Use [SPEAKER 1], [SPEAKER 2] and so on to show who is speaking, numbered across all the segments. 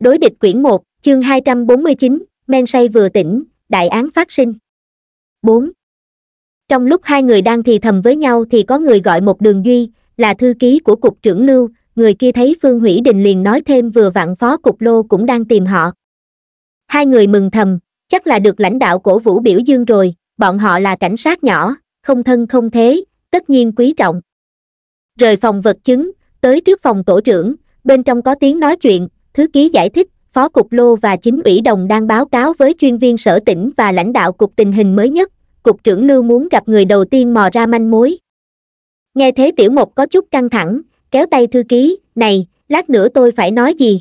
[SPEAKER 1] đối địch quyển 1, chương 249, men say vừa tỉnh, đại án phát sinh. 4. Trong lúc hai người đang thì thầm với nhau thì có người gọi một đường duy, là thư ký của cục trưởng lưu, người kia thấy Phương Hủy Đình liền nói thêm vừa vặn phó cục lô cũng đang tìm họ. Hai người mừng thầm, chắc là được lãnh đạo cổ vũ biểu dương rồi, bọn họ là cảnh sát nhỏ, không thân không thế, tất nhiên quý trọng. Rời phòng vật chứng, tới trước phòng tổ trưởng, bên trong có tiếng nói chuyện, Thứ ký giải thích, Phó Cục Lô và chính ủy đồng đang báo cáo với chuyên viên sở tỉnh và lãnh đạo cục tình hình mới nhất. Cục trưởng Lưu muốn gặp người đầu tiên mò ra manh mối. Nghe thế tiểu mục có chút căng thẳng, kéo tay thư ký, này, lát nữa tôi phải nói gì?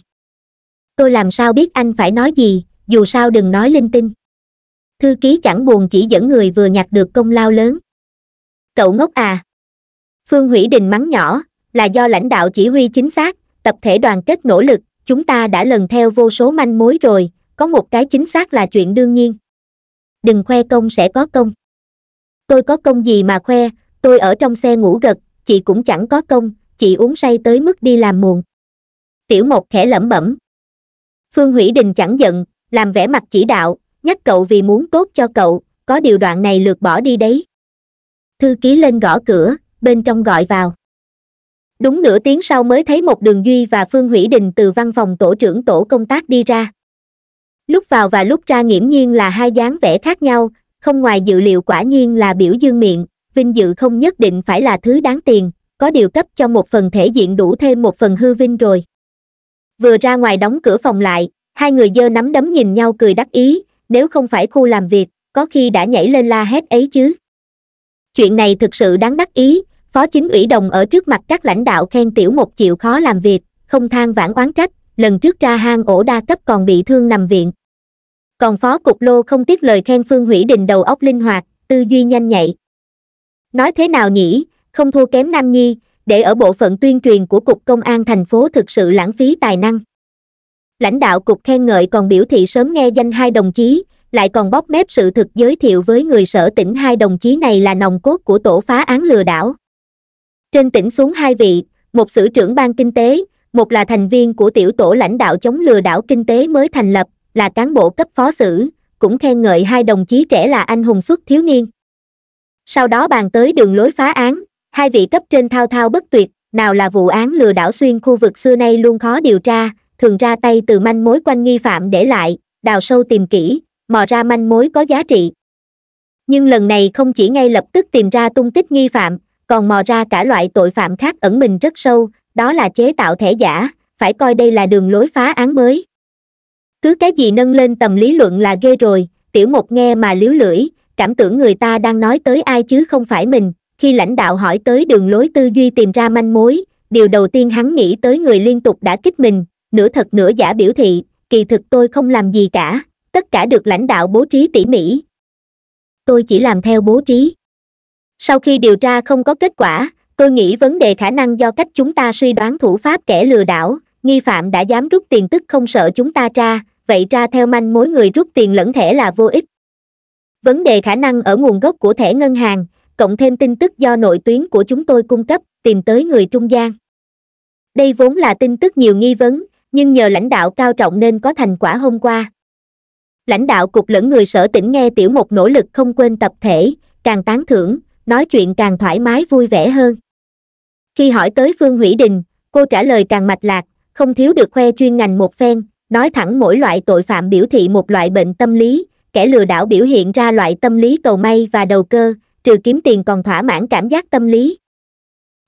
[SPEAKER 1] Tôi làm sao biết anh phải nói gì, dù sao đừng nói linh tinh. Thư ký chẳng buồn chỉ dẫn người vừa nhặt được công lao lớn. Cậu ngốc à! Phương Hủy Đình mắng nhỏ, là do lãnh đạo chỉ huy chính xác, tập thể đoàn kết nỗ lực, chúng ta đã lần theo vô số manh mối rồi có một cái chính xác là chuyện đương nhiên đừng khoe công sẽ có công tôi có công gì mà khoe tôi ở trong xe ngủ gật chị cũng chẳng có công chị uống say tới mức đi làm muộn tiểu Mộc khẽ lẩm bẩm phương hủy đình chẳng giận làm vẻ mặt chỉ đạo nhắc cậu vì muốn tốt cho cậu có điều đoạn này lượt bỏ đi đấy thư ký lên gõ cửa bên trong gọi vào đúng nửa tiếng sau mới thấy một đường duy và phương hủy đình từ văn phòng tổ trưởng tổ công tác đi ra lúc vào và lúc ra nghiễm nhiên là hai dáng vẻ khác nhau không ngoài dự liệu quả nhiên là biểu dương miệng vinh dự không nhất định phải là thứ đáng tiền có điều cấp cho một phần thể diện đủ thêm một phần hư vinh rồi vừa ra ngoài đóng cửa phòng lại hai người dơ nắm đấm nhìn nhau cười đắc ý nếu không phải khu làm việc có khi đã nhảy lên la hét ấy chứ chuyện này thực sự đáng đắc ý phó chính ủy đồng ở trước mặt các lãnh đạo khen tiểu một chịu khó làm việc không than vãn oán trách lần trước ra hang ổ đa cấp còn bị thương nằm viện còn phó cục lô không tiếc lời khen phương hủy đình đầu óc linh hoạt tư duy nhanh nhạy nói thế nào nhỉ không thua kém nam nhi để ở bộ phận tuyên truyền của cục công an thành phố thực sự lãng phí tài năng lãnh đạo cục khen ngợi còn biểu thị sớm nghe danh hai đồng chí lại còn bóp mép sự thực giới thiệu với người sở tỉnh hai đồng chí này là nòng cốt của tổ phá án lừa đảo trên tỉnh xuống hai vị, một sử trưởng ban kinh tế, một là thành viên của tiểu tổ lãnh đạo chống lừa đảo kinh tế mới thành lập, là cán bộ cấp phó sử, cũng khen ngợi hai đồng chí trẻ là anh hùng xuất thiếu niên. Sau đó bàn tới đường lối phá án, hai vị cấp trên thao thao bất tuyệt, nào là vụ án lừa đảo xuyên khu vực xưa nay luôn khó điều tra, thường ra tay từ manh mối quanh nghi phạm để lại, đào sâu tìm kỹ, mò ra manh mối có giá trị. Nhưng lần này không chỉ ngay lập tức tìm ra tung tích nghi phạm, còn mò ra cả loại tội phạm khác ẩn mình rất sâu đó là chế tạo thẻ giả phải coi đây là đường lối phá án mới cứ cái gì nâng lên tầm lý luận là ghê rồi tiểu mục nghe mà liếu lưỡi cảm tưởng người ta đang nói tới ai chứ không phải mình khi lãnh đạo hỏi tới đường lối tư duy tìm ra manh mối điều đầu tiên hắn nghĩ tới người liên tục đã kích mình nửa thật nửa giả biểu thị kỳ thực tôi không làm gì cả tất cả được lãnh đạo bố trí tỉ mỉ tôi chỉ làm theo bố trí sau khi điều tra không có kết quả tôi nghĩ vấn đề khả năng do cách chúng ta suy đoán thủ pháp kẻ lừa đảo nghi phạm đã dám rút tiền tức không sợ chúng ta ra, vậy tra theo manh mối người rút tiền lẫn thẻ là vô ích vấn đề khả năng ở nguồn gốc của thẻ ngân hàng cộng thêm tin tức do nội tuyến của chúng tôi cung cấp tìm tới người trung gian đây vốn là tin tức nhiều nghi vấn nhưng nhờ lãnh đạo cao trọng nên có thành quả hôm qua lãnh đạo cục lẫn người sở tỉnh nghe tiểu một nỗ lực không quên tập thể càng tán thưởng nói chuyện càng thoải mái vui vẻ hơn khi hỏi tới phương hủy đình cô trả lời càng mạch lạc không thiếu được khoe chuyên ngành một phen nói thẳng mỗi loại tội phạm biểu thị một loại bệnh tâm lý kẻ lừa đảo biểu hiện ra loại tâm lý cầu may và đầu cơ trừ kiếm tiền còn thỏa mãn cảm giác tâm lý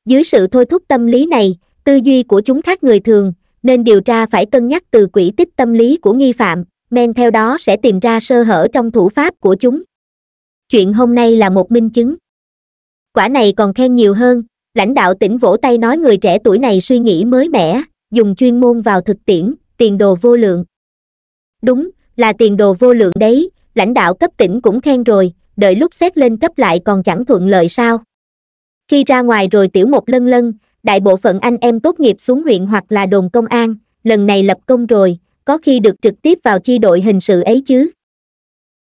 [SPEAKER 1] dưới sự thôi thúc tâm lý này tư duy của chúng khác người thường nên điều tra phải cân nhắc từ quỹ tích tâm lý của nghi phạm men theo đó sẽ tìm ra sơ hở trong thủ pháp của chúng chuyện hôm nay là một minh chứng quả này còn khen nhiều hơn lãnh đạo tỉnh vỗ tay nói người trẻ tuổi này suy nghĩ mới mẻ dùng chuyên môn vào thực tiễn tiền đồ vô lượng đúng là tiền đồ vô lượng đấy lãnh đạo cấp tỉnh cũng khen rồi đợi lúc xét lên cấp lại còn chẳng thuận lợi sao khi ra ngoài rồi tiểu một lân lân đại bộ phận anh em tốt nghiệp xuống huyện hoặc là đồn công an lần này lập công rồi có khi được trực tiếp vào chi đội hình sự ấy chứ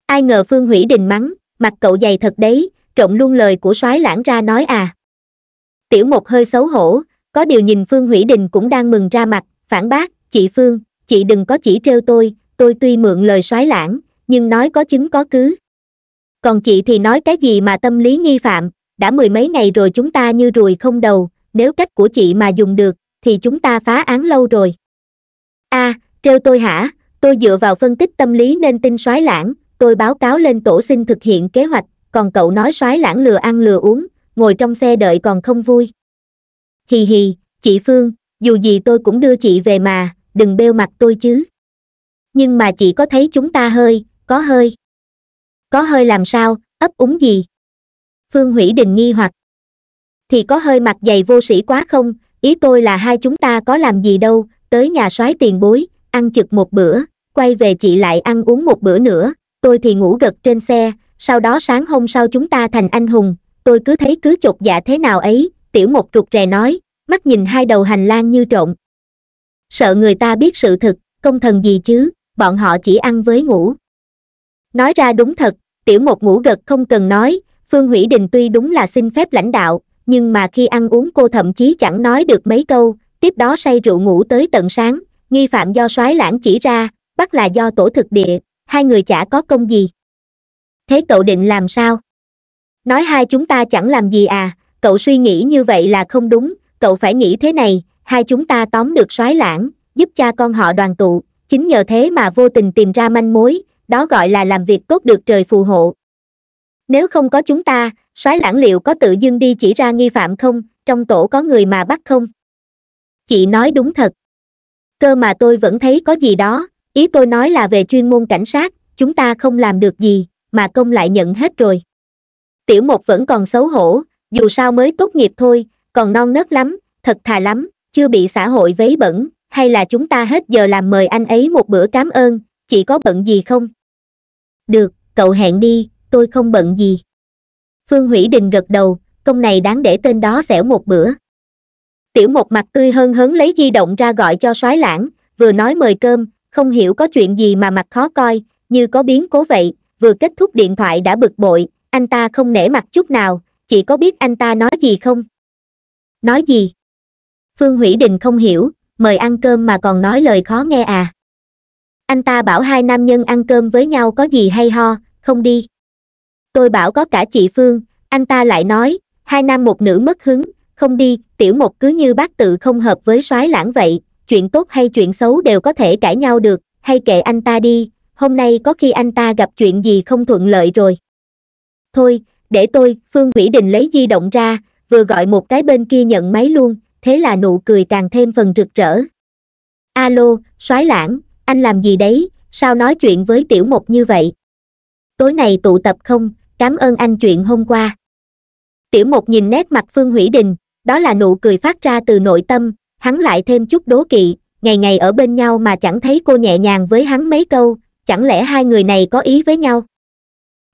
[SPEAKER 1] ai ngờ phương hủy đình mắng mặt cậu dày thật đấy trộn luôn lời của soái lãng ra nói à. Tiểu một hơi xấu hổ, có điều nhìn Phương Hủy Đình cũng đang mừng ra mặt, phản bác, chị Phương, chị đừng có chỉ trêu tôi, tôi tuy mượn lời soái lãng, nhưng nói có chứng có cứ. Còn chị thì nói cái gì mà tâm lý nghi phạm, đã mười mấy ngày rồi chúng ta như rùi không đầu, nếu cách của chị mà dùng được, thì chúng ta phá án lâu rồi. a à, trêu tôi hả, tôi dựa vào phân tích tâm lý nên tin soái lãng, tôi báo cáo lên tổ xin thực hiện kế hoạch còn cậu nói soái lãng lừa ăn lừa uống ngồi trong xe đợi còn không vui hì hì chị phương dù gì tôi cũng đưa chị về mà đừng bêu mặt tôi chứ nhưng mà chị có thấy chúng ta hơi có hơi có hơi làm sao ấp úng gì phương hủy đình nghi hoặc thì có hơi mặt dày vô sĩ quá không ý tôi là hai chúng ta có làm gì đâu tới nhà soái tiền bối ăn chực một bữa quay về chị lại ăn uống một bữa nữa tôi thì ngủ gật trên xe sau đó sáng hôm sau chúng ta thành anh hùng tôi cứ thấy cứ chột dạ thế nào ấy tiểu một trục rè nói mắt nhìn hai đầu hành lang như trộn sợ người ta biết sự thực công thần gì chứ bọn họ chỉ ăn với ngủ nói ra đúng thật tiểu một ngủ gật không cần nói phương hủy đình tuy đúng là xin phép lãnh đạo nhưng mà khi ăn uống cô thậm chí chẳng nói được mấy câu tiếp đó say rượu ngủ tới tận sáng nghi phạm do soái lãng chỉ ra bắt là do tổ thực địa hai người chả có công gì thế cậu định làm sao nói hai chúng ta chẳng làm gì à cậu suy nghĩ như vậy là không đúng cậu phải nghĩ thế này hai chúng ta tóm được soái lãng giúp cha con họ đoàn tụ chính nhờ thế mà vô tình tìm ra manh mối đó gọi là làm việc tốt được trời phù hộ nếu không có chúng ta soái lãng liệu có tự dưng đi chỉ ra nghi phạm không trong tổ có người mà bắt không chị nói đúng thật cơ mà tôi vẫn thấy có gì đó ý tôi nói là về chuyên môn cảnh sát chúng ta không làm được gì mà công lại nhận hết rồi tiểu một vẫn còn xấu hổ dù sao mới tốt nghiệp thôi còn non nớt lắm thật thà lắm chưa bị xã hội vấy bẩn hay là chúng ta hết giờ làm mời anh ấy một bữa cám ơn chỉ có bận gì không được cậu hẹn đi tôi không bận gì phương hủy đình gật đầu công này đáng để tên đó xẻo một bữa tiểu một mặt tươi hơn hớn lấy di động ra gọi cho soái lãng vừa nói mời cơm không hiểu có chuyện gì mà mặt khó coi như có biến cố vậy vừa kết thúc điện thoại đã bực bội anh ta không nể mặt chút nào chỉ có biết anh ta nói gì không nói gì phương hủy đình không hiểu mời ăn cơm mà còn nói lời khó nghe à anh ta bảo hai nam nhân ăn cơm với nhau có gì hay ho không đi tôi bảo có cả chị phương anh ta lại nói hai nam một nữ mất hứng không đi tiểu một cứ như bác tự không hợp với soái lãng vậy chuyện tốt hay chuyện xấu đều có thể cãi nhau được hay kệ anh ta đi hôm nay có khi anh ta gặp chuyện gì không thuận lợi rồi thôi để tôi phương vĩ đình lấy di động ra vừa gọi một cái bên kia nhận máy luôn thế là nụ cười càng thêm phần rực rỡ alo soái lãng anh làm gì đấy sao nói chuyện với tiểu mục như vậy tối nay tụ tập không cảm ơn anh chuyện hôm qua tiểu mục nhìn nét mặt phương hủy đình đó là nụ cười phát ra từ nội tâm hắn lại thêm chút đố kỵ ngày ngày ở bên nhau mà chẳng thấy cô nhẹ nhàng với hắn mấy câu chẳng lẽ hai người này có ý với nhau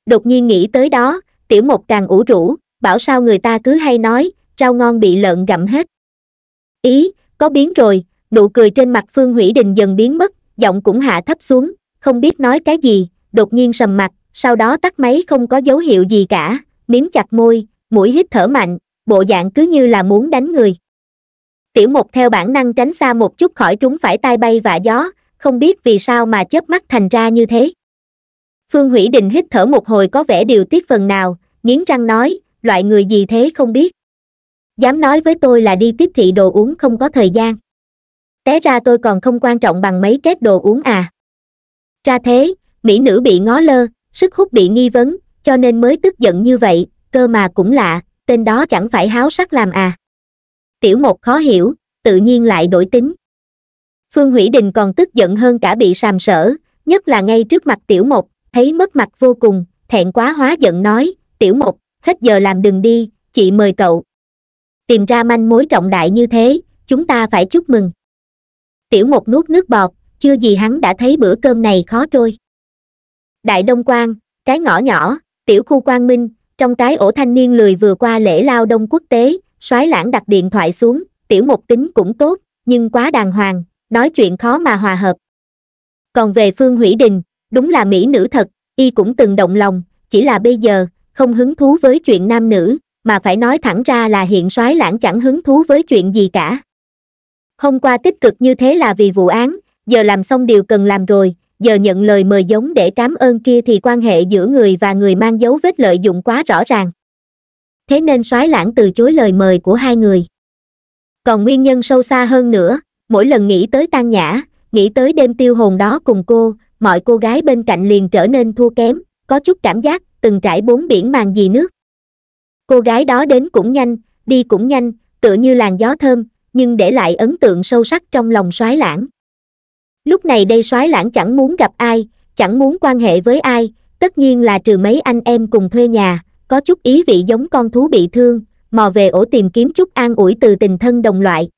[SPEAKER 1] đột nhiên nghĩ tới đó tiểu mộc càng ủ rũ bảo sao người ta cứ hay nói rau ngon bị lợn gặm hết ý có biến rồi nụ cười trên mặt phương hủy đình dần biến mất giọng cũng hạ thấp xuống không biết nói cái gì đột nhiên sầm mặt sau đó tắt máy không có dấu hiệu gì cả miếm chặt môi mũi hít thở mạnh bộ dạng cứ như là muốn đánh người tiểu mục theo bản năng tránh xa một chút khỏi trúng phải tai bay vạ gió không biết vì sao mà chớp mắt thành ra như thế phương hủy định hít thở một hồi có vẻ điều tiết phần nào nghiến răng nói loại người gì thế không biết dám nói với tôi là đi tiếp thị đồ uống không có thời gian té ra tôi còn không quan trọng bằng mấy kết đồ uống à ra thế mỹ nữ bị ngó lơ sức hút bị nghi vấn cho nên mới tức giận như vậy cơ mà cũng lạ tên đó chẳng phải háo sắc làm à tiểu một khó hiểu tự nhiên lại đổi tính Phương Hủy Đình còn tức giận hơn cả bị sàm sỡ, nhất là ngay trước mặt tiểu mộc, thấy mất mặt vô cùng, thẹn quá hóa giận nói, tiểu mộc, hết giờ làm đừng đi, chị mời cậu. Tìm ra manh mối trọng đại như thế, chúng ta phải chúc mừng. Tiểu mộc nuốt nước bọt, chưa gì hắn đã thấy bữa cơm này khó trôi. Đại Đông Quang, cái ngõ nhỏ, tiểu khu Quang Minh, trong cái ổ thanh niên lười vừa qua lễ lao đông quốc tế, soái lãng đặt điện thoại xuống, tiểu mục tính cũng tốt, nhưng quá đàng hoàng, nói chuyện khó mà hòa hợp còn về phương hủy đình đúng là mỹ nữ thật y cũng từng động lòng chỉ là bây giờ không hứng thú với chuyện nam nữ mà phải nói thẳng ra là hiện soái lãng chẳng hứng thú với chuyện gì cả hôm qua tích cực như thế là vì vụ án giờ làm xong điều cần làm rồi giờ nhận lời mời giống để cảm ơn kia thì quan hệ giữa người và người mang dấu vết lợi dụng quá rõ ràng thế nên soái lãng từ chối lời mời của hai người còn nguyên nhân sâu xa hơn nữa mỗi lần nghĩ tới tan nhã nghĩ tới đêm tiêu hồn đó cùng cô mọi cô gái bên cạnh liền trở nên thua kém có chút cảm giác từng trải bốn biển màn gì nước cô gái đó đến cũng nhanh đi cũng nhanh tựa như làn gió thơm nhưng để lại ấn tượng sâu sắc trong lòng soái lãng lúc này đây soái lãng chẳng muốn gặp ai chẳng muốn quan hệ với ai tất nhiên là trừ mấy anh em cùng thuê nhà có chút ý vị giống con thú bị thương mò về ổ tìm kiếm chút an ủi từ tình thân đồng loại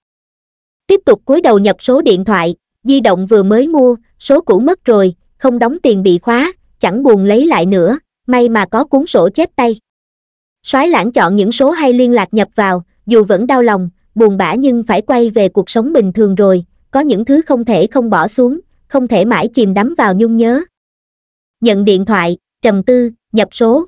[SPEAKER 1] tiếp tục cúi đầu nhập số điện thoại di động vừa mới mua số cũ mất rồi không đóng tiền bị khóa chẳng buồn lấy lại nữa may mà có cuốn sổ chép tay soái lãng chọn những số hay liên lạc nhập vào dù vẫn đau lòng buồn bã nhưng phải quay về cuộc sống bình thường rồi có những thứ không thể không bỏ xuống không thể mãi chìm đắm vào nhung nhớ nhận điện thoại trầm tư nhập số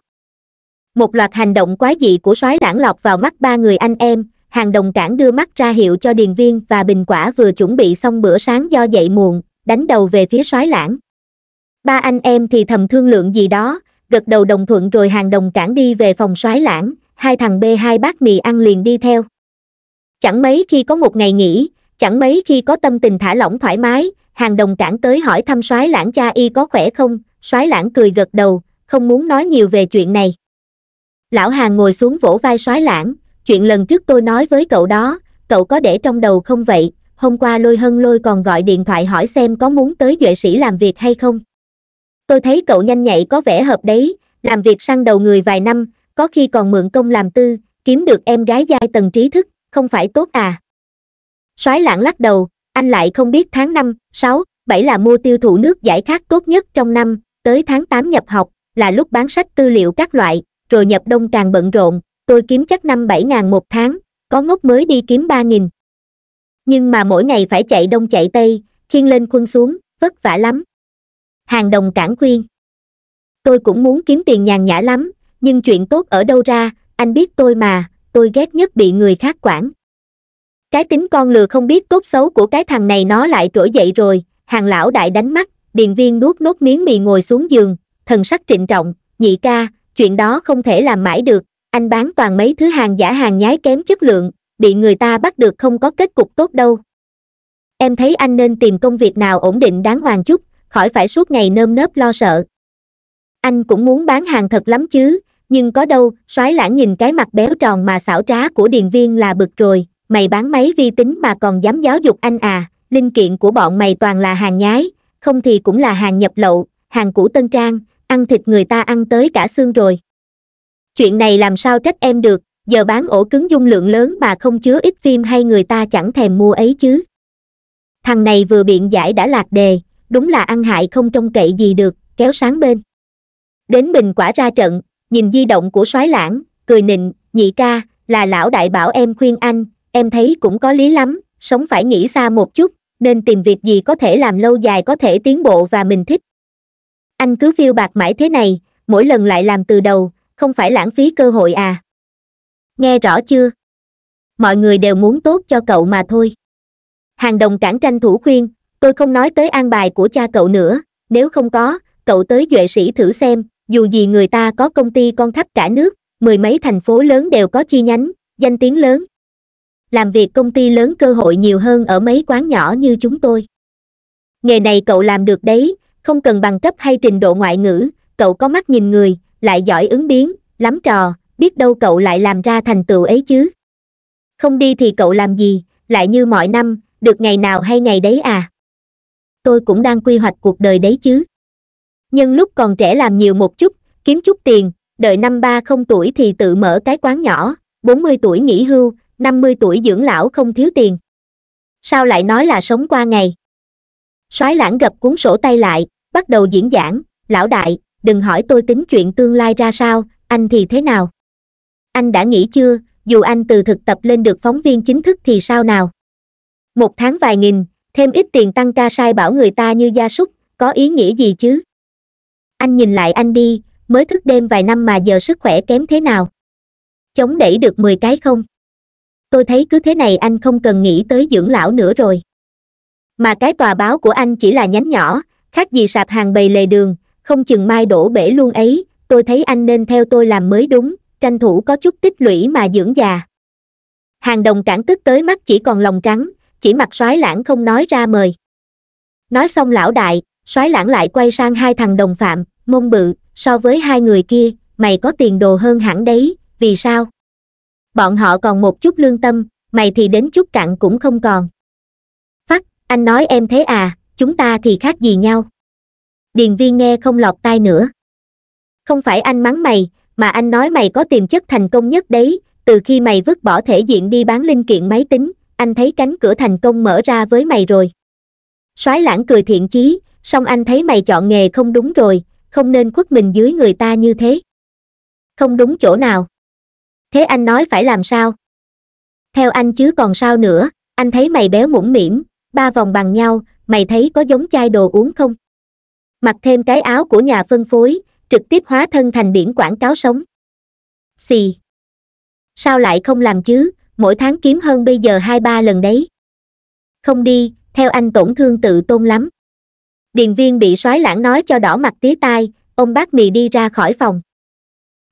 [SPEAKER 1] một loạt hành động quái dị của soái lãng lọt vào mắt ba người anh em hàng đồng cản đưa mắt ra hiệu cho điền viên và bình quả vừa chuẩn bị xong bữa sáng do dậy muộn đánh đầu về phía soái lãng ba anh em thì thầm thương lượng gì đó gật đầu đồng thuận rồi hàng đồng cản đi về phòng soái lãng hai thằng b hai bát mì ăn liền đi theo chẳng mấy khi có một ngày nghỉ chẳng mấy khi có tâm tình thả lỏng thoải mái hàng đồng cản tới hỏi thăm soái lãng cha y có khỏe không soái lãng cười gật đầu không muốn nói nhiều về chuyện này lão hàng ngồi xuống vỗ vai soái lãng chuyện lần trước tôi nói với cậu đó cậu có để trong đầu không vậy hôm qua lôi hân lôi còn gọi điện thoại hỏi xem có muốn tới duệ sĩ làm việc hay không tôi thấy cậu nhanh nhạy có vẻ hợp đấy làm việc săn đầu người vài năm có khi còn mượn công làm tư kiếm được em gái giai tầng trí thức không phải tốt à soái lãng lắc đầu anh lại không biết tháng năm sáu bảy là mua tiêu thụ nước giải khát tốt nhất trong năm tới tháng tám nhập học là lúc bán sách tư liệu các loại rồi nhập đông càng bận rộn tôi kiếm chắc năm bảy ngàn một tháng có ngốc mới đi kiếm ba nghìn nhưng mà mỗi ngày phải chạy đông chạy tây khiêng lên khuân xuống vất vả lắm hàng đồng cản khuyên tôi cũng muốn kiếm tiền nhàn nhã lắm nhưng chuyện tốt ở đâu ra anh biết tôi mà tôi ghét nhất bị người khác quản cái tính con lừa không biết tốt xấu của cái thằng này nó lại trỗi dậy rồi hàng lão đại đánh mắt điền viên nuốt nốt miếng mì ngồi xuống giường thần sắc trịnh trọng nhị ca chuyện đó không thể làm mãi được anh bán toàn mấy thứ hàng giả hàng nhái kém chất lượng bị người ta bắt được không có kết cục tốt đâu em thấy anh nên tìm công việc nào ổn định đáng hoàng chút khỏi phải suốt ngày nơm nớp lo sợ anh cũng muốn bán hàng thật lắm chứ nhưng có đâu soái lãng nhìn cái mặt béo tròn mà xảo trá của điền viên là bực rồi mày bán máy vi tính mà còn dám giáo dục anh à linh kiện của bọn mày toàn là hàng nhái không thì cũng là hàng nhập lậu hàng cũ tân trang ăn thịt người ta ăn tới cả xương rồi chuyện này làm sao trách em được giờ bán ổ cứng dung lượng lớn mà không chứa ít phim hay người ta chẳng thèm mua ấy chứ thằng này vừa biện giải đã lạc đề đúng là ăn hại không trông cậy gì được kéo sáng bên đến bình quả ra trận nhìn di động của soái lãng cười nịnh nhị ca là lão đại bảo em khuyên anh em thấy cũng có lý lắm sống phải nghĩ xa một chút nên tìm việc gì có thể làm lâu dài có thể tiến bộ và mình thích anh cứ phiêu bạc mãi thế này mỗi lần lại làm từ đầu không phải lãng phí cơ hội à nghe rõ chưa mọi người đều muốn tốt cho cậu mà thôi hàng đồng cản tranh thủ khuyên tôi không nói tới an bài của cha cậu nữa nếu không có cậu tới duệ sĩ thử xem dù gì người ta có công ty con khắp cả nước mười mấy thành phố lớn đều có chi nhánh danh tiếng lớn làm việc công ty lớn cơ hội nhiều hơn ở mấy quán nhỏ như chúng tôi nghề này cậu làm được đấy không cần bằng cấp hay trình độ ngoại ngữ cậu có mắt nhìn người lại giỏi ứng biến, lắm trò, biết đâu cậu lại làm ra thành tựu ấy chứ. Không đi thì cậu làm gì, lại như mọi năm, được ngày nào hay ngày đấy à. Tôi cũng đang quy hoạch cuộc đời đấy chứ. Nhưng lúc còn trẻ làm nhiều một chút, kiếm chút tiền, đợi năm ba không tuổi thì tự mở cái quán nhỏ, 40 tuổi nghỉ hưu, 50 tuổi dưỡng lão không thiếu tiền. Sao lại nói là sống qua ngày? soái lãng gập cuốn sổ tay lại, bắt đầu diễn giảng, lão đại, đừng hỏi tôi tính chuyện tương lai ra sao anh thì thế nào anh đã nghĩ chưa dù anh từ thực tập lên được phóng viên chính thức thì sao nào một tháng vài nghìn thêm ít tiền tăng ca sai bảo người ta như gia súc có ý nghĩa gì chứ anh nhìn lại anh đi mới thức đêm vài năm mà giờ sức khỏe kém thế nào chống đẩy được mười cái không tôi thấy cứ thế này anh không cần nghĩ tới dưỡng lão nữa rồi mà cái tòa báo của anh chỉ là nhánh nhỏ khác gì sạp hàng bầy lề đường không chừng mai đổ bể luôn ấy tôi thấy anh nên theo tôi làm mới đúng tranh thủ có chút tích lũy mà dưỡng già hàng đồng cản tức tới mắt chỉ còn lòng trắng chỉ mặt soái lãng không nói ra mời nói xong lão đại soái lãng lại quay sang hai thằng đồng phạm mông bự so với hai người kia mày có tiền đồ hơn hẳn đấy vì sao bọn họ còn một chút lương tâm mày thì đến chút cặn cũng không còn phắt anh nói em thế à chúng ta thì khác gì nhau điền viên nghe không lọt tai nữa không phải anh mắng mày mà anh nói mày có tiềm chất thành công nhất đấy từ khi mày vứt bỏ thể diện đi bán linh kiện máy tính anh thấy cánh cửa thành công mở ra với mày rồi soái lãng cười thiện chí song anh thấy mày chọn nghề không đúng rồi không nên khuất mình dưới người ta như thế không đúng chỗ nào thế anh nói phải làm sao theo anh chứ còn sao nữa anh thấy mày béo mũm mỉm ba vòng bằng nhau mày thấy có giống chai đồ uống không mặc thêm cái áo của nhà phân phối trực tiếp hóa thân thành biển quảng cáo sống xì sao lại không làm chứ mỗi tháng kiếm hơn bây giờ hai ba lần đấy không đi theo anh tổn thương tự tôn lắm điền viên bị soái lãng nói cho đỏ mặt tía tai ông bác mì đi ra khỏi phòng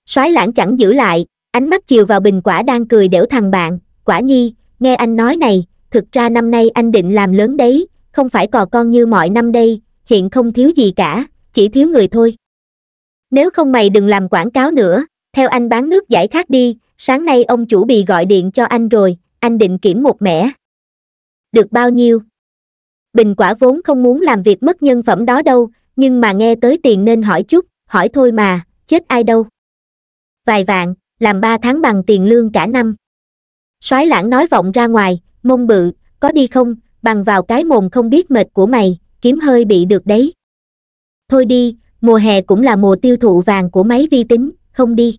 [SPEAKER 1] soái lãng chẳng giữ lại ánh mắt chiều vào bình quả đang cười đểu thằng bạn quả nhi nghe anh nói này thực ra năm nay anh định làm lớn đấy không phải cò con như mọi năm đây hiện không thiếu gì cả chỉ thiếu người thôi nếu không mày đừng làm quảng cáo nữa theo anh bán nước giải khát đi sáng nay ông chủ bị gọi điện cho anh rồi anh định kiểm một mẻ được bao nhiêu bình quả vốn không muốn làm việc mất nhân phẩm đó đâu nhưng mà nghe tới tiền nên hỏi chút hỏi thôi mà chết ai đâu vài vạn làm ba tháng bằng tiền lương cả năm soái lãng nói vọng ra ngoài mông bự có đi không bằng vào cái mồm không biết mệt của mày kiếm hơi bị được đấy thôi đi mùa hè cũng là mùa tiêu thụ vàng của máy vi tính không đi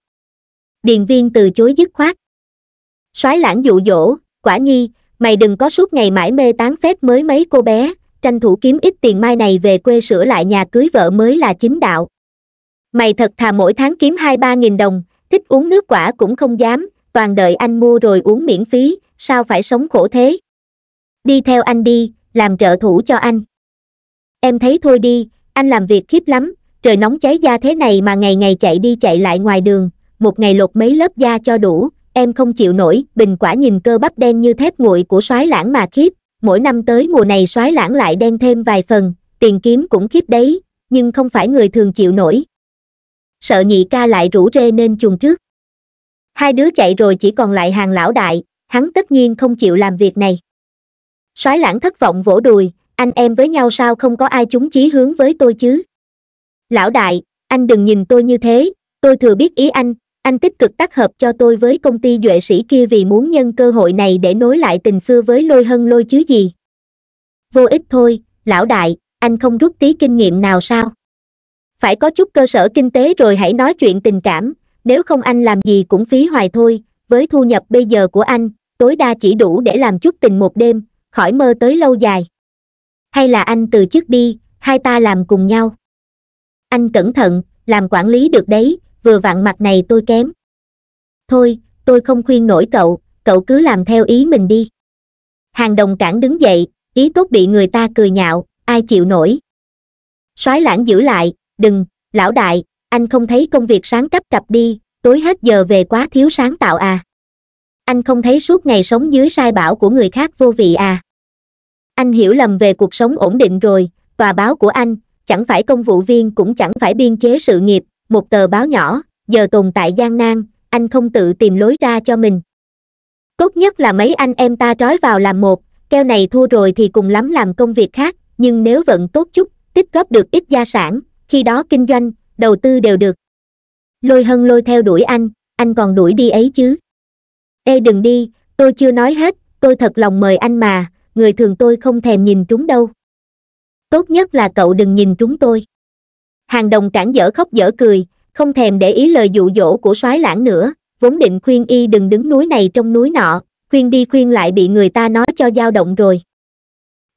[SPEAKER 1] điền viên từ chối dứt khoát soái lãng dụ dỗ quả nhi mày đừng có suốt ngày mãi mê tán phép mới mấy cô bé tranh thủ kiếm ít tiền mai này về quê sửa lại nhà cưới vợ mới là chính đạo mày thật thà mỗi tháng kiếm hai ba nghìn đồng thích uống nước quả cũng không dám toàn đợi anh mua rồi uống miễn phí sao phải sống khổ thế đi theo anh đi làm trợ thủ cho anh em thấy thôi đi anh làm việc khiếp lắm trời nóng cháy da thế này mà ngày ngày chạy đi chạy lại ngoài đường một ngày lột mấy lớp da cho đủ em không chịu nổi bình quả nhìn cơ bắp đen như thép nguội của soái lãng mà khiếp mỗi năm tới mùa này soái lãng lại đen thêm vài phần tiền kiếm cũng khiếp đấy nhưng không phải người thường chịu nổi sợ nhị ca lại rủ rê nên chuồng trước hai đứa chạy rồi chỉ còn lại hàng lão đại hắn tất nhiên không chịu làm việc này soái lãng thất vọng vỗ đùi anh em với nhau sao không có ai chúng chí hướng với tôi chứ lão đại anh đừng nhìn tôi như thế tôi thừa biết ý anh anh tích cực tác hợp cho tôi với công ty duệ sĩ kia vì muốn nhân cơ hội này để nối lại tình xưa với lôi hân lôi chứ gì vô ích thôi lão đại anh không rút tí kinh nghiệm nào sao phải có chút cơ sở kinh tế rồi hãy nói chuyện tình cảm nếu không anh làm gì cũng phí hoài thôi với thu nhập bây giờ của anh tối đa chỉ đủ để làm chút tình một đêm khỏi mơ tới lâu dài hay là anh từ chức đi hai ta làm cùng nhau anh cẩn thận làm quản lý được đấy vừa vặn mặt này tôi kém thôi tôi không khuyên nổi cậu cậu cứ làm theo ý mình đi hàng đồng cản đứng dậy ý tốt bị người ta cười nhạo ai chịu nổi soái lãng giữ lại đừng lão đại anh không thấy công việc sáng cấp cặp đi tối hết giờ về quá thiếu sáng tạo à anh không thấy suốt ngày sống dưới sai bảo của người khác vô vị à anh hiểu lầm về cuộc sống ổn định rồi tòa báo của anh chẳng phải công vụ viên cũng chẳng phải biên chế sự nghiệp một tờ báo nhỏ giờ tồn tại gian nan anh không tự tìm lối ra cho mình tốt nhất là mấy anh em ta trói vào làm một keo này thua rồi thì cùng lắm làm công việc khác nhưng nếu vận tốt chút tích góp được ít gia sản khi đó kinh doanh đầu tư đều được lôi hân lôi theo đuổi anh anh còn đuổi đi ấy chứ ê đừng đi tôi chưa nói hết tôi thật lòng mời anh mà người thường tôi không thèm nhìn chúng đâu. Tốt nhất là cậu đừng nhìn chúng tôi. Hàng đồng cản dở khóc dở cười, không thèm để ý lời dụ dỗ của soái lãng nữa, vốn định khuyên y đừng đứng núi này trong núi nọ, khuyên đi khuyên lại bị người ta nói cho dao động rồi.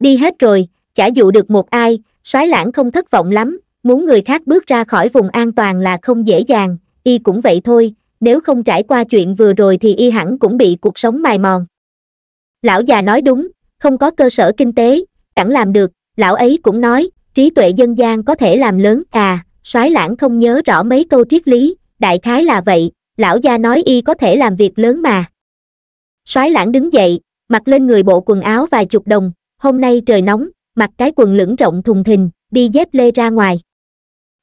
[SPEAKER 1] Đi hết rồi, chả dụ được một ai, soái lãng không thất vọng lắm, muốn người khác bước ra khỏi vùng an toàn là không dễ dàng, y cũng vậy thôi, nếu không trải qua chuyện vừa rồi thì y hẳn cũng bị cuộc sống mài mòn. Lão già nói đúng, không có cơ sở kinh tế chẳng làm được lão ấy cũng nói trí tuệ dân gian có thể làm lớn à soái lãng không nhớ rõ mấy câu triết lý đại khái là vậy lão gia nói y có thể làm việc lớn mà soái lãng đứng dậy mặc lên người bộ quần áo vài chục đồng hôm nay trời nóng mặc cái quần lửng rộng thùng thình đi dép lê ra ngoài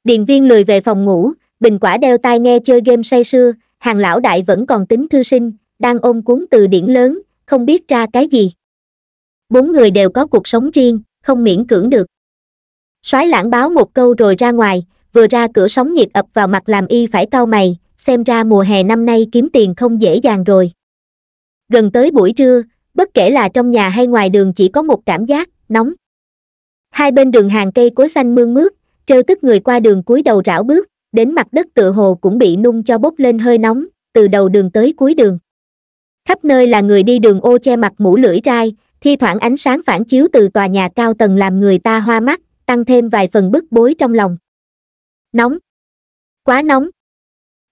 [SPEAKER 1] điền viên lười về phòng ngủ bình quả đeo tai nghe chơi game say sưa hàng lão đại vẫn còn tính thư sinh đang ôm cuốn từ điển lớn không biết ra cái gì bốn người đều có cuộc sống riêng không miễn cưỡng được soái lãng báo một câu rồi ra ngoài vừa ra cửa sóng nhiệt ập vào mặt làm y phải cau mày xem ra mùa hè năm nay kiếm tiền không dễ dàng rồi gần tới buổi trưa bất kể là trong nhà hay ngoài đường chỉ có một cảm giác nóng hai bên đường hàng cây cối xanh mương mướt trêu tức người qua đường cúi đầu rảo bước đến mặt đất tựa hồ cũng bị nung cho bốc lên hơi nóng từ đầu đường tới cuối đường khắp nơi là người đi đường ô che mặt mũ lưỡi trai thi thoảng ánh sáng phản chiếu từ tòa nhà cao tầng làm người ta hoa mắt tăng thêm vài phần bức bối trong lòng nóng quá nóng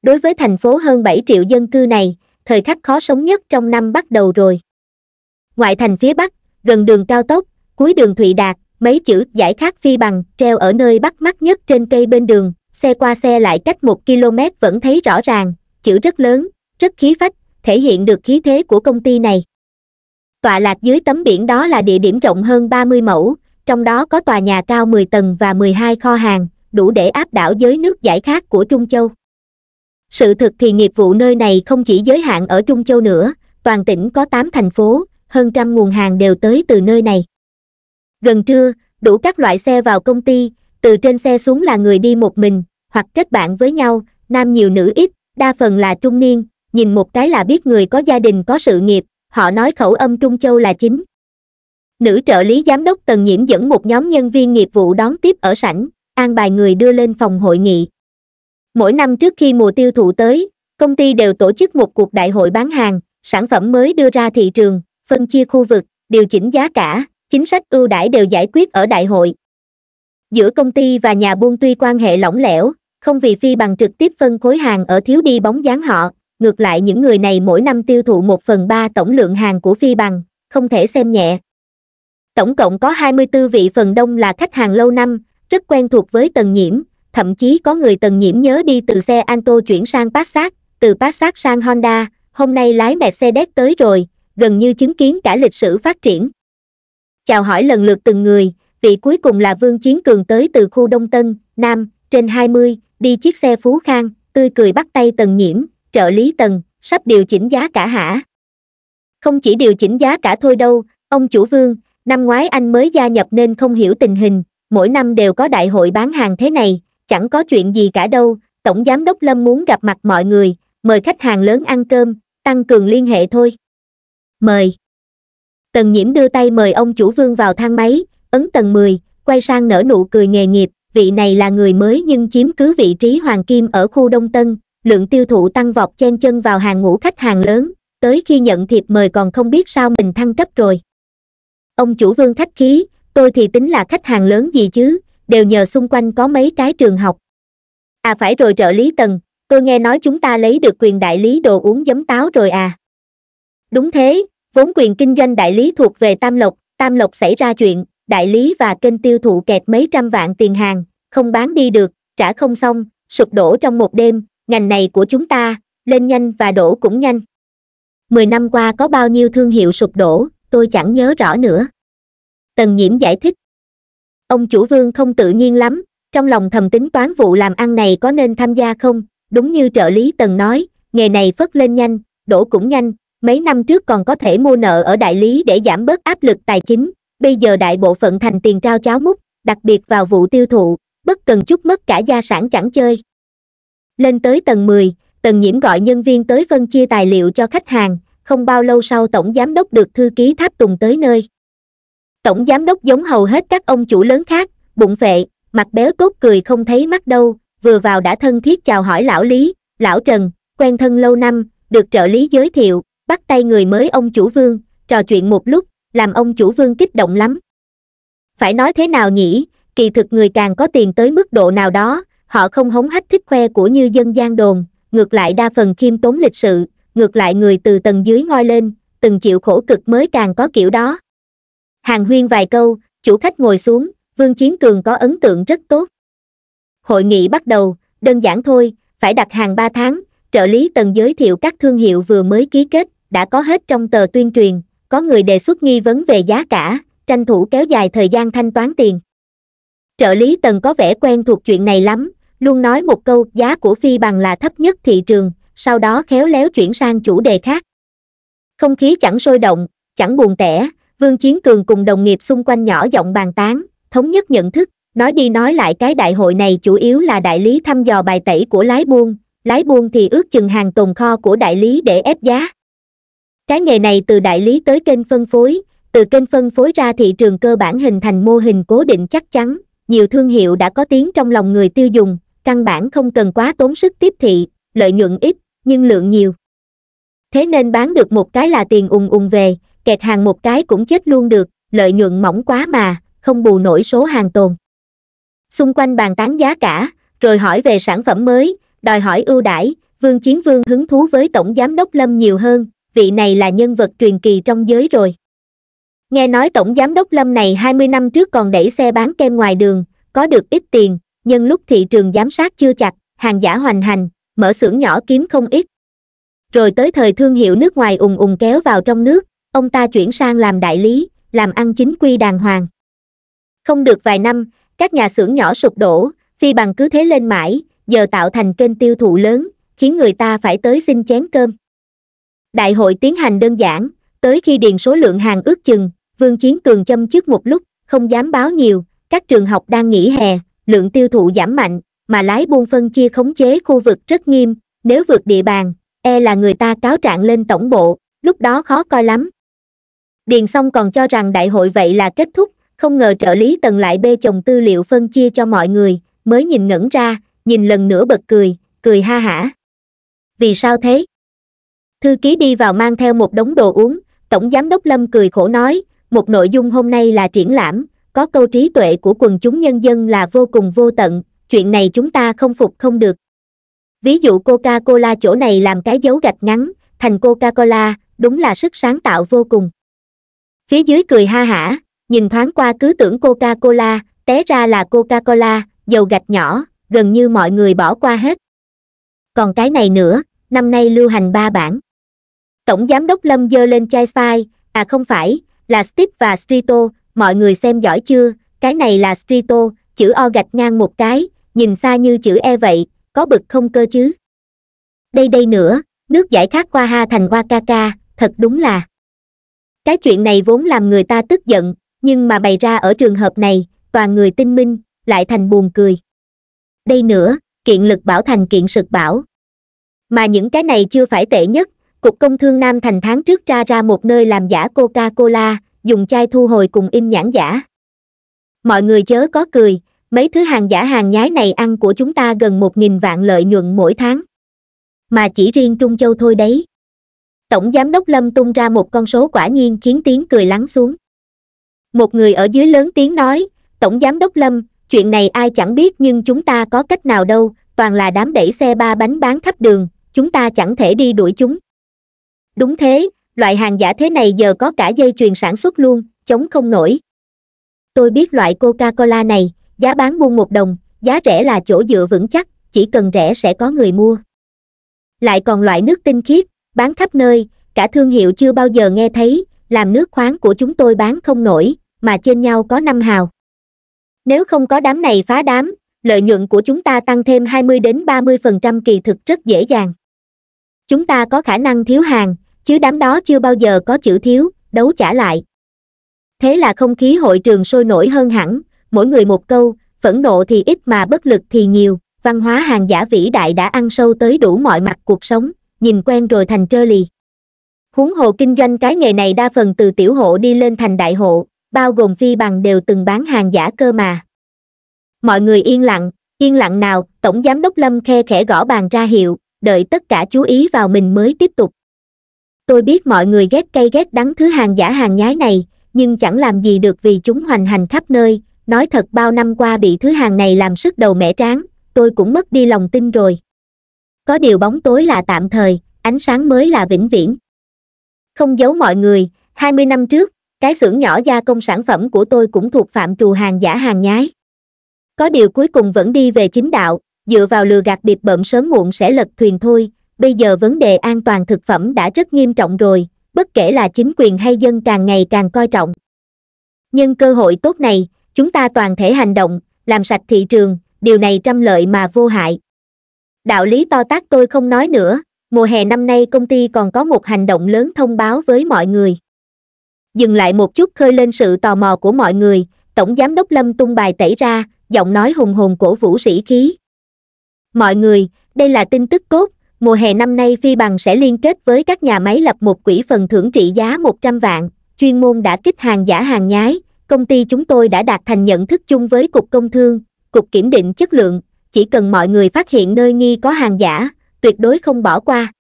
[SPEAKER 1] đối với thành phố hơn bảy triệu dân cư này thời khắc khó sống nhất trong năm bắt đầu rồi ngoại thành phía bắc gần đường cao tốc cuối đường thụy đạt mấy chữ giải khát phi bằng treo ở nơi bắt mắt nhất trên cây bên đường xe qua xe lại cách một km vẫn thấy rõ ràng chữ rất lớn rất khí phách thể hiện được khí thế của công ty này tọa lạc dưới tấm biển đó là địa điểm rộng hơn 30 mẫu, trong đó có tòa nhà cao 10 tầng và 12 kho hàng, đủ để áp đảo giới nước giải khác của Trung Châu. Sự thực thì nghiệp vụ nơi này không chỉ giới hạn ở Trung Châu nữa, toàn tỉnh có 8 thành phố, hơn trăm nguồn hàng đều tới từ nơi này. Gần trưa, đủ các loại xe vào công ty, từ trên xe xuống là người đi một mình, hoặc kết bạn với nhau, nam nhiều nữ ít, đa phần là trung niên, nhìn một cái là biết người có gia đình có sự nghiệp, họ nói khẩu âm trung châu là chính nữ trợ lý giám đốc tần nhiễm dẫn một nhóm nhân viên nghiệp vụ đón tiếp ở sảnh an bài người đưa lên phòng hội nghị mỗi năm trước khi mùa tiêu thụ tới công ty đều tổ chức một cuộc đại hội bán hàng sản phẩm mới đưa ra thị trường phân chia khu vực điều chỉnh giá cả chính sách ưu đãi đều giải quyết ở đại hội giữa công ty và nhà buôn tuy quan hệ lỏng lẻo không vì phi bằng trực tiếp phân khối hàng ở thiếu đi bóng dáng họ ngược lại những người này mỗi năm tiêu thụ một phần ba tổng lượng hàng của phi bằng, không thể xem nhẹ. Tổng cộng có 24 vị phần đông là khách hàng lâu năm, rất quen thuộc với Tần Nhiễm, thậm chí có người Tần Nhiễm nhớ đi từ xe Anto chuyển sang Passat, từ Passat sang Honda, hôm nay lái Mercedes tới rồi, gần như chứng kiến cả lịch sử phát triển. Chào hỏi lần lượt từng người, vị cuối cùng là Vương Chiến Cường tới từ khu Đông Tân, Nam, trên 20, đi chiếc xe Phú Khang, tươi cười bắt tay Tần Nhiễm, trợ lý tần sắp điều chỉnh giá cả hả không chỉ điều chỉnh giá cả thôi đâu ông chủ vương năm ngoái anh mới gia nhập nên không hiểu tình hình mỗi năm đều có đại hội bán hàng thế này chẳng có chuyện gì cả đâu tổng giám đốc lâm muốn gặp mặt mọi người mời khách hàng lớn ăn cơm tăng cường liên hệ thôi mời tần nhiễm đưa tay mời ông chủ vương vào thang máy ấn tầng mười quay sang nở nụ cười nghề nghiệp vị này là người mới nhưng chiếm cứ vị trí hoàng kim ở khu đông tân lượng tiêu thụ tăng vọt chen chân vào hàng ngũ khách hàng lớn tới khi nhận thiệp mời còn không biết sao mình thăng cấp rồi ông chủ vương khách khí tôi thì tính là khách hàng lớn gì chứ đều nhờ xung quanh có mấy cái trường học à phải rồi trợ lý tần tôi nghe nói chúng ta lấy được quyền đại lý đồ uống giấm táo rồi à đúng thế vốn quyền kinh doanh đại lý thuộc về tam lộc tam lộc xảy ra chuyện đại lý và kênh tiêu thụ kẹt mấy trăm vạn tiền hàng không bán đi được trả không xong sụp đổ trong một đêm ngành này của chúng ta lên nhanh và đổ cũng nhanh mười năm qua có bao nhiêu thương hiệu sụp đổ tôi chẳng nhớ rõ nữa tần nhiễm giải thích ông chủ vương không tự nhiên lắm trong lòng thầm tính toán vụ làm ăn này có nên tham gia không đúng như trợ lý tần nói nghề này phất lên nhanh đổ cũng nhanh mấy năm trước còn có thể mua nợ ở đại lý để giảm bớt áp lực tài chính bây giờ đại bộ phận thành tiền trao cháo múc đặc biệt vào vụ tiêu thụ bất cần chút mất cả gia sản chẳng chơi lên tới tầng mười tần nhiễm gọi nhân viên tới phân chia tài liệu cho khách hàng không bao lâu sau tổng giám đốc được thư ký tháp tùng tới nơi tổng giám đốc giống hầu hết các ông chủ lớn khác bụng vệ mặt béo tốt cười không thấy mắt đâu vừa vào đã thân thiết chào hỏi lão lý lão trần quen thân lâu năm được trợ lý giới thiệu bắt tay người mới ông chủ vương trò chuyện một lúc làm ông chủ vương kích động lắm phải nói thế nào nhỉ kỳ thực người càng có tiền tới mức độ nào đó họ không hống hách thích khoe của như dân gian đồn ngược lại đa phần khiêm tốn lịch sự ngược lại người từ tầng dưới ngoi lên từng chịu khổ cực mới càng có kiểu đó hàng huyên vài câu chủ khách ngồi xuống vương chiến cường có ấn tượng rất tốt hội nghị bắt đầu đơn giản thôi phải đặt hàng ba tháng trợ lý tầng giới thiệu các thương hiệu vừa mới ký kết đã có hết trong tờ tuyên truyền có người đề xuất nghi vấn về giá cả tranh thủ kéo dài thời gian thanh toán tiền trợ lý tầng có vẻ quen thuộc chuyện này lắm luôn nói một câu giá của phi bằng là thấp nhất thị trường, sau đó khéo léo chuyển sang chủ đề khác. Không khí chẳng sôi động, chẳng buồn tẻ, Vương Chiến Cường cùng đồng nghiệp xung quanh nhỏ giọng bàn tán, thống nhất nhận thức, nói đi nói lại cái đại hội này chủ yếu là đại lý thăm dò bài tẩy của lái buôn, lái buôn thì ước chừng hàng tồn kho của đại lý để ép giá. Cái nghề này từ đại lý tới kênh phân phối, từ kênh phân phối ra thị trường cơ bản hình thành mô hình cố định chắc chắn, nhiều thương hiệu đã có tiếng trong lòng người tiêu dùng, căn bản không cần quá tốn sức tiếp thị lợi nhuận ít nhưng lượng nhiều thế nên bán được một cái là tiền ùn ùn về kẹt hàng một cái cũng chết luôn được lợi nhuận mỏng quá mà không bù nổi số hàng tồn xung quanh bàn tán giá cả rồi hỏi về sản phẩm mới đòi hỏi ưu đãi vương chiến vương hứng thú với tổng giám đốc lâm nhiều hơn vị này là nhân vật truyền kỳ trong giới rồi nghe nói tổng giám đốc lâm này 20 năm trước còn đẩy xe bán kem ngoài đường có được ít tiền nhân lúc thị trường giám sát chưa chặt hàng giả hoành hành mở xưởng nhỏ kiếm không ít rồi tới thời thương hiệu nước ngoài ùng ùng kéo vào trong nước ông ta chuyển sang làm đại lý làm ăn chính quy đàng hoàng không được vài năm các nhà xưởng nhỏ sụp đổ phi bằng cứ thế lên mãi giờ tạo thành kênh tiêu thụ lớn khiến người ta phải tới xin chén cơm đại hội tiến hành đơn giản tới khi điền số lượng hàng ước chừng vương chiến cường châm trước một lúc không dám báo nhiều các trường học đang nghỉ hè lượng tiêu thụ giảm mạnh mà lái buôn phân chia khống chế khu vực rất nghiêm nếu vượt địa bàn e là người ta cáo trạng lên tổng bộ lúc đó khó coi lắm điền song còn cho rằng đại hội vậy là kết thúc không ngờ trợ lý tần lại bê chồng tư liệu phân chia cho mọi người mới nhìn ngẩn ra nhìn lần nữa bật cười cười ha hả vì sao thế thư ký đi vào mang theo một đống đồ uống tổng giám đốc lâm cười khổ nói một nội dung hôm nay là triển lãm có câu trí tuệ của quần chúng nhân dân là vô cùng vô tận chuyện này chúng ta không phục không được ví dụ coca cola chỗ này làm cái dấu gạch ngắn thành coca cola đúng là sức sáng tạo vô cùng phía dưới cười ha hả nhìn thoáng qua cứ tưởng coca cola té ra là coca cola dầu gạch nhỏ gần như mọi người bỏ qua hết còn cái này nữa năm nay lưu hành ba bản tổng giám đốc lâm dơ lên chai sai à không phải là steve và strito mọi người xem giỏi chưa, cái này là Strito, chữ O gạch ngang một cái, nhìn xa như chữ E vậy, có bực không cơ chứ. Đây đây nữa, nước giải khát qua ha thành qua Wakaka, thật đúng là. Cái chuyện này vốn làm người ta tức giận, nhưng mà bày ra ở trường hợp này, toàn người tinh minh, lại thành buồn cười. Đây nữa, kiện lực bảo thành kiện sực bảo. Mà những cái này chưa phải tệ nhất, Cục Công Thương Nam Thành tháng trước ra ra một nơi làm giả Coca-Cola, dùng chai thu hồi cùng in nhãn giả mọi người chớ có cười mấy thứ hàng giả hàng nhái này ăn của chúng ta gần một nghìn vạn lợi nhuận mỗi tháng mà chỉ riêng trung châu thôi đấy tổng giám đốc lâm tung ra một con số quả nhiên khiến tiếng cười lắng xuống một người ở dưới lớn tiếng nói tổng giám đốc lâm chuyện này ai chẳng biết nhưng chúng ta có cách nào đâu toàn là đám đẩy xe ba bánh bán khắp đường chúng ta chẳng thể đi đuổi chúng đúng thế loại hàng giả thế này giờ có cả dây chuyền sản xuất luôn chống không nổi tôi biết loại coca cola này giá bán buôn một đồng giá rẻ là chỗ dựa vững chắc chỉ cần rẻ sẽ có người mua lại còn loại nước tinh khiết bán khắp nơi cả thương hiệu chưa bao giờ nghe thấy làm nước khoáng của chúng tôi bán không nổi mà trên nhau có năm hào nếu không có đám này phá đám lợi nhuận của chúng ta tăng thêm 20 đến 30% kỳ thực rất dễ dàng chúng ta có khả năng thiếu hàng chứ đám đó chưa bao giờ có chữ thiếu đấu trả lại thế là không khí hội trường sôi nổi hơn hẳn mỗi người một câu phẫn nộ thì ít mà bất lực thì nhiều văn hóa hàng giả vĩ đại đã ăn sâu tới đủ mọi mặt cuộc sống nhìn quen rồi thành trơ lì huống hồ kinh doanh cái nghề này đa phần từ tiểu hộ đi lên thành đại hộ bao gồm phi bằng đều từng bán hàng giả cơ mà mọi người yên lặng yên lặng nào tổng giám đốc lâm khe khẽ gõ bàn ra hiệu đợi tất cả chú ý vào mình mới tiếp tục tôi biết mọi người ghét cây ghét đắng thứ hàng giả hàng nhái này nhưng chẳng làm gì được vì chúng hoành hành khắp nơi nói thật bao năm qua bị thứ hàng này làm sức đầu mẻ tráng tôi cũng mất đi lòng tin rồi có điều bóng tối là tạm thời ánh sáng mới là vĩnh viễn không giấu mọi người hai mươi năm trước cái xưởng nhỏ gia công sản phẩm của tôi cũng thuộc phạm trù hàng giả hàng nhái có điều cuối cùng vẫn đi về chính đạo dựa vào lừa gạt bịp bợm sớm muộn sẽ lật thuyền thôi bây giờ vấn đề an toàn thực phẩm đã rất nghiêm trọng rồi, bất kể là chính quyền hay dân càng ngày càng coi trọng. Nhân cơ hội tốt này, chúng ta toàn thể hành động, làm sạch thị trường, điều này trăm lợi mà vô hại. Đạo lý to tác tôi không nói nữa, mùa hè năm nay công ty còn có một hành động lớn thông báo với mọi người. Dừng lại một chút khơi lên sự tò mò của mọi người, Tổng Giám đốc Lâm tung bài tẩy ra, giọng nói hùng hồn cổ vũ sĩ khí. Mọi người, đây là tin tức tốt, mùa hè năm nay Phi Bằng sẽ liên kết với các nhà máy lập một quỹ phần thưởng trị giá 100 vạn, chuyên môn đã kích hàng giả hàng nhái. Công ty chúng tôi đã đạt thành nhận thức chung với Cục Công Thương, Cục Kiểm định Chất lượng, chỉ cần mọi người phát hiện nơi nghi có hàng giả, tuyệt đối không bỏ qua.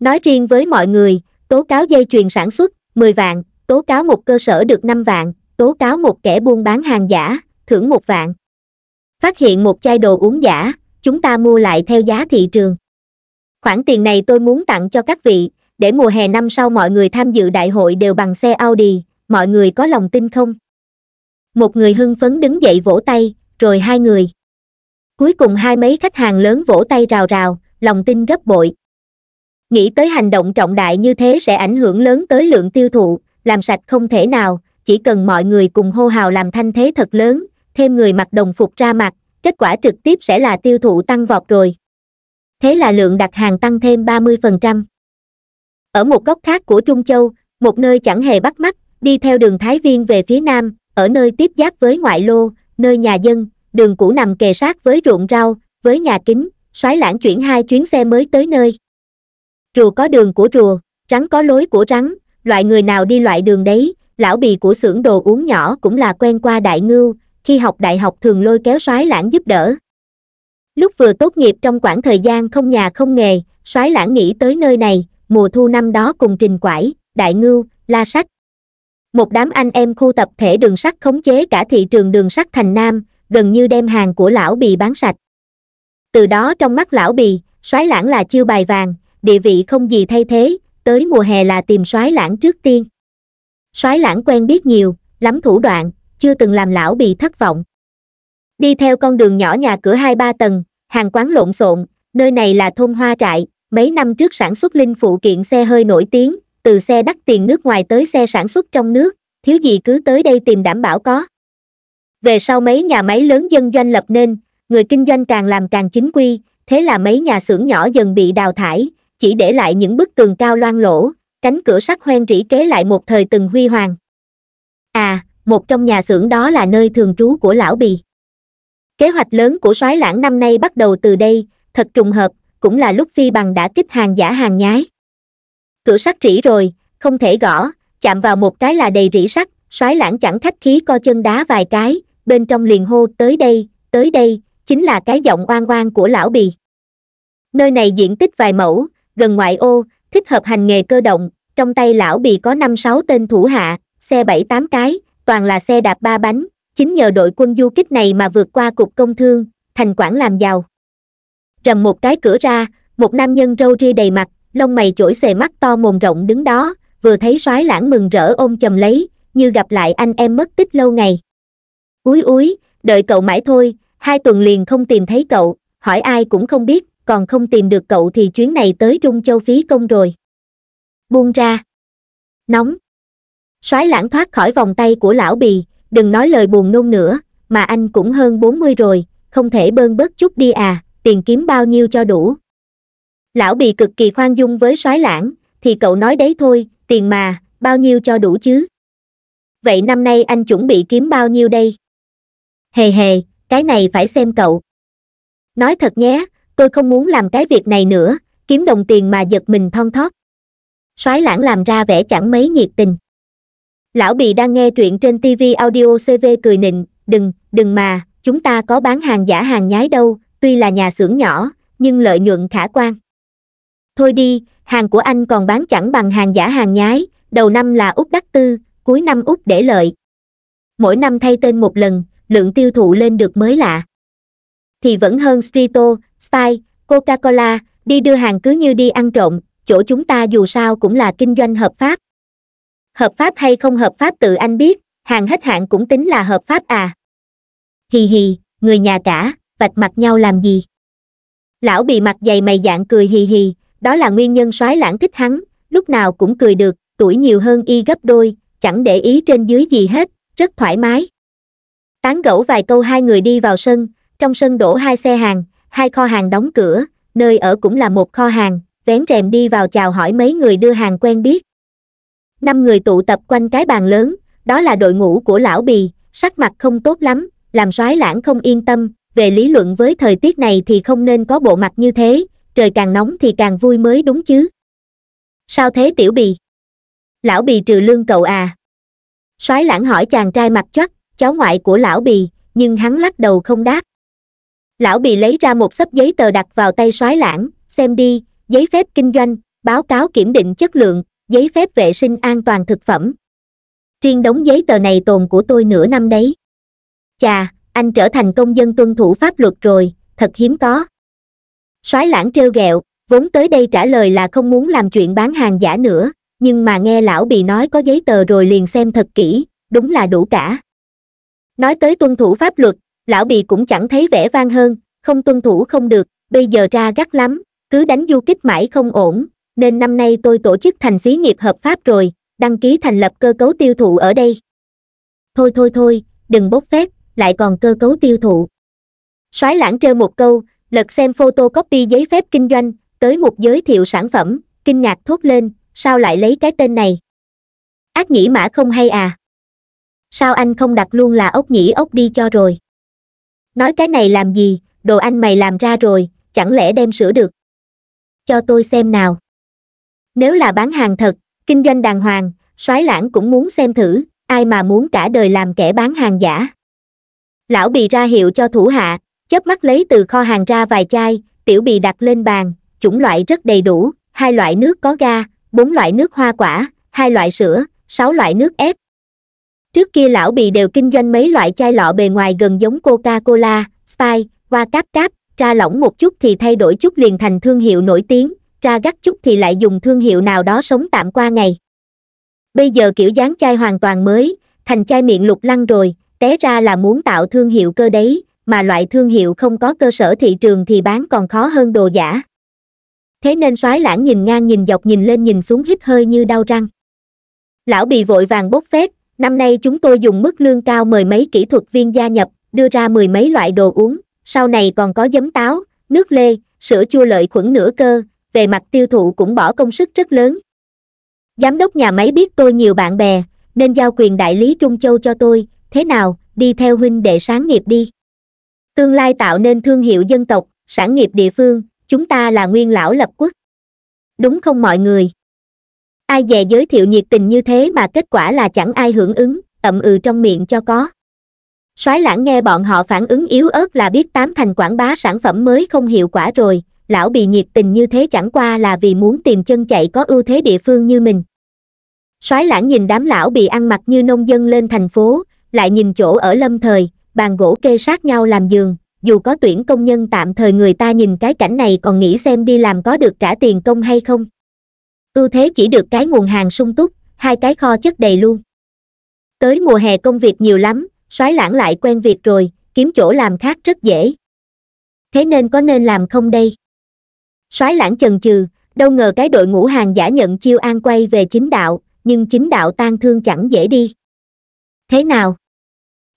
[SPEAKER 1] Nói riêng với mọi người, tố cáo dây chuyền sản xuất, 10 vạn, tố cáo một cơ sở được 5 vạn, tố cáo một kẻ buôn bán hàng giả, thưởng một vạn. Phát hiện một chai đồ uống giả, chúng ta mua lại theo giá thị trường khoản tiền này tôi muốn tặng cho các vị để mùa hè năm sau mọi người tham dự đại hội đều bằng xe audi mọi người có lòng tin không một người hưng phấn đứng dậy vỗ tay rồi hai người cuối cùng hai mấy khách hàng lớn vỗ tay rào rào lòng tin gấp bội nghĩ tới hành động trọng đại như thế sẽ ảnh hưởng lớn tới lượng tiêu thụ làm sạch không thể nào chỉ cần mọi người cùng hô hào làm thanh thế thật lớn thêm người mặc đồng phục ra mặt kết quả trực tiếp sẽ là tiêu thụ tăng vọt rồi thế là lượng đặt hàng tăng thêm 30%. Ở một góc khác của Trung Châu, một nơi chẳng hề bắt mắt, đi theo đường Thái Viên về phía nam, ở nơi tiếp giáp với ngoại lô, nơi nhà dân, đường cũ nằm kề sát với ruộng rau, với nhà kính, soái lãng chuyển hai chuyến xe mới tới nơi. Rùa có đường của rùa, rắn có lối của rắn, loại người nào đi loại đường đấy, lão bì của xưởng đồ uống nhỏ cũng là quen qua đại ngưu, khi học đại học thường lôi kéo soái lãng giúp đỡ lúc vừa tốt nghiệp trong khoảng thời gian không nhà không nghề soái lãng nghĩ tới nơi này mùa thu năm đó cùng trình quải đại ngưu la sách một đám anh em khu tập thể đường sắt khống chế cả thị trường đường sắt thành nam gần như đem hàng của lão bì bán sạch từ đó trong mắt lão bì soái lãng là chiêu bài vàng địa vị không gì thay thế tới mùa hè là tìm soái lãng trước tiên soái lãng quen biết nhiều lắm thủ đoạn chưa từng làm lão bì thất vọng đi theo con đường nhỏ nhà cửa hai ba tầng hàng quán lộn xộn nơi này là thôn hoa trại mấy năm trước sản xuất linh phụ kiện xe hơi nổi tiếng từ xe đắt tiền nước ngoài tới xe sản xuất trong nước thiếu gì cứ tới đây tìm đảm bảo có về sau mấy nhà máy lớn dân doanh lập nên người kinh doanh càng làm càng chính quy thế là mấy nhà xưởng nhỏ dần bị đào thải chỉ để lại những bức tường cao loang lỗ cánh cửa sắt hoen rỉ kế lại một thời từng huy hoàng à một trong nhà xưởng đó là nơi thường trú của lão bì Kế hoạch lớn của soái lãng năm nay bắt đầu từ đây, thật trùng hợp, cũng là lúc phi bằng đã kích hàng giả hàng nhái. Cửa sắt rỉ rồi, không thể gõ, chạm vào một cái là đầy rỉ sắt, soái lãng chẳng khách khí co chân đá vài cái, bên trong liền hô tới đây, tới đây, chính là cái giọng oan oan của lão bì. Nơi này diện tích vài mẫu, gần ngoại ô, thích hợp hành nghề cơ động, trong tay lão bì có 5-6 tên thủ hạ, xe 7-8 cái, toàn là xe đạp ba bánh, chính nhờ đội quân du kích này mà vượt qua cục công thương thành quản làm giàu rầm một cái cửa ra một nam nhân râu ria đầy mặt lông mày chổi xề mắt to mồm rộng đứng đó vừa thấy soái lãng mừng rỡ ôm chầm lấy như gặp lại anh em mất tích lâu ngày úi úi đợi cậu mãi thôi hai tuần liền không tìm thấy cậu hỏi ai cũng không biết còn không tìm được cậu thì chuyến này tới trung châu phí công rồi buông ra nóng soái lãng thoát khỏi vòng tay của lão bì đừng nói lời buồn nôn nữa, mà anh cũng hơn 40 rồi, không thể bơn bớt chút đi à, tiền kiếm bao nhiêu cho đủ. Lão bì cực kỳ khoan dung với soái lãng, thì cậu nói đấy thôi, tiền mà, bao nhiêu cho đủ chứ. Vậy năm nay anh chuẩn bị kiếm bao nhiêu đây? Hề hề, cái này phải xem cậu. Nói thật nhé, tôi không muốn làm cái việc này nữa, kiếm đồng tiền mà giật mình thon thót. Soái lãng làm ra vẻ chẳng mấy nhiệt tình lão bị đang nghe truyện trên tv audio cv cười nịnh đừng đừng mà chúng ta có bán hàng giả hàng nhái đâu tuy là nhà xưởng nhỏ nhưng lợi nhuận khả quan thôi đi hàng của anh còn bán chẳng bằng hàng giả hàng nhái đầu năm là út đắc tư cuối năm út để lợi mỗi năm thay tên một lần lượng tiêu thụ lên được mới lạ thì vẫn hơn strito spy coca cola đi đưa hàng cứ như đi ăn trộm chỗ chúng ta dù sao cũng là kinh doanh hợp pháp hợp pháp hay không hợp pháp tự anh biết hàng hết hạn cũng tính là hợp pháp à hì hì người nhà cả vạch mặt nhau làm gì lão bị mặt dày mày dạng cười hì hì đó là nguyên nhân soái lãng thích hắn lúc nào cũng cười được tuổi nhiều hơn y gấp đôi chẳng để ý trên dưới gì hết rất thoải mái tán gẫu vài câu hai người đi vào sân trong sân đổ hai xe hàng hai kho hàng đóng cửa nơi ở cũng là một kho hàng vén rèm đi vào chào hỏi mấy người đưa hàng quen biết năm người tụ tập quanh cái bàn lớn đó là đội ngũ của lão bì sắc mặt không tốt lắm làm soái lãng không yên tâm về lý luận với thời tiết này thì không nên có bộ mặt như thế trời càng nóng thì càng vui mới đúng chứ sao thế tiểu bì lão bì trừ lương cậu à soái lãng hỏi chàng trai mặt choắt cháu ngoại của lão bì nhưng hắn lắc đầu không đáp lão bì lấy ra một xấp giấy tờ đặt vào tay soái lãng xem đi giấy phép kinh doanh báo cáo kiểm định chất lượng giấy phép vệ sinh an toàn thực phẩm riêng đống giấy tờ này tồn của tôi nửa năm đấy chà anh trở thành công dân tuân thủ pháp luật rồi thật hiếm có soái lãng trêu ghẹo vốn tới đây trả lời là không muốn làm chuyện bán hàng giả nữa nhưng mà nghe lão bị nói có giấy tờ rồi liền xem thật kỹ đúng là đủ cả nói tới tuân thủ pháp luật lão bị cũng chẳng thấy vẻ vang hơn không tuân thủ không được bây giờ ra gắt lắm cứ đánh du kích mãi không ổn nên năm nay tôi tổ chức thành xí nghiệp hợp pháp rồi đăng ký thành lập cơ cấu tiêu thụ ở đây thôi thôi thôi đừng bốc phép lại còn cơ cấu tiêu thụ soái lãng trêu một câu lật xem photocopy giấy phép kinh doanh tới một giới thiệu sản phẩm kinh ngạc thốt lên sao lại lấy cái tên này ác nhĩ mã không hay à sao anh không đặt luôn là ốc nhĩ ốc đi cho rồi nói cái này làm gì đồ anh mày làm ra rồi chẳng lẽ đem sửa được cho tôi xem nào nếu là bán hàng thật, kinh doanh đàng hoàng, soái lãng cũng muốn xem thử, ai mà muốn cả đời làm kẻ bán hàng giả. Lão bì ra hiệu cho thủ hạ, chớp mắt lấy từ kho hàng ra vài chai, tiểu bì đặt lên bàn, chủng loại rất đầy đủ, hai loại nước có ga, bốn loại nước hoa quả, hai loại sữa, sáu loại nước ép. Trước kia lão bì đều kinh doanh mấy loại chai lọ bề ngoài gần giống Coca-Cola, Sprite, qua cáp cáp, ra lỏng một chút thì thay đổi chút liền thành thương hiệu nổi tiếng, ra gắt chút thì lại dùng thương hiệu nào đó sống tạm qua ngày bây giờ kiểu dáng chai hoàn toàn mới thành chai miệng lục lăng rồi té ra là muốn tạo thương hiệu cơ đấy mà loại thương hiệu không có cơ sở thị trường thì bán còn khó hơn đồ giả thế nên soái lãng nhìn ngang nhìn dọc nhìn lên nhìn xuống hít hơi như đau răng lão bì vội vàng bốc phét năm nay chúng tôi dùng mức lương cao mời mấy kỹ thuật viên gia nhập đưa ra mười mấy loại đồ uống sau này còn có giấm táo nước lê sữa chua lợi khuẩn nữa cơ về mặt tiêu thụ cũng bỏ công sức rất lớn giám đốc nhà máy biết tôi nhiều bạn bè nên giao quyền đại lý trung châu cho tôi thế nào đi theo huynh để sáng nghiệp đi tương lai tạo nên thương hiệu dân tộc sản nghiệp địa phương chúng ta là nguyên lão lập quốc đúng không mọi người ai dè giới thiệu nhiệt tình như thế mà kết quả là chẳng ai hưởng ứng ậm ừ trong miệng cho có soái lãng nghe bọn họ phản ứng yếu ớt là biết tám thành quảng bá sản phẩm mới không hiệu quả rồi lão bị nhiệt tình như thế chẳng qua là vì muốn tìm chân chạy có ưu thế địa phương như mình soái lãng nhìn đám lão bị ăn mặc như nông dân lên thành phố lại nhìn chỗ ở lâm thời bàn gỗ kê sát nhau làm giường dù có tuyển công nhân tạm thời người ta nhìn cái cảnh này còn nghĩ xem đi làm có được trả tiền công hay không ưu thế chỉ được cái nguồn hàng sung túc hai cái kho chất đầy luôn tới mùa hè công việc nhiều lắm soái lãng lại quen việc rồi kiếm chỗ làm khác rất dễ thế nên có nên làm không đây soái lãng chần chừ đâu ngờ cái đội ngũ hàng giả nhận chiêu an quay về chính đạo nhưng chính đạo tan thương chẳng dễ đi thế nào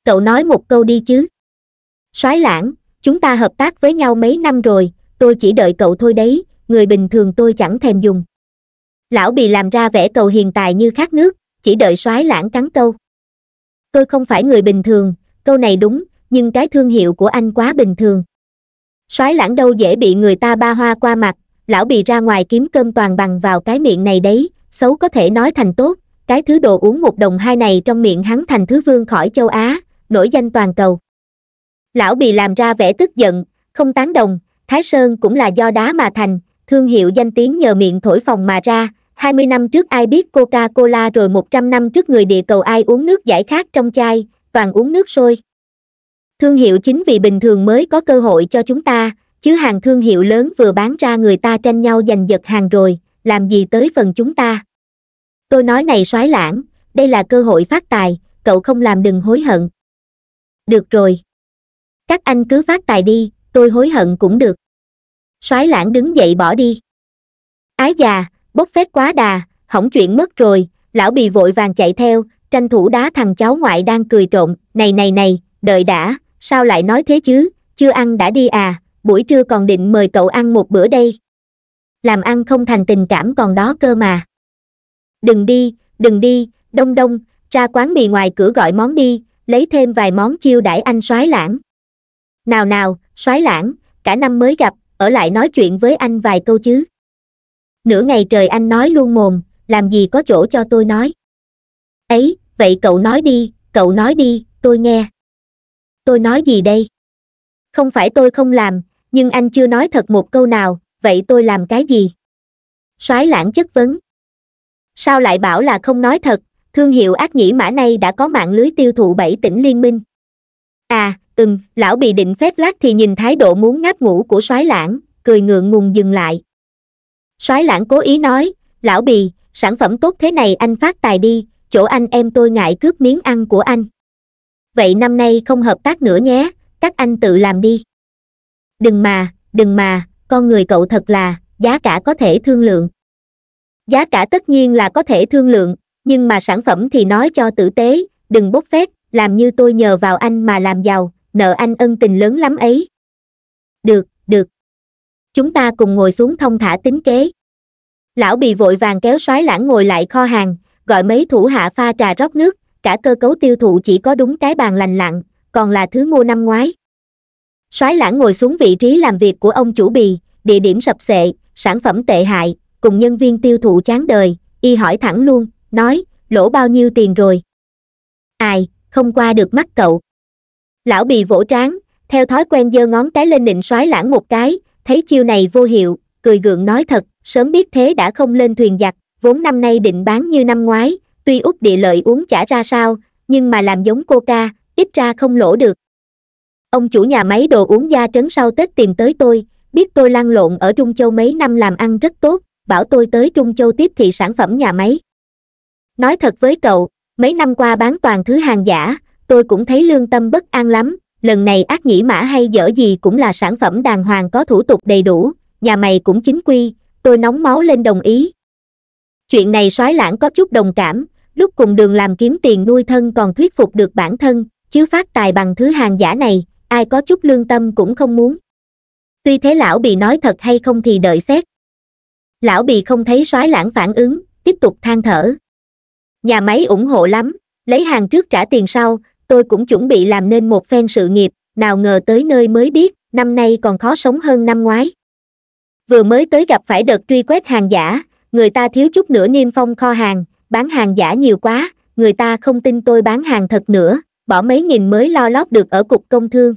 [SPEAKER 1] cậu nói một câu đi chứ soái lãng chúng ta hợp tác với nhau mấy năm rồi tôi chỉ đợi cậu thôi đấy người bình thường tôi chẳng thèm dùng lão bị làm ra vẻ cầu hiền tài như khát nước chỉ đợi soái lãng cắn câu tôi không phải người bình thường câu này đúng nhưng cái thương hiệu của anh quá bình thường soái lãng đâu dễ bị người ta ba hoa qua mặt lão bị ra ngoài kiếm cơm toàn bằng vào cái miệng này đấy xấu có thể nói thành tốt cái thứ đồ uống một đồng hai này trong miệng hắn thành thứ vương khỏi châu á nổi danh toàn cầu lão bị làm ra vẻ tức giận không tán đồng thái sơn cũng là do đá mà thành thương hiệu danh tiếng nhờ miệng thổi phòng mà ra 20 năm trước ai biết Coca-Cola rồi 100 năm trước người địa cầu ai uống nước giải khát trong chai, toàn uống nước sôi thương hiệu chính vì bình thường mới có cơ hội cho chúng ta chứ hàng thương hiệu lớn vừa bán ra người ta tranh nhau giành giật hàng rồi làm gì tới phần chúng ta tôi nói này soái lãng đây là cơ hội phát tài cậu không làm đừng hối hận được rồi các anh cứ phát tài đi tôi hối hận cũng được soái lãng đứng dậy bỏ đi ái già bốc phép quá đà hỏng chuyện mất rồi lão bì vội vàng chạy theo tranh thủ đá thằng cháu ngoại đang cười trộn này này này đợi đã sao lại nói thế chứ chưa ăn đã đi à buổi trưa còn định mời cậu ăn một bữa đây làm ăn không thành tình cảm còn đó cơ mà đừng đi đừng đi đông đông ra quán mì ngoài cửa gọi món đi lấy thêm vài món chiêu đãi anh soái lãng nào nào soái lãng cả năm mới gặp ở lại nói chuyện với anh vài câu chứ nửa ngày trời anh nói luôn mồm làm gì có chỗ cho tôi nói ấy vậy cậu nói đi cậu nói đi tôi nghe tôi nói gì đây không phải tôi không làm nhưng anh chưa nói thật một câu nào vậy tôi làm cái gì soái lãng chất vấn sao lại bảo là không nói thật thương hiệu ác nhĩ mã này đã có mạng lưới tiêu thụ bảy tỉnh liên minh à ừm lão bị định phép lát thì nhìn thái độ muốn ngáp ngủ của soái lãng cười ngượng ngùng dừng lại soái lãng cố ý nói lão bì sản phẩm tốt thế này anh phát tài đi chỗ anh em tôi ngại cướp miếng ăn của anh vậy năm nay không hợp tác nữa nhé các anh tự làm đi đừng mà đừng mà con người cậu thật là giá cả có thể thương lượng giá cả tất nhiên là có thể thương lượng nhưng mà sản phẩm thì nói cho tử tế đừng bốc phép, làm như tôi nhờ vào anh mà làm giàu nợ anh ân tình lớn lắm ấy được được chúng ta cùng ngồi xuống thông thả tính kế lão bị vội vàng kéo soái lãng ngồi lại kho hàng gọi mấy thủ hạ pha trà rót nước cả cơ cấu tiêu thụ chỉ có đúng cái bàn lành lặng còn là thứ mua năm ngoái soái lãng ngồi xuống vị trí làm việc của ông chủ bì địa điểm sập sệ sản phẩm tệ hại cùng nhân viên tiêu thụ chán đời y hỏi thẳng luôn nói lỗ bao nhiêu tiền rồi ai không qua được mắt cậu lão bì vỗ trán theo thói quen giơ ngón cái lên định soái lãng một cái thấy chiêu này vô hiệu cười gượng nói thật sớm biết thế đã không lên thuyền giặt vốn năm nay định bán như năm ngoái tuy út địa lợi uống chả ra sao nhưng mà làm giống coca ít ra không lỗ được ông chủ nhà máy đồ uống gia trấn sau tết tìm tới tôi biết tôi lăn lộn ở trung châu mấy năm làm ăn rất tốt bảo tôi tới trung châu tiếp thị sản phẩm nhà máy nói thật với cậu mấy năm qua bán toàn thứ hàng giả tôi cũng thấy lương tâm bất an lắm lần này ác nhĩ mã hay dở gì cũng là sản phẩm đàng hoàng có thủ tục đầy đủ nhà mày cũng chính quy tôi nóng máu lên đồng ý chuyện này soái lãng có chút đồng cảm lúc cùng đường làm kiếm tiền nuôi thân còn thuyết phục được bản thân chứ phát tài bằng thứ hàng giả này ai có chút lương tâm cũng không muốn tuy thế lão bị nói thật hay không thì đợi xét lão bị không thấy soái lãng phản ứng tiếp tục than thở nhà máy ủng hộ lắm lấy hàng trước trả tiền sau tôi cũng chuẩn bị làm nên một phen sự nghiệp nào ngờ tới nơi mới biết năm nay còn khó sống hơn năm ngoái vừa mới tới gặp phải đợt truy quét hàng giả người ta thiếu chút nữa niêm phong kho hàng bán hàng giả nhiều quá người ta không tin tôi bán hàng thật nữa bỏ mấy nghìn mới lo lót được ở cục công thương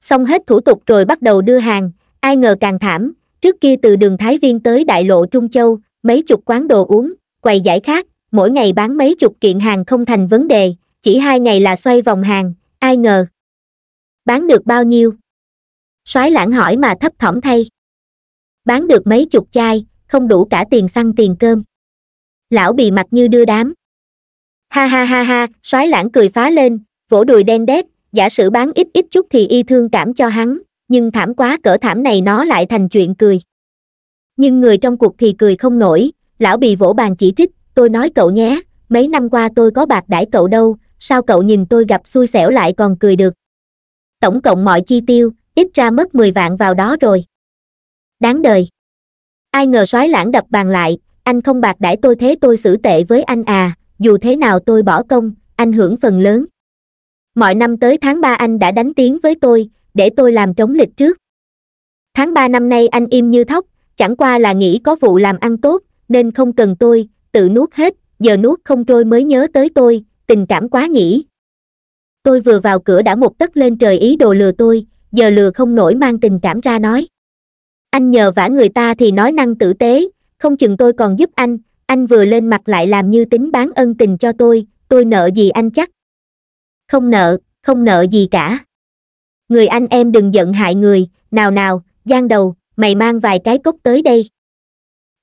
[SPEAKER 1] xong hết thủ tục rồi bắt đầu đưa hàng ai ngờ càng thảm trước kia từ đường thái viên tới đại lộ trung châu mấy chục quán đồ uống quầy giải khác mỗi ngày bán mấy chục kiện hàng không thành vấn đề chỉ hai ngày là xoay vòng hàng ai ngờ bán được bao nhiêu soái lãng hỏi mà thấp thỏm thay bán được mấy chục chai không đủ cả tiền xăng tiền cơm lão bị mặt như đưa đám ha ha ha ha soái lãng cười phá lên vỗ đùi đen đét giả sử bán ít ít chút thì y thương cảm cho hắn nhưng thảm quá cỡ thảm này nó lại thành chuyện cười nhưng người trong cuộc thì cười không nổi lão bị vỗ bàn chỉ trích tôi nói cậu nhé mấy năm qua tôi có bạc đãi cậu đâu sao cậu nhìn tôi gặp xui xẻo lại còn cười được tổng cộng mọi chi tiêu ít ra mất mười vạn vào đó rồi đáng đời ai ngờ soái lãng đập bàn lại anh không bạc đãi tôi thế tôi xử tệ với anh à dù thế nào tôi bỏ công anh hưởng phần lớn mọi năm tới tháng ba anh đã đánh tiếng với tôi để tôi làm trống lịch trước tháng ba năm nay anh im như thóc chẳng qua là nghĩ có vụ làm ăn tốt nên không cần tôi tự nuốt hết giờ nuốt không trôi mới nhớ tới tôi tình cảm quá nhỉ tôi vừa vào cửa đã một tấc lên trời ý đồ lừa tôi giờ lừa không nổi mang tình cảm ra nói anh nhờ vả người ta thì nói năng tử tế không chừng tôi còn giúp anh anh vừa lên mặt lại làm như tính bán ân tình cho tôi tôi nợ gì anh chắc không nợ không nợ gì cả người anh em đừng giận hại người nào nào gian đầu mày mang vài cái cốc tới đây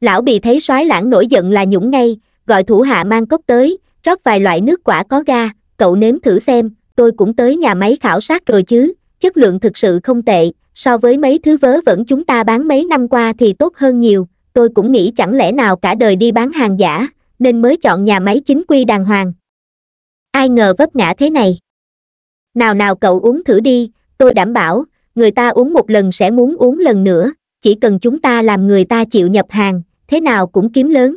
[SPEAKER 1] lão bị thấy soái lãng nổi giận là nhũng ngay gọi thủ hạ mang cốc tới rót vài loại nước quả có ga cậu nếm thử xem tôi cũng tới nhà máy khảo sát rồi chứ chất lượng thực sự không tệ so với mấy thứ vớ vẩn chúng ta bán mấy năm qua thì tốt hơn nhiều tôi cũng nghĩ chẳng lẽ nào cả đời đi bán hàng giả nên mới chọn nhà máy chính quy đàng hoàng ai ngờ vấp ngã thế này nào nào cậu uống thử đi tôi đảm bảo người ta uống một lần sẽ muốn uống lần nữa chỉ cần chúng ta làm người ta chịu nhập hàng thế nào cũng kiếm lớn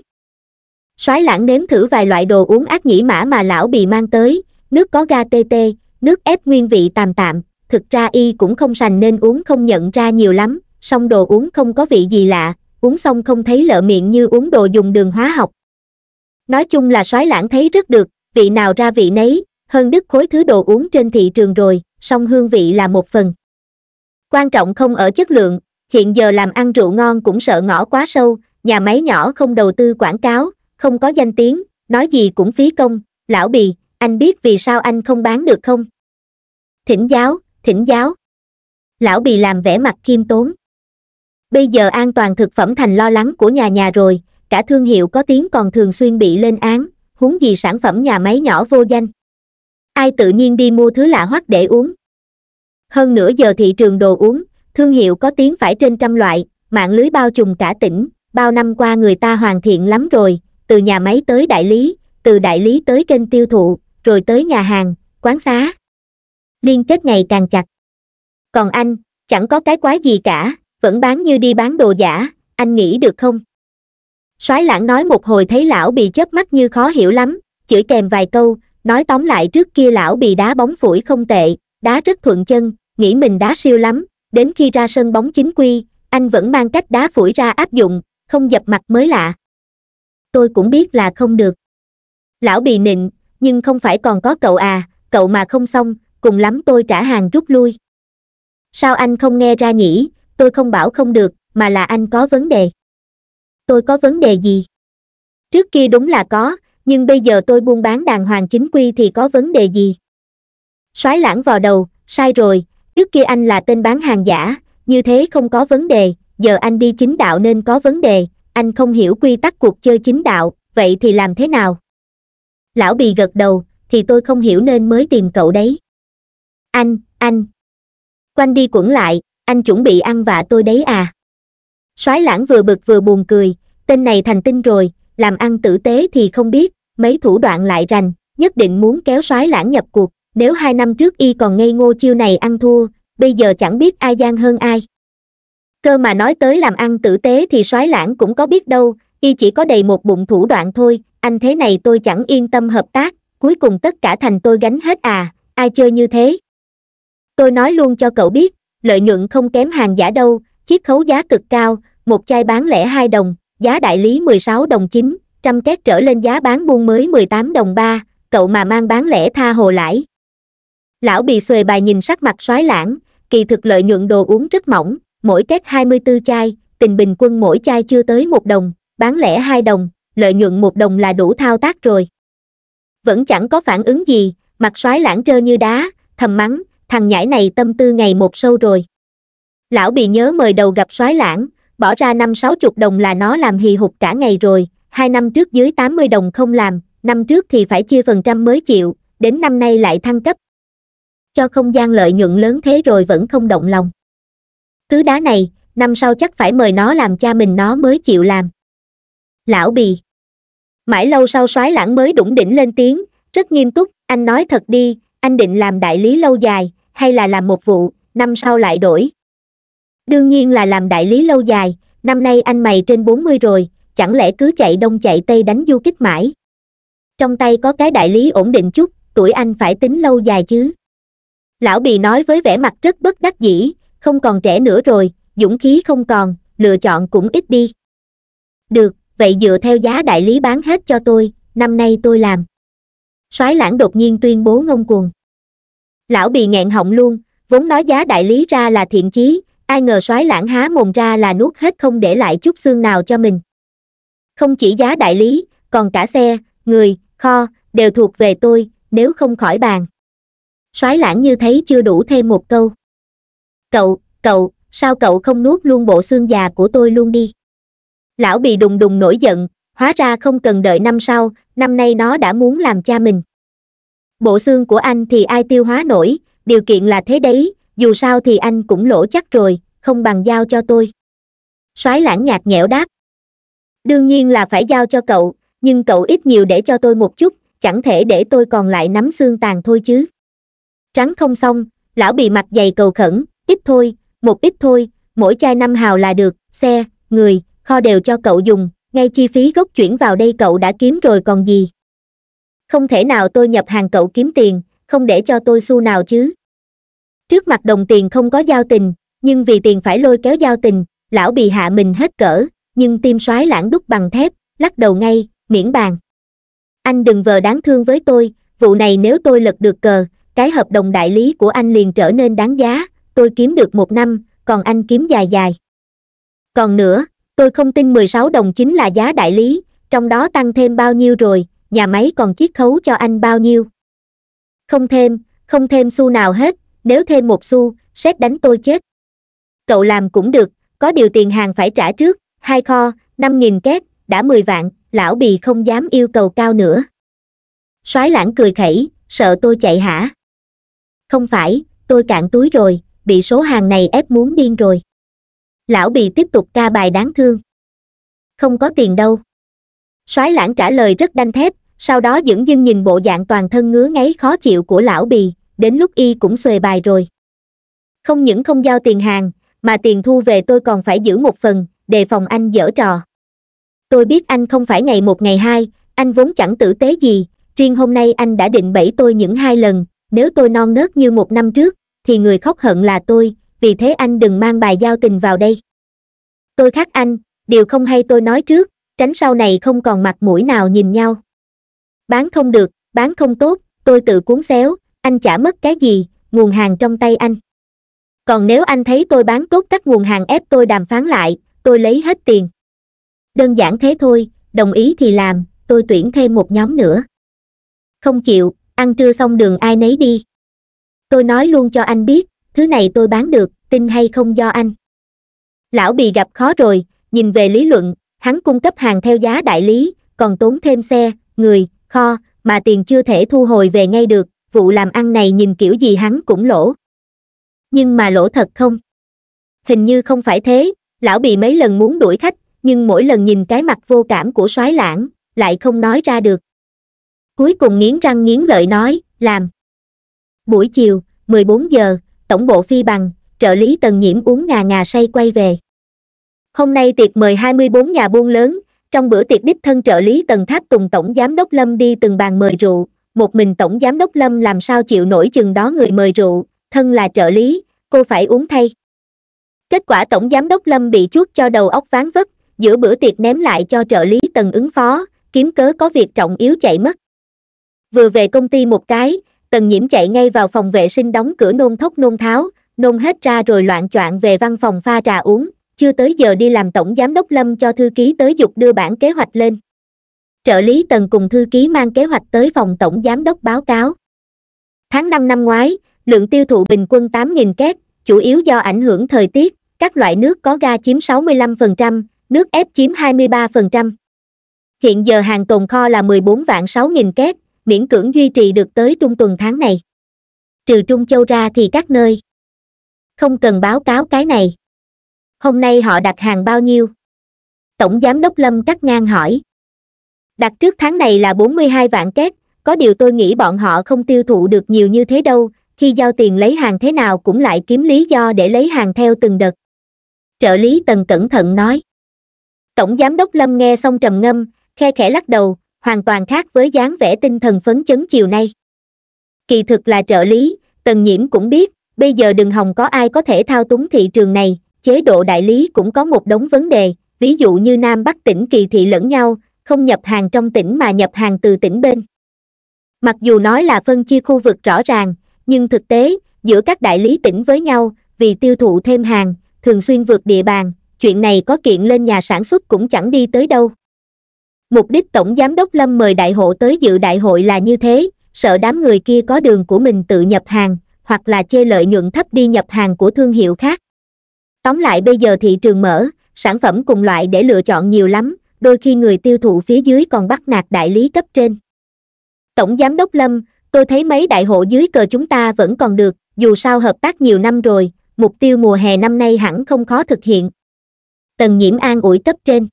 [SPEAKER 1] soái lãng nếm thử vài loại đồ uống ác nhĩ mã mà lão bì mang tới nước có ga tê tê nước ép nguyên vị tạm tạm thực ra y cũng không sành nên uống không nhận ra nhiều lắm song đồ uống không có vị gì lạ uống xong không thấy lợ miệng như uống đồ dùng đường hóa học nói chung là soái lãng thấy rất được vị nào ra vị nấy hơn đứt khối thứ đồ uống trên thị trường rồi song hương vị là một phần quan trọng không ở chất lượng hiện giờ làm ăn rượu ngon cũng sợ ngõ quá sâu nhà máy nhỏ không đầu tư quảng cáo không có danh tiếng nói gì cũng phí công lão bì anh biết vì sao anh không bán được không thỉnh giáo thỉnh giáo lão bì làm vẻ mặt khiêm tốn bây giờ an toàn thực phẩm thành lo lắng của nhà nhà rồi cả thương hiệu có tiếng còn thường xuyên bị lên án huống gì sản phẩm nhà máy nhỏ vô danh ai tự nhiên đi mua thứ lạ hoắc để uống hơn nửa giờ thị trường đồ uống thương hiệu có tiếng phải trên trăm loại mạng lưới bao trùm cả tỉnh bao năm qua người ta hoàn thiện lắm rồi từ nhà máy tới đại lý từ đại lý tới kênh tiêu thụ rồi tới nhà hàng quán xá liên kết ngày càng chặt còn anh chẳng có cái quái gì cả vẫn bán như đi bán đồ giả anh nghĩ được không soái lãng nói một hồi thấy lão bị chớp mắt như khó hiểu lắm chửi kèm vài câu nói tóm lại trước kia lão bị đá bóng phủi không tệ đá rất thuận chân nghĩ mình đá siêu lắm đến khi ra sân bóng chính quy anh vẫn mang cách đá phủi ra áp dụng không dập mặt mới lạ tôi cũng biết là không được lão bị nịnh nhưng không phải còn có cậu à cậu mà không xong cùng lắm tôi trả hàng rút lui sao anh không nghe ra nhỉ tôi không bảo không được mà là anh có vấn đề tôi có vấn đề gì trước kia đúng là có nhưng bây giờ tôi buôn bán đàng hoàng chính quy thì có vấn đề gì soái lãng vào đầu sai rồi trước kia anh là tên bán hàng giả như thế không có vấn đề giờ anh đi chính đạo nên có vấn đề anh không hiểu quy tắc cuộc chơi chính đạo vậy thì làm thế nào lão bì gật đầu thì tôi không hiểu nên mới tìm cậu đấy anh anh quanh đi quẩn lại anh chuẩn bị ăn vạ tôi đấy à soái lãng vừa bực vừa buồn cười tên này thành tinh rồi làm ăn tử tế thì không biết mấy thủ đoạn lại rành nhất định muốn kéo soái lãng nhập cuộc nếu hai năm trước y còn ngây ngô chiêu này ăn thua bây giờ chẳng biết ai gian hơn ai cơ mà nói tới làm ăn tử tế thì soái lãng cũng có biết đâu y chỉ có đầy một bụng thủ đoạn thôi anh thế này tôi chẳng yên tâm hợp tác cuối cùng tất cả thành tôi gánh hết à ai chơi như thế tôi nói luôn cho cậu biết lợi nhuận không kém hàng giả đâu, chiếc khấu giá cực cao, một chai bán lẻ 2 đồng, giá đại lý 16 đồng 9, trăm két trở lên giá bán buôn mới 18 đồng 3, cậu mà mang bán lẻ tha hồ lãi. Lão bì xuề bài nhìn sắc mặt soái lãng, kỳ thực lợi nhuận đồ uống rất mỏng, mỗi két 24 chai, tình bình quân mỗi chai chưa tới một đồng, bán lẻ 2 đồng, lợi nhuận một đồng là đủ thao tác rồi. Vẫn chẳng có phản ứng gì, mặt soái lãng trơ như đá, thầm mắng, thằng nhãi này tâm tư ngày một sâu rồi lão bị nhớ mời đầu gặp soái lãng bỏ ra năm sáu chục đồng là nó làm hì hục cả ngày rồi hai năm trước dưới tám mươi đồng không làm năm trước thì phải chia phần trăm mới chịu đến năm nay lại thăng cấp cho không gian lợi nhuận lớn thế rồi vẫn không động lòng cứ đá này năm sau chắc phải mời nó làm cha mình nó mới chịu làm lão bì mãi lâu sau soái lãng mới đủng đỉnh lên tiếng rất nghiêm túc anh nói thật đi anh định làm đại lý lâu dài hay là làm một vụ năm sau lại đổi đương nhiên là làm đại lý lâu dài năm nay anh mày trên bốn mươi rồi chẳng lẽ cứ chạy đông chạy tây đánh du kích mãi trong tay có cái đại lý ổn định chút tuổi anh phải tính lâu dài chứ lão bì nói với vẻ mặt rất bất đắc dĩ không còn trẻ nữa rồi dũng khí không còn lựa chọn cũng ít đi được vậy dựa theo giá đại lý bán hết cho tôi năm nay tôi làm soái lãng đột nhiên tuyên bố ngông cuồng lão bị nghẹn họng luôn vốn nói giá đại lý ra là thiện chí ai ngờ soái lãng há mồm ra là nuốt hết không để lại chút xương nào cho mình không chỉ giá đại lý còn cả xe người kho đều thuộc về tôi nếu không khỏi bàn soái lãng như thấy chưa đủ thêm một câu cậu cậu sao cậu không nuốt luôn bộ xương già của tôi luôn đi lão bị đùng đùng nổi giận hóa ra không cần đợi năm sau năm nay nó đã muốn làm cha mình bộ xương của anh thì ai tiêu hóa nổi điều kiện là thế đấy dù sao thì anh cũng lỗ chắc rồi không bằng giao cho tôi soái lãng nhạt nhẽo đáp đương nhiên là phải giao cho cậu nhưng cậu ít nhiều để cho tôi một chút chẳng thể để tôi còn lại nắm xương tàn thôi chứ trắng không xong lão bị mặt dày cầu khẩn ít thôi một ít thôi mỗi chai năm hào là được xe người kho đều cho cậu dùng ngay chi phí gốc chuyển vào đây cậu đã kiếm rồi còn gì không thể nào tôi nhập hàng cậu kiếm tiền không để cho tôi xu nào chứ trước mặt đồng tiền không có giao tình nhưng vì tiền phải lôi kéo giao tình lão bị hạ mình hết cỡ nhưng tim soái lãng đúc bằng thép lắc đầu ngay miễn bàn anh đừng vờ đáng thương với tôi vụ này nếu tôi lật được cờ cái hợp đồng đại lý của anh liền trở nên đáng giá tôi kiếm được một năm còn anh kiếm dài dài còn nữa tôi không tin 16 đồng chính là giá đại lý trong đó tăng thêm bao nhiêu rồi nhà máy còn chiết khấu cho anh bao nhiêu không thêm không thêm xu nào hết nếu thêm một xu sét đánh tôi chết cậu làm cũng được có điều tiền hàng phải trả trước hai kho năm nghìn két đã mười vạn lão bì không dám yêu cầu cao nữa soái lãng cười khẩy sợ tôi chạy hả không phải tôi cạn túi rồi bị số hàng này ép muốn điên rồi lão bì tiếp tục ca bài đáng thương không có tiền đâu soái lãng trả lời rất đanh thép sau đó dưỡng dưng nhìn bộ dạng toàn thân ngứa ngáy khó chịu của lão bì, đến lúc y cũng xuề bài rồi. Không những không giao tiền hàng, mà tiền thu về tôi còn phải giữ một phần, đề phòng anh dở trò. Tôi biết anh không phải ngày một ngày hai, anh vốn chẳng tử tế gì, riêng hôm nay anh đã định bẫy tôi những hai lần, nếu tôi non nớt như một năm trước, thì người khóc hận là tôi, vì thế anh đừng mang bài giao tình vào đây. Tôi khác anh, điều không hay tôi nói trước, tránh sau này không còn mặt mũi nào nhìn nhau bán không được bán không tốt tôi tự cuốn xéo anh chả mất cái gì nguồn hàng trong tay anh còn nếu anh thấy tôi bán tốt các nguồn hàng ép tôi đàm phán lại tôi lấy hết tiền đơn giản thế thôi đồng ý thì làm tôi tuyển thêm một nhóm nữa không chịu ăn trưa xong đường ai nấy đi tôi nói luôn cho anh biết thứ này tôi bán được tin hay không do anh lão bì gặp khó rồi nhìn về lý luận hắn cung cấp hàng theo giá đại lý còn tốn thêm xe người kho, mà tiền chưa thể thu hồi về ngay được, vụ làm ăn này nhìn kiểu gì hắn cũng lỗ. Nhưng mà lỗ thật không? Hình như không phải thế, lão bị mấy lần muốn đuổi khách, nhưng mỗi lần nhìn cái mặt vô cảm của soái lãng, lại không nói ra được. Cuối cùng nghiến răng nghiến lợi nói, làm. Buổi chiều, 14 giờ, tổng bộ phi bằng, trợ lý tần nhiễm uống ngà ngà say quay về. Hôm nay tiệc mời 24 nhà buôn lớn, trong bữa tiệc đích thân trợ lý tần tháp tùng tổng giám đốc lâm đi từng bàn mời rượu một mình tổng giám đốc lâm làm sao chịu nổi chừng đó người mời rượu thân là trợ lý cô phải uống thay kết quả tổng giám đốc lâm bị chuốt cho đầu óc ván vất giữa bữa tiệc ném lại cho trợ lý tần ứng phó kiếm cớ có việc trọng yếu chạy mất vừa về công ty một cái tần nhiễm chạy ngay vào phòng vệ sinh đóng cửa nôn thốc nôn tháo nôn hết ra rồi loạn choạng về văn phòng pha trà uống chưa tới giờ đi làm tổng giám đốc lâm cho thư ký tới dục đưa bản kế hoạch lên trợ lý tần cùng thư ký mang kế hoạch tới phòng tổng giám đốc báo cáo tháng năm năm ngoái lượng tiêu thụ bình quân 8.000 két chủ yếu do ảnh hưởng thời tiết các loại nước có ga chiếm 65%, nước ép chiếm 23%. Hiện giờ hàng tồn kho là 14 vạn 6.000 két, miễn cưỡng duy trì được tới trung tuần tháng này. Trừ Trung Châu ra thì các nơi. Không cần báo cáo cái này hôm nay họ đặt hàng bao nhiêu tổng giám đốc lâm cắt ngang hỏi đặt trước tháng này là bốn mươi hai vạn két có điều tôi nghĩ bọn họ không tiêu thụ được nhiều như thế đâu khi giao tiền lấy hàng thế nào cũng lại kiếm lý do để lấy hàng theo từng đợt trợ lý tần cẩn thận nói tổng giám đốc lâm nghe xong trầm ngâm khe khẽ lắc đầu hoàn toàn khác với dáng vẻ tinh thần phấn chấn chiều nay kỳ thực là trợ lý tần nhiễm cũng biết bây giờ đừng hòng có ai có thể thao túng thị trường này chế độ đại lý cũng có một đống vấn đề, ví dụ như Nam Bắc tỉnh kỳ thị lẫn nhau, không nhập hàng trong tỉnh mà nhập hàng từ tỉnh bên. Mặc dù nói là phân chia khu vực rõ ràng, nhưng thực tế, giữa các đại lý tỉnh với nhau, vì tiêu thụ thêm hàng, thường xuyên vượt địa bàn, chuyện này có kiện lên nhà sản xuất cũng chẳng đi tới đâu. Mục đích Tổng Giám đốc Lâm mời đại hộ tới dự đại hội là như thế, sợ đám người kia có đường của mình tự nhập hàng, hoặc là chê lợi nhuận thấp đi nhập hàng của thương hiệu khác tóm lại bây giờ thị trường mở sản phẩm cùng loại để lựa chọn nhiều lắm đôi khi người tiêu thụ phía dưới còn bắt nạt đại lý cấp trên tổng giám đốc lâm tôi thấy mấy đại hộ dưới cờ chúng ta vẫn còn được dù sao hợp tác nhiều năm rồi mục tiêu mùa hè năm nay hẳn không khó thực hiện tần nhiễm an ủi cấp trên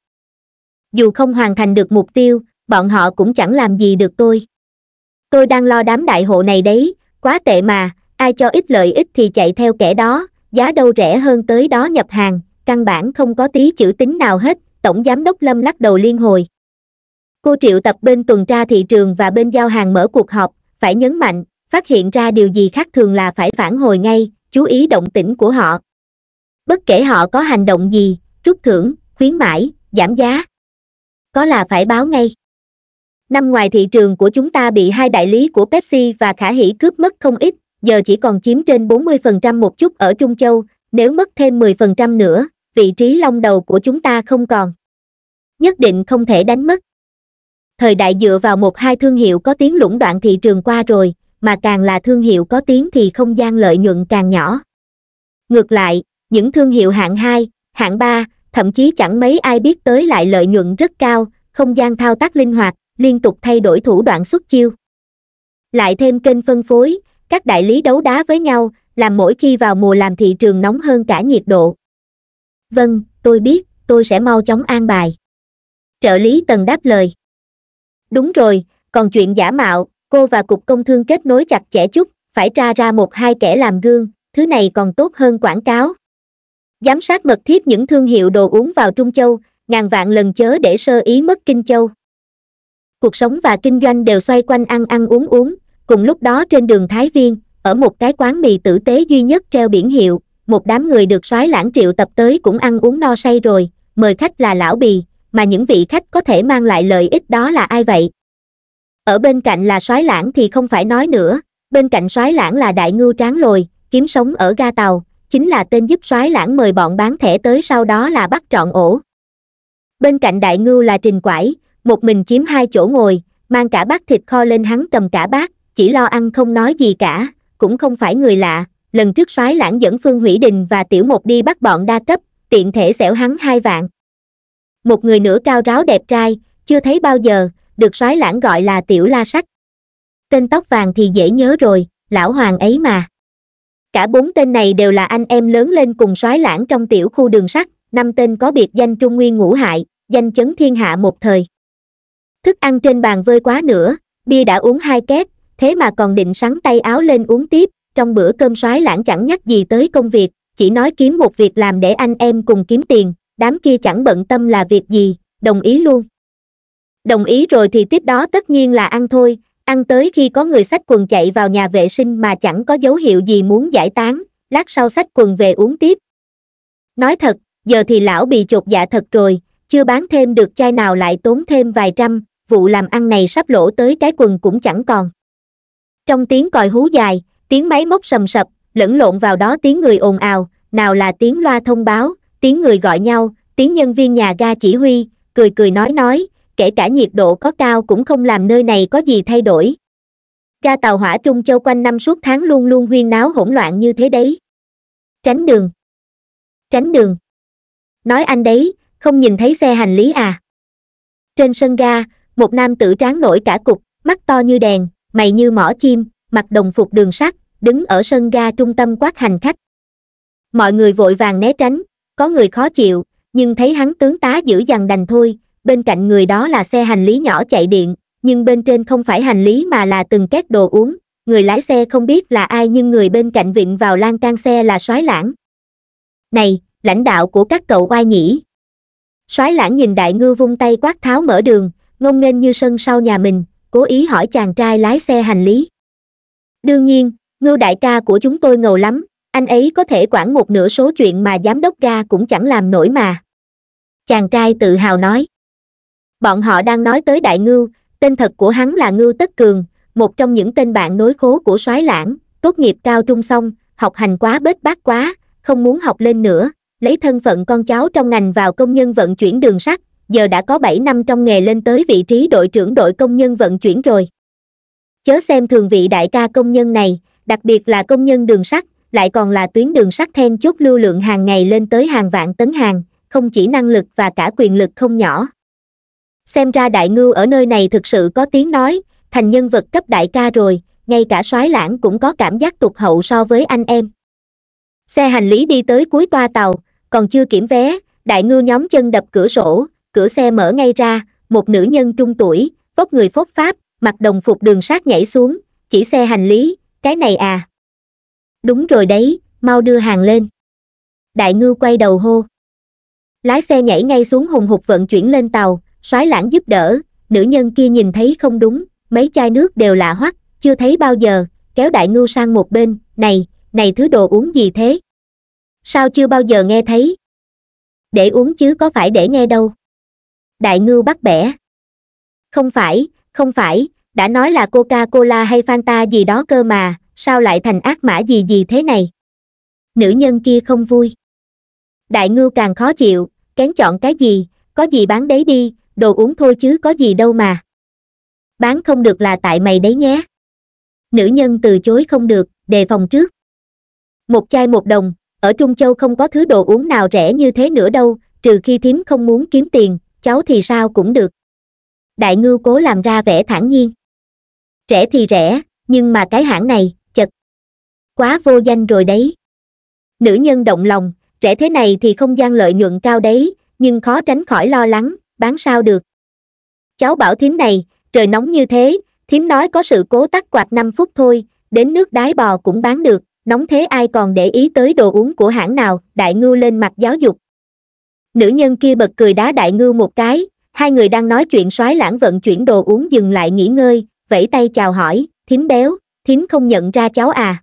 [SPEAKER 1] dù không hoàn thành được mục tiêu bọn họ cũng chẳng làm gì được tôi tôi đang lo đám đại hộ này đấy quá tệ mà ai cho ít lợi ích thì chạy theo kẻ đó giá đâu rẻ hơn tới đó nhập hàng, căn bản không có tí chữ tính nào hết, Tổng Giám đốc Lâm lắc đầu liên hồi. Cô triệu tập bên tuần tra thị trường và bên giao hàng mở cuộc họp, phải nhấn mạnh, phát hiện ra điều gì khác thường là phải phản hồi ngay, chú ý động tĩnh của họ. Bất kể họ có hành động gì, trút thưởng, khuyến mãi, giảm giá. Có là phải báo ngay. Năm ngoài thị trường của chúng ta bị hai đại lý của Pepsi và Khả Hỷ cướp mất không ít, giờ chỉ còn chiếm trên 40% một chút ở Trung Châu, nếu mất thêm 10% nữa, vị trí long đầu của chúng ta không còn. Nhất định không thể đánh mất. Thời đại dựa vào một hai thương hiệu có tiếng lũng đoạn thị trường qua rồi, mà càng là thương hiệu có tiếng thì không gian lợi nhuận càng nhỏ. Ngược lại, những thương hiệu hạng 2, hạng 3, thậm chí chẳng mấy ai biết tới lại lợi nhuận rất cao, không gian thao tác linh hoạt, liên tục thay đổi thủ đoạn xuất chiêu. Lại thêm kênh phân phối, các đại lý đấu đá với nhau làm mỗi khi vào mùa làm thị trường nóng hơn cả nhiệt độ vâng tôi biết tôi sẽ mau chóng an bài trợ lý tần đáp lời đúng rồi còn chuyện giả mạo cô và cục công thương kết nối chặt chẽ chút phải tra ra một hai kẻ làm gương thứ này còn tốt hơn quảng cáo giám sát mật thiết những thương hiệu đồ uống vào trung châu ngàn vạn lần chớ để sơ ý mất kinh châu cuộc sống và kinh doanh đều xoay quanh ăn ăn uống uống cùng lúc đó trên đường thái viên ở một cái quán mì tử tế duy nhất treo biển hiệu một đám người được soái lãng triệu tập tới cũng ăn uống no say rồi mời khách là lão bì mà những vị khách có thể mang lại lợi ích đó là ai vậy ở bên cạnh là soái lãng thì không phải nói nữa bên cạnh soái lãng là đại ngưu tráng lồi kiếm sống ở ga tàu chính là tên giúp soái lãng mời bọn bán thẻ tới sau đó là bắt trọn ổ bên cạnh đại ngưu là trình quải một mình chiếm hai chỗ ngồi mang cả bát thịt kho lên hắn cầm cả bát chỉ lo ăn không nói gì cả cũng không phải người lạ lần trước soái lãng dẫn phương hủy đình và tiểu một đi bắt bọn đa cấp tiện thể xẻo hắn hai vạn một người nữa cao ráo đẹp trai chưa thấy bao giờ được soái lãng gọi là tiểu la sắt tên tóc vàng thì dễ nhớ rồi lão hoàng ấy mà cả bốn tên này đều là anh em lớn lên cùng soái lãng trong tiểu khu đường sắt năm tên có biệt danh trung nguyên ngũ hại danh chấn thiên hạ một thời thức ăn trên bàn vơi quá nữa bia đã uống hai két thế mà còn định sắn tay áo lên uống tiếp trong bữa cơm soái lãng chẳng nhắc gì tới công việc chỉ nói kiếm một việc làm để anh em cùng kiếm tiền đám kia chẳng bận tâm là việc gì đồng ý luôn đồng ý rồi thì tiếp đó tất nhiên là ăn thôi ăn tới khi có người sách quần chạy vào nhà vệ sinh mà chẳng có dấu hiệu gì muốn giải tán lát sau sách quần về uống tiếp nói thật giờ thì lão bị chột dạ thật rồi chưa bán thêm được chai nào lại tốn thêm vài trăm vụ làm ăn này sắp lỗ tới cái quần cũng chẳng còn trong tiếng còi hú dài tiếng máy móc sầm sập lẫn lộn vào đó tiếng người ồn ào nào là tiếng loa thông báo tiếng người gọi nhau tiếng nhân viên nhà ga chỉ huy cười cười nói nói kể cả nhiệt độ có cao cũng không làm nơi này có gì thay đổi ga tàu hỏa trung châu quanh năm suốt tháng luôn luôn huyên náo hỗn loạn như thế đấy tránh đường tránh đường nói anh đấy không nhìn thấy xe hành lý à trên sân ga một nam tử tráng nổi cả cục mắt to như đèn mày như mỏ chim mặc đồng phục đường sắt đứng ở sân ga trung tâm quát hành khách mọi người vội vàng né tránh có người khó chịu nhưng thấy hắn tướng tá giữ dằn đành thôi bên cạnh người đó là xe hành lý nhỏ chạy điện nhưng bên trên không phải hành lý mà là từng két đồ uống người lái xe không biết là ai nhưng người bên cạnh vịn vào lan can xe là soái lãng này lãnh đạo của các cậu oai nhỉ soái lãng nhìn đại ngư vung tay quát tháo mở đường ngông nghênh như sân sau nhà mình cố ý hỏi chàng trai lái xe hành lý đương nhiên ngưu đại ca của chúng tôi ngầu lắm anh ấy có thể quản một nửa số chuyện mà giám đốc ga cũng chẳng làm nổi mà chàng trai tự hào nói bọn họ đang nói tới đại ngưu tên thật của hắn là ngưu tất cường một trong những tên bạn nối khố của soái lãng tốt nghiệp cao trung xong học hành quá bết bát quá không muốn học lên nữa lấy thân phận con cháu trong ngành vào công nhân vận chuyển đường sắt giờ đã có bảy năm trong nghề lên tới vị trí đội trưởng đội công nhân vận chuyển rồi chớ xem thường vị đại ca công nhân này đặc biệt là công nhân đường sắt lại còn là tuyến đường sắt then chốt lưu lượng hàng ngày lên tới hàng vạn tấn hàng không chỉ năng lực và cả quyền lực không nhỏ xem ra đại ngưu ở nơi này thực sự có tiếng nói thành nhân vật cấp đại ca rồi ngay cả soái lãng cũng có cảm giác tụt hậu so với anh em xe hành lý đi tới cuối toa tàu còn chưa kiểm vé đại ngưu nhóm chân đập cửa sổ cửa xe mở ngay ra một nữ nhân trung tuổi vóc người phốt pháp mặc đồng phục đường sát nhảy xuống chỉ xe hành lý cái này à đúng rồi đấy mau đưa hàng lên đại ngư quay đầu hô lái xe nhảy ngay xuống hùng hục vận chuyển lên tàu soái lãng giúp đỡ nữ nhân kia nhìn thấy không đúng mấy chai nước đều lạ hoắc chưa thấy bao giờ kéo đại ngư sang một bên này này thứ đồ uống gì thế sao chưa bao giờ nghe thấy để uống chứ có phải để nghe đâu đại ngưu bắt bẻ không phải không phải đã nói là coca cola hay fanta gì đó cơ mà sao lại thành ác mã gì gì thế này nữ nhân kia không vui đại ngưu càng khó chịu kén chọn cái gì có gì bán đấy đi đồ uống thôi chứ có gì đâu mà bán không được là tại mày đấy nhé nữ nhân từ chối không được đề phòng trước một chai một đồng ở trung châu không có thứ đồ uống nào rẻ như thế nữa đâu trừ khi thím không muốn kiếm tiền cháu thì sao cũng được đại ngưu cố làm ra vẻ thản nhiên rẻ thì rẻ nhưng mà cái hãng này chật quá vô danh rồi đấy nữ nhân động lòng rẻ thế này thì không gian lợi nhuận cao đấy nhưng khó tránh khỏi lo lắng bán sao được cháu bảo thím này trời nóng như thế thím nói có sự cố tắc quạt năm phút thôi đến nước đái bò cũng bán được nóng thế ai còn để ý tới đồ uống của hãng nào đại ngưu lên mặt giáo dục nữ nhân kia bật cười đá đại ngư một cái hai người đang nói chuyện soái lãng vận chuyển đồ uống dừng lại nghỉ ngơi vẫy tay chào hỏi thím béo thím không nhận ra cháu à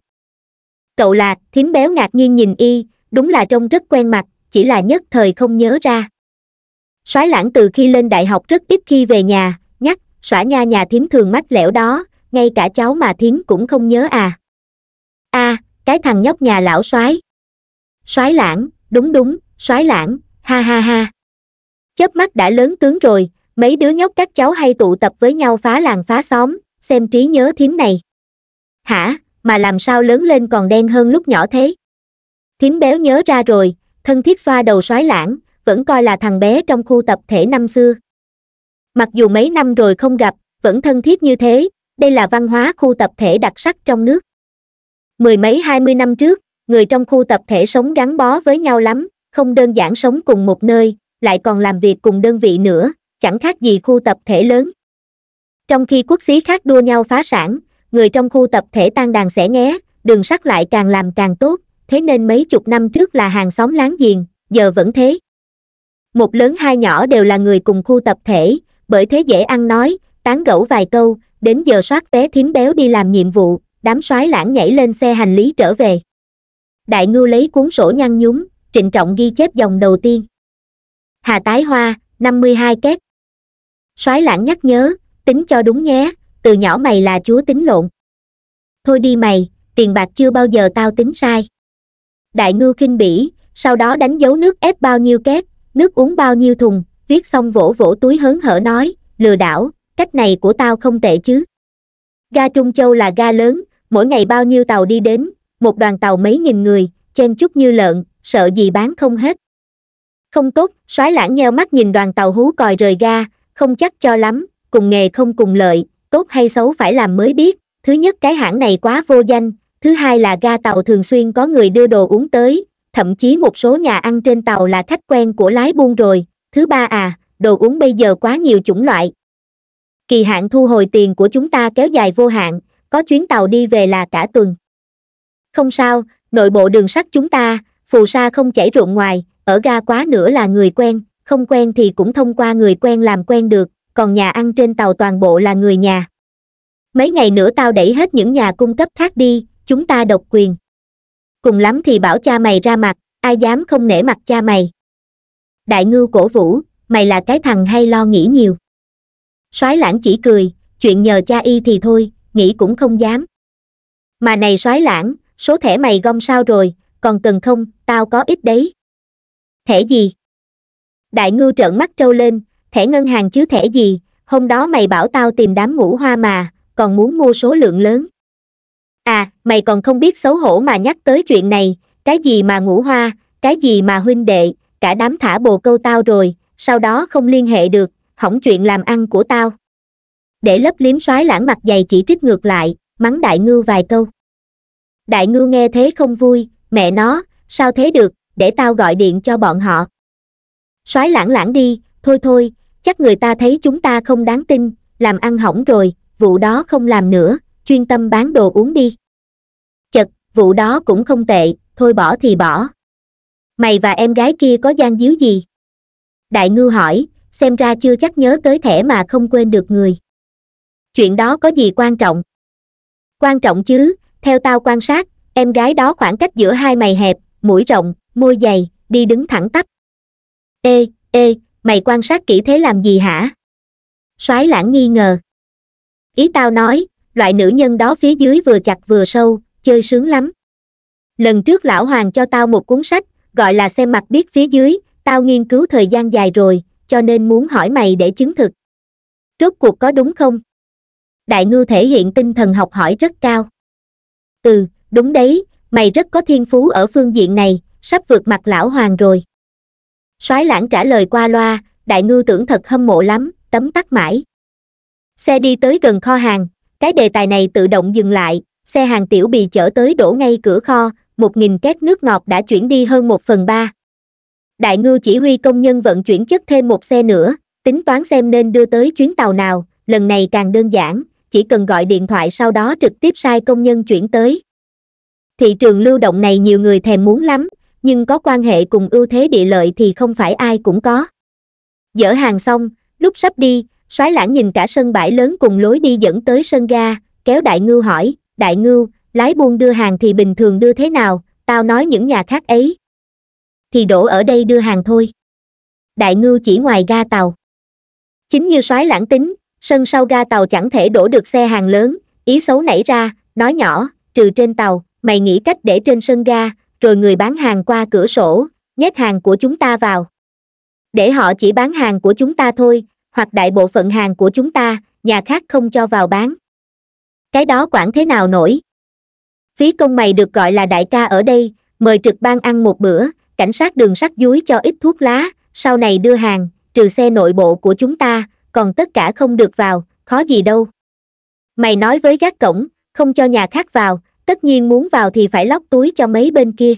[SPEAKER 1] cậu là? thím béo ngạc nhiên nhìn y đúng là trông rất quen mặt chỉ là nhất thời không nhớ ra soái lãng từ khi lên đại học rất ít khi về nhà nhắc xóa nha nhà thím thường mách lẻo đó ngay cả cháu mà thím cũng không nhớ à a à, cái thằng nhóc nhà lão soái soái lãng đúng đúng soái lãng ha ha ha chớp mắt đã lớn tướng rồi mấy đứa nhóc các cháu hay tụ tập với nhau phá làng phá xóm xem trí nhớ thím này hả mà làm sao lớn lên còn đen hơn lúc nhỏ thế thím béo nhớ ra rồi thân thiết xoa đầu soái lãng vẫn coi là thằng bé trong khu tập thể năm xưa mặc dù mấy năm rồi không gặp vẫn thân thiết như thế đây là văn hóa khu tập thể đặc sắc trong nước mười mấy hai mươi năm trước người trong khu tập thể sống gắn bó với nhau lắm không đơn giản sống cùng một nơi lại còn làm việc cùng đơn vị nữa chẳng khác gì khu tập thể lớn trong khi quốc xí khác đua nhau phá sản người trong khu tập thể tan đàn xẻ nghé đường sắt lại càng làm càng tốt thế nên mấy chục năm trước là hàng xóm láng giềng giờ vẫn thế một lớn hai nhỏ đều là người cùng khu tập thể bởi thế dễ ăn nói tán gẫu vài câu đến giờ soát vé thím béo đi làm nhiệm vụ đám soái lãng nhảy lên xe hành lý trở về đại ngưu lấy cuốn sổ nhăn nhúm trịnh trọng ghi chép dòng đầu tiên hà tái hoa năm mươi hai két soái lãng nhắc nhớ tính cho đúng nhé từ nhỏ mày là chúa tính lộn thôi đi mày tiền bạc chưa bao giờ tao tính sai đại Ngư kinh bỉ sau đó đánh dấu nước ép bao nhiêu két nước uống bao nhiêu thùng viết xong vỗ vỗ túi hớn hở nói lừa đảo cách này của tao không tệ chứ ga trung châu là ga lớn mỗi ngày bao nhiêu tàu đi đến một đoàn tàu mấy nghìn người chen chúc như lợn sợ gì bán không hết không tốt soái lãng nheo mắt nhìn đoàn tàu hú còi rời ga không chắc cho lắm cùng nghề không cùng lợi tốt hay xấu phải làm mới biết thứ nhất cái hãng này quá vô danh thứ hai là ga tàu thường xuyên có người đưa đồ uống tới thậm chí một số nhà ăn trên tàu là khách quen của lái buôn rồi thứ ba à đồ uống bây giờ quá nhiều chủng loại kỳ hạn thu hồi tiền của chúng ta kéo dài vô hạn có chuyến tàu đi về là cả tuần không sao nội bộ đường sắt chúng ta phù sa không chảy ruộng ngoài, ở ga quá nữa là người quen, không quen thì cũng thông qua người quen làm quen được, còn nhà ăn trên tàu toàn bộ là người nhà. Mấy ngày nữa tao đẩy hết những nhà cung cấp khác đi, chúng ta độc quyền. Cùng lắm thì bảo cha mày ra mặt, ai dám không nể mặt cha mày. Đại ngư cổ vũ, mày là cái thằng hay lo nghĩ nhiều. soái lãng chỉ cười, chuyện nhờ cha y thì thôi, nghĩ cũng không dám. Mà này soái lãng, số thẻ mày gom sao rồi, còn cần không tao có ít đấy thẻ gì đại ngư trợn mắt trâu lên thẻ ngân hàng chứ thẻ gì hôm đó mày bảo tao tìm đám ngũ hoa mà còn muốn mua số lượng lớn à mày còn không biết xấu hổ mà nhắc tới chuyện này cái gì mà ngũ hoa cái gì mà huynh đệ cả đám thả bồ câu tao rồi sau đó không liên hệ được hỏng chuyện làm ăn của tao để lấp liếm soái lãng mặt dày chỉ trích ngược lại mắng đại ngư vài câu đại ngư nghe thế không vui mẹ nó sao thế được để tao gọi điện cho bọn họ soái lãng lãng đi thôi thôi chắc người ta thấy chúng ta không đáng tin làm ăn hỏng rồi vụ đó không làm nữa chuyên tâm bán đồ uống đi chật vụ đó cũng không tệ thôi bỏ thì bỏ mày và em gái kia có gian díu gì đại ngư hỏi xem ra chưa chắc nhớ tới thẻ mà không quên được người chuyện đó có gì quan trọng quan trọng chứ theo tao quan sát em gái đó khoảng cách giữa hai mày hẹp mũi rộng môi dày đi đứng thẳng tắp ê ê mày quan sát kỹ thế làm gì hả soái lãng nghi ngờ ý tao nói loại nữ nhân đó phía dưới vừa chặt vừa sâu chơi sướng lắm lần trước lão hoàng cho tao một cuốn sách gọi là xem mặt biết phía dưới tao nghiên cứu thời gian dài rồi cho nên muốn hỏi mày để chứng thực rốt cuộc có đúng không đại ngư thể hiện tinh thần học hỏi rất cao ừ đúng đấy mày rất có thiên phú ở phương diện này sắp vượt mặt lão hoàng rồi soái lãng trả lời qua loa đại ngư tưởng thật hâm mộ lắm tấm tắc mãi xe đi tới gần kho hàng cái đề tài này tự động dừng lại xe hàng tiểu bì chở tới đổ ngay cửa kho một nghìn két nước ngọt đã chuyển đi hơn một phần ba đại ngư chỉ huy công nhân vận chuyển chất thêm một xe nữa tính toán xem nên đưa tới chuyến tàu nào lần này càng đơn giản chỉ cần gọi điện thoại sau đó trực tiếp sai công nhân chuyển tới thị trường lưu động này nhiều người thèm muốn lắm nhưng có quan hệ cùng ưu thế địa lợi thì không phải ai cũng có dỡ hàng xong lúc sắp đi soái lãng nhìn cả sân bãi lớn cùng lối đi dẫn tới sân ga kéo đại ngư hỏi đại ngư lái buôn đưa hàng thì bình thường đưa thế nào tao nói những nhà khác ấy thì đổ ở đây đưa hàng thôi đại ngư chỉ ngoài ga tàu chính như soái lãng tính sân sau ga tàu chẳng thể đổ được xe hàng lớn ý xấu nảy ra nói nhỏ trừ trên tàu mày nghĩ cách để trên sân ga, rồi người bán hàng qua cửa sổ, nhét hàng của chúng ta vào. Để họ chỉ bán hàng của chúng ta thôi, hoặc đại bộ phận hàng của chúng ta, nhà khác không cho vào bán. Cái đó quản thế nào nổi? Phí công mày được gọi là đại ca ở đây, mời trực ban ăn một bữa, cảnh sát đường sắt dúi cho ít thuốc lá, sau này đưa hàng, trừ xe nội bộ của chúng ta, còn tất cả không được vào, khó gì đâu. Mày nói với gác cổng, không cho nhà khác vào, tất nhiên muốn vào thì phải lóc túi cho mấy bên kia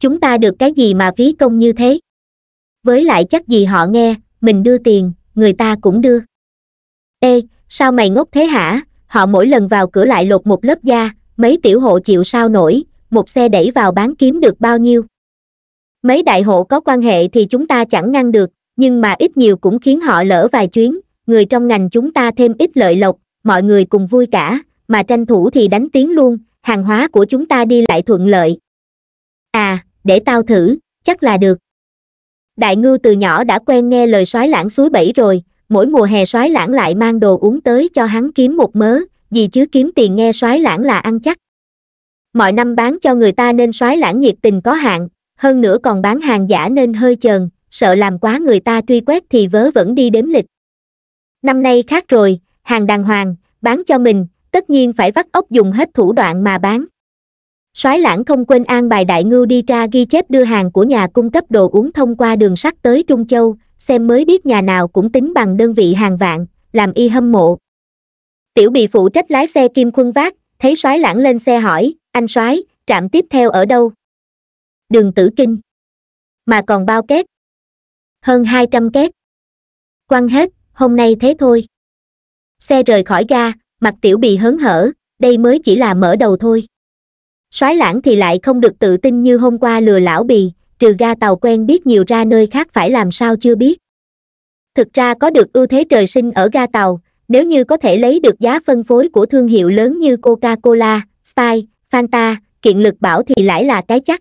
[SPEAKER 1] chúng ta được cái gì mà phí công như thế với lại chắc gì họ nghe mình đưa tiền người ta cũng đưa ê sao mày ngốc thế hả họ mỗi lần vào cửa lại lột một lớp da mấy tiểu hộ chịu sao nổi một xe đẩy vào bán kiếm được bao nhiêu mấy đại hộ có quan hệ thì chúng ta chẳng ngăn được nhưng mà ít nhiều cũng khiến họ lỡ vài chuyến người trong ngành chúng ta thêm ít lợi lộc mọi người cùng vui cả mà tranh thủ thì đánh tiếng luôn hàng hóa của chúng ta đi lại thuận lợi à để tao thử chắc là được đại ngư từ nhỏ đã quen nghe lời soái lãng suối bẫy rồi mỗi mùa hè soái lãng lại mang đồ uống tới cho hắn kiếm một mớ gì chứ kiếm tiền nghe soái lãng là ăn chắc mọi năm bán cho người ta nên soái lãng nhiệt tình có hạn hơn nữa còn bán hàng giả nên hơi chờn sợ làm quá người ta truy quét thì vớ vẫn đi đếm lịch năm nay khác rồi hàng đàng hoàng bán cho mình tất nhiên phải vắt ốc dùng hết thủ đoạn mà bán soái lãng không quên an bài đại ngưu đi ra ghi chép đưa hàng của nhà cung cấp đồ uống thông qua đường sắt tới trung châu xem mới biết nhà nào cũng tính bằng đơn vị hàng vạn làm y hâm mộ tiểu bị phụ trách lái xe kim khuân vác thấy soái lãng lên xe hỏi anh soái trạm tiếp theo ở đâu đường tử kinh mà còn bao két hơn hai trăm két quăng hết hôm nay thế thôi xe rời khỏi ga mặt tiểu bì hớn hở đây mới chỉ là mở đầu thôi soái lãng thì lại không được tự tin như hôm qua lừa lão bì trừ ga tàu quen biết nhiều ra nơi khác phải làm sao chưa biết thực ra có được ưu thế trời sinh ở ga tàu nếu như có thể lấy được giá phân phối của thương hiệu lớn như coca cola Sprite, fanta kiện lực bảo thì lại là cái chắc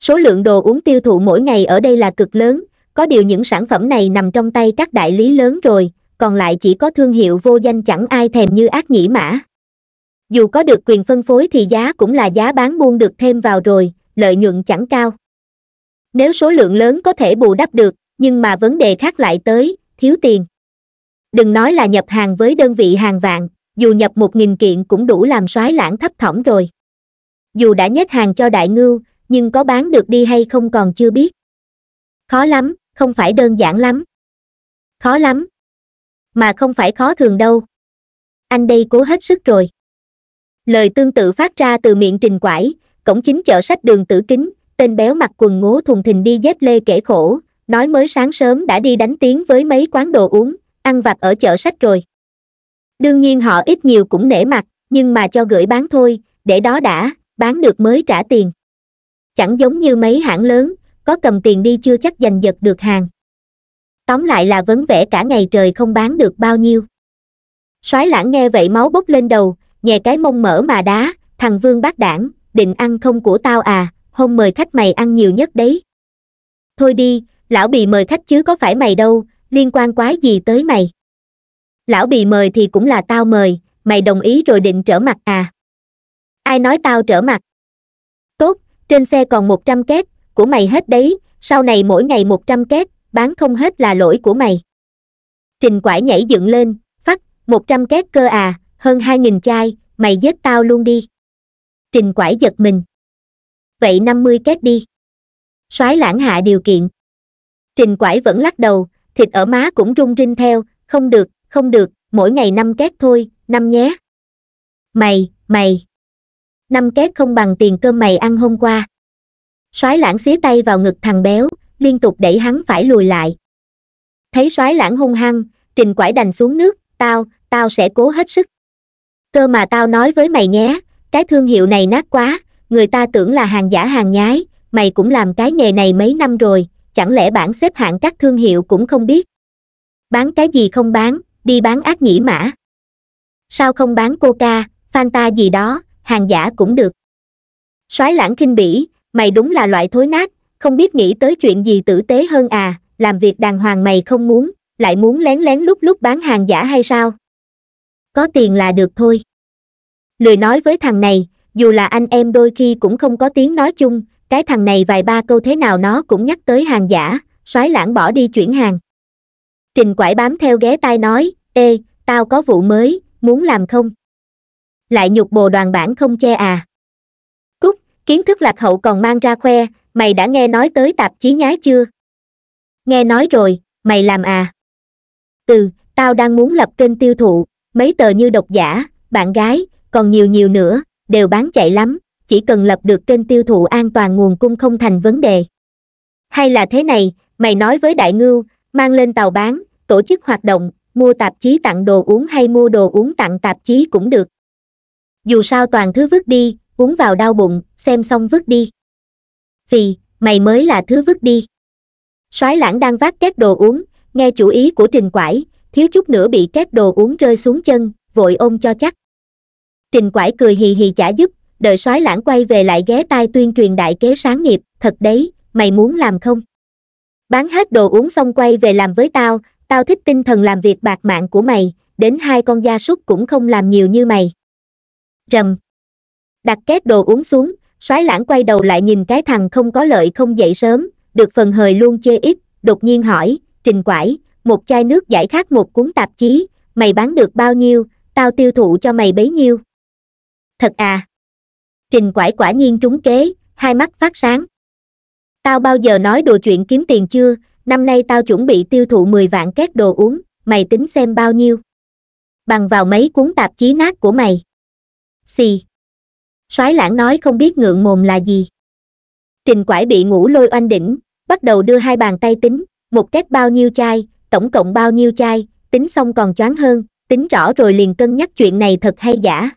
[SPEAKER 1] số lượng đồ uống tiêu thụ mỗi ngày ở đây là cực lớn có điều những sản phẩm này nằm trong tay các đại lý lớn rồi còn lại chỉ có thương hiệu vô danh chẳng ai thèm như ác nhĩ mã dù có được quyền phân phối thì giá cũng là giá bán buôn được thêm vào rồi lợi nhuận chẳng cao nếu số lượng lớn có thể bù đắp được nhưng mà vấn đề khác lại tới thiếu tiền đừng nói là nhập hàng với đơn vị hàng vạn dù nhập một nghìn kiện cũng đủ làm soái lãng thấp thỏm rồi dù đã nhét hàng cho đại ngưu nhưng có bán được đi hay không còn chưa biết khó lắm không phải đơn giản lắm khó lắm mà không phải khó thường đâu anh đây cố hết sức rồi lời tương tự phát ra từ miệng trình quải cổng chính chợ sách đường tử kính tên béo mặc quần ngố thùng thình đi dép lê kể khổ nói mới sáng sớm đã đi đánh tiếng với mấy quán đồ uống ăn vặt ở chợ sách rồi đương nhiên họ ít nhiều cũng nể mặt nhưng mà cho gửi bán thôi để đó đã bán được mới trả tiền chẳng giống như mấy hãng lớn có cầm tiền đi chưa chắc giành giật được hàng tóm lại là vấn vẽ cả ngày trời không bán được bao nhiêu soái lãng nghe vậy máu bốc lên đầu nhè cái mông mở mà đá thằng vương bác đảng định ăn không của tao à hôm mời khách mày ăn nhiều nhất đấy thôi đi lão bì mời khách chứ có phải mày đâu liên quan quái gì tới mày lão bì mời thì cũng là tao mời mày đồng ý rồi định trở mặt à ai nói tao trở mặt tốt trên xe còn một trăm két của mày hết đấy sau này mỗi ngày một trăm két bán không hết là lỗi của mày trình quải nhảy dựng lên phát, một trăm két cơ à hơn hai nghìn chai mày giết tao luôn đi trình quải giật mình vậy năm mươi két đi soái lãng hạ điều kiện trình quải vẫn lắc đầu thịt ở má cũng rung rinh theo không được không được mỗi ngày năm két thôi năm nhé mày mày năm két không bằng tiền cơm mày ăn hôm qua soái lãng xía tay vào ngực thằng béo liên tục đẩy hắn phải lùi lại thấy soái lãng hung hăng trình quải đành xuống nước tao tao sẽ cố hết sức cơ mà tao nói với mày nhé cái thương hiệu này nát quá người ta tưởng là hàng giả hàng nhái mày cũng làm cái nghề này mấy năm rồi chẳng lẽ bản xếp hạng các thương hiệu cũng không biết bán cái gì không bán đi bán ác nhĩ mã sao không bán coca fanta gì đó hàng giả cũng được soái lãng kinh bỉ mày đúng là loại thối nát không biết nghĩ tới chuyện gì tử tế hơn à làm việc đàng hoàng mày không muốn lại muốn lén lén lúc lúc bán hàng giả hay sao có tiền là được thôi lười nói với thằng này dù là anh em đôi khi cũng không có tiếng nói chung cái thằng này vài ba câu thế nào nó cũng nhắc tới hàng giả xoái lãng bỏ đi chuyển hàng trình quải bám theo ghé tai nói ê tao có vụ mới muốn làm không lại nhục bồ đoàn bản không che à cúc kiến thức lạc hậu còn mang ra khoe mày đã nghe nói tới tạp chí nhái chưa nghe nói rồi mày làm à ừ tao đang muốn lập kênh tiêu thụ mấy tờ như độc giả bạn gái còn nhiều nhiều nữa đều bán chạy lắm chỉ cần lập được kênh tiêu thụ an toàn nguồn cung không thành vấn đề hay là thế này mày nói với đại ngưu mang lên tàu bán tổ chức hoạt động mua tạp chí tặng đồ uống hay mua đồ uống tặng tạp chí cũng được dù sao toàn thứ vứt đi uống vào đau bụng xem xong vứt đi vì mày mới là thứ vứt đi Soái lãng đang vác két đồ uống nghe chủ ý của trình quải thiếu chút nữa bị két đồ uống rơi xuống chân vội ôm cho chắc trình quải cười hì hì trả giúp đợi Soái lãng quay về lại ghé tai tuyên truyền đại kế sáng nghiệp thật đấy mày muốn làm không bán hết đồ uống xong quay về làm với tao tao thích tinh thần làm việc bạc mạng của mày đến hai con gia súc cũng không làm nhiều như mày rầm đặt két đồ uống xuống soái lãng quay đầu lại nhìn cái thằng không có lợi không dậy sớm được phần hời luôn chê ít đột nhiên hỏi trình quải một chai nước giải khát một cuốn tạp chí mày bán được bao nhiêu tao tiêu thụ cho mày bấy nhiêu thật à trình quải quả nhiên trúng kế hai mắt phát sáng tao bao giờ nói đồ chuyện kiếm tiền chưa năm nay tao chuẩn bị tiêu thụ 10 vạn két đồ uống mày tính xem bao nhiêu bằng vào mấy cuốn tạp chí nát của mày xì soái lãng nói không biết ngượng mồm là gì trình quải bị ngủ lôi oanh đỉnh bắt đầu đưa hai bàn tay tính một két bao nhiêu chai tổng cộng bao nhiêu chai tính xong còn choáng hơn tính rõ rồi liền cân nhắc chuyện này thật hay giả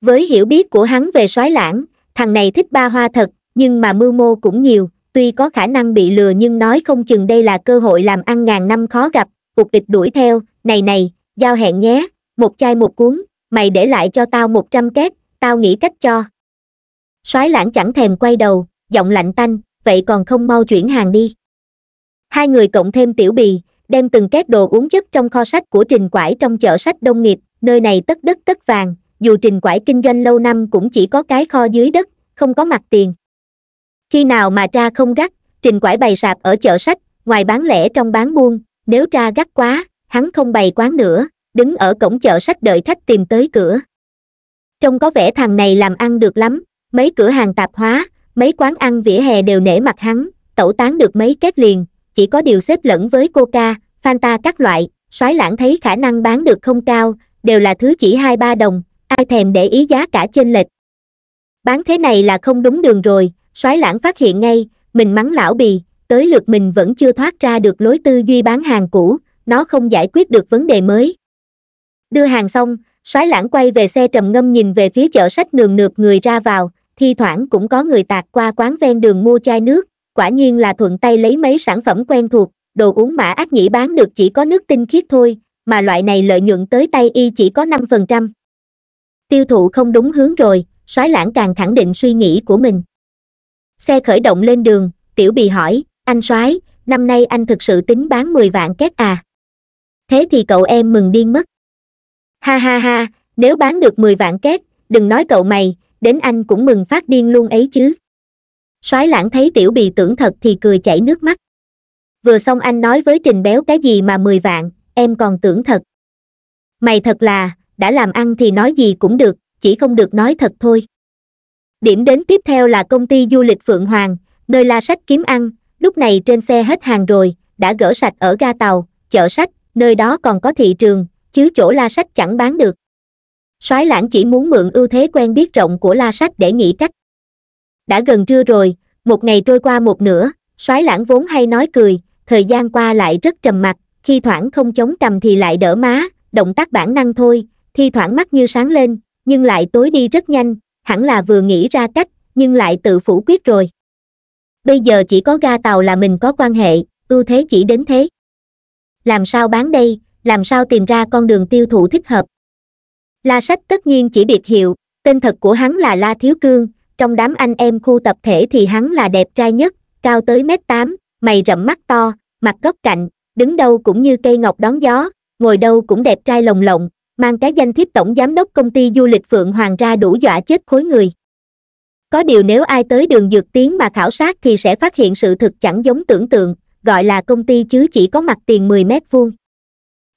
[SPEAKER 1] với hiểu biết của hắn về soái lãng thằng này thích ba hoa thật nhưng mà mưu mô cũng nhiều tuy có khả năng bị lừa nhưng nói không chừng đây là cơ hội làm ăn ngàn năm khó gặp cục địch đuổi theo này này giao hẹn nhé một chai một cuốn mày để lại cho tao một trăm két tao nghĩ cách cho soái lãng chẳng thèm quay đầu giọng lạnh tanh vậy còn không mau chuyển hàng đi hai người cộng thêm tiểu bì đem từng két đồ uống chất trong kho sách của trình quải trong chợ sách đông nghiệp nơi này tất đất tất vàng dù trình quải kinh doanh lâu năm cũng chỉ có cái kho dưới đất không có mặt tiền khi nào mà tra không gắt trình quải bày sạp ở chợ sách ngoài bán lẻ trong bán buôn nếu tra gắt quá hắn không bày quán nữa đứng ở cổng chợ sách đợi khách tìm tới cửa trông có vẻ thằng này làm ăn được lắm mấy cửa hàng tạp hóa mấy quán ăn vỉa hè đều nể mặt hắn tẩu tán được mấy két liền chỉ có điều xếp lẫn với coca fanta các loại sói lãng thấy khả năng bán được không cao đều là thứ chỉ hai ba đồng ai thèm để ý giá cả trên lệch bán thế này là không đúng đường rồi sói lãng phát hiện ngay mình mắng lão bì tới lượt mình vẫn chưa thoát ra được lối tư duy bán hàng cũ nó không giải quyết được vấn đề mới đưa hàng xong soái lãng quay về xe trầm ngâm nhìn về phía chợ sách nườm nượp người ra vào, thi thoảng cũng có người tạt qua quán ven đường mua chai nước, quả nhiên là thuận tay lấy mấy sản phẩm quen thuộc, đồ uống mã ác nhĩ bán được chỉ có nước tinh khiết thôi, mà loại này lợi nhuận tới tay y chỉ có 5%. Tiêu thụ không đúng hướng rồi, soái lãng càng khẳng định suy nghĩ của mình. Xe khởi động lên đường, tiểu bì hỏi, anh soái, năm nay anh thực sự tính bán 10 vạn két à? Thế thì cậu em mừng điên mất ha ha ha nếu bán được mười vạn két đừng nói cậu mày đến anh cũng mừng phát điên luôn ấy chứ soái lãng thấy tiểu bì tưởng thật thì cười chảy nước mắt vừa xong anh nói với trình béo cái gì mà mười vạn em còn tưởng thật mày thật là đã làm ăn thì nói gì cũng được chỉ không được nói thật thôi điểm đến tiếp theo là công ty du lịch phượng hoàng nơi la sách kiếm ăn lúc này trên xe hết hàng rồi đã gỡ sạch ở ga tàu chợ sách nơi đó còn có thị trường chứ chỗ la sách chẳng bán được soái lãng chỉ muốn mượn ưu thế quen biết rộng của la sách để nghĩ cách đã gần trưa rồi một ngày trôi qua một nửa soái lãng vốn hay nói cười thời gian qua lại rất trầm mặc khi thoảng không chống cầm thì lại đỡ má động tác bản năng thôi thi thoảng mắt như sáng lên nhưng lại tối đi rất nhanh hẳn là vừa nghĩ ra cách nhưng lại tự phủ quyết rồi bây giờ chỉ có ga tàu là mình có quan hệ ưu thế chỉ đến thế làm sao bán đây làm sao tìm ra con đường tiêu thụ thích hợp la sách tất nhiên chỉ biệt hiệu tên thật của hắn là la thiếu cương trong đám anh em khu tập thể thì hắn là đẹp trai nhất cao tới mét tám mày rậm mắt to mặt góc cạnh đứng đâu cũng như cây ngọc đón gió ngồi đâu cũng đẹp trai lồng lộng mang cái danh thiếp tổng giám đốc công ty du lịch phượng hoàng ra đủ dọa chết khối người có điều nếu ai tới đường dược tiến mà khảo sát thì sẽ phát hiện sự thực chẳng giống tưởng tượng gọi là công ty chứ chỉ có mặt tiền mười mét vuông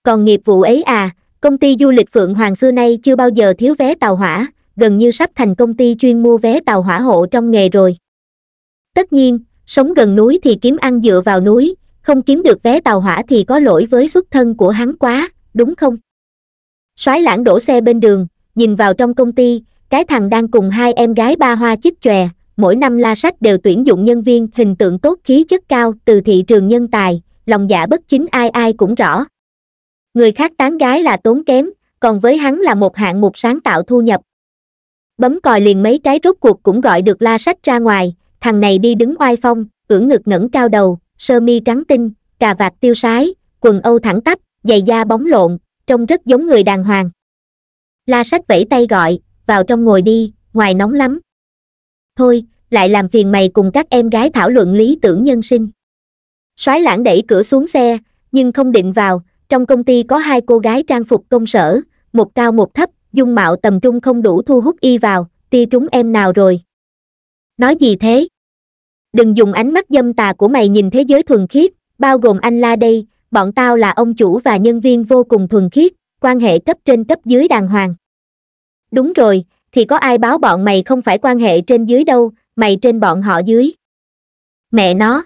[SPEAKER 1] còn nghiệp vụ ấy à công ty du lịch phượng hoàng xưa nay chưa bao giờ thiếu vé tàu hỏa gần như sắp thành công ty chuyên mua vé tàu hỏa hộ trong nghề rồi tất nhiên sống gần núi thì kiếm ăn dựa vào núi không kiếm được vé tàu hỏa thì có lỗi với xuất thân của hắn quá đúng không soái lãng đổ xe bên đường nhìn vào trong công ty cái thằng đang cùng hai em gái ba hoa chích chòe mỗi năm la sách đều tuyển dụng nhân viên hình tượng tốt khí chất cao từ thị trường nhân tài lòng dạ bất chính ai ai cũng rõ người khác tán gái là tốn kém còn với hắn là một hạng mục sáng tạo thu nhập bấm còi liền mấy cái rốt cuộc cũng gọi được la sách ra ngoài thằng này đi đứng oai phong ưỡn ngực ngẩng cao đầu sơ mi trắng tinh cà vạt tiêu sái quần âu thẳng tắp giày da bóng lộn trông rất giống người đàng hoàng la sách vẫy tay gọi vào trong ngồi đi ngoài nóng lắm thôi lại làm phiền mày cùng các em gái thảo luận lý tưởng nhân sinh soái lãng đẩy cửa xuống xe nhưng không định vào trong công ty có hai cô gái trang phục công sở, một cao một thấp, dung mạo tầm trung không đủ thu hút y vào, ti trúng em nào rồi. Nói gì thế? Đừng dùng ánh mắt dâm tà của mày nhìn thế giới thuần khiết, bao gồm anh la đây, bọn tao là ông chủ và nhân viên vô cùng thuần khiết, quan hệ cấp trên cấp dưới đàng hoàng. Đúng rồi, thì có ai báo bọn mày không phải quan hệ trên dưới đâu, mày trên bọn họ dưới. Mẹ nó.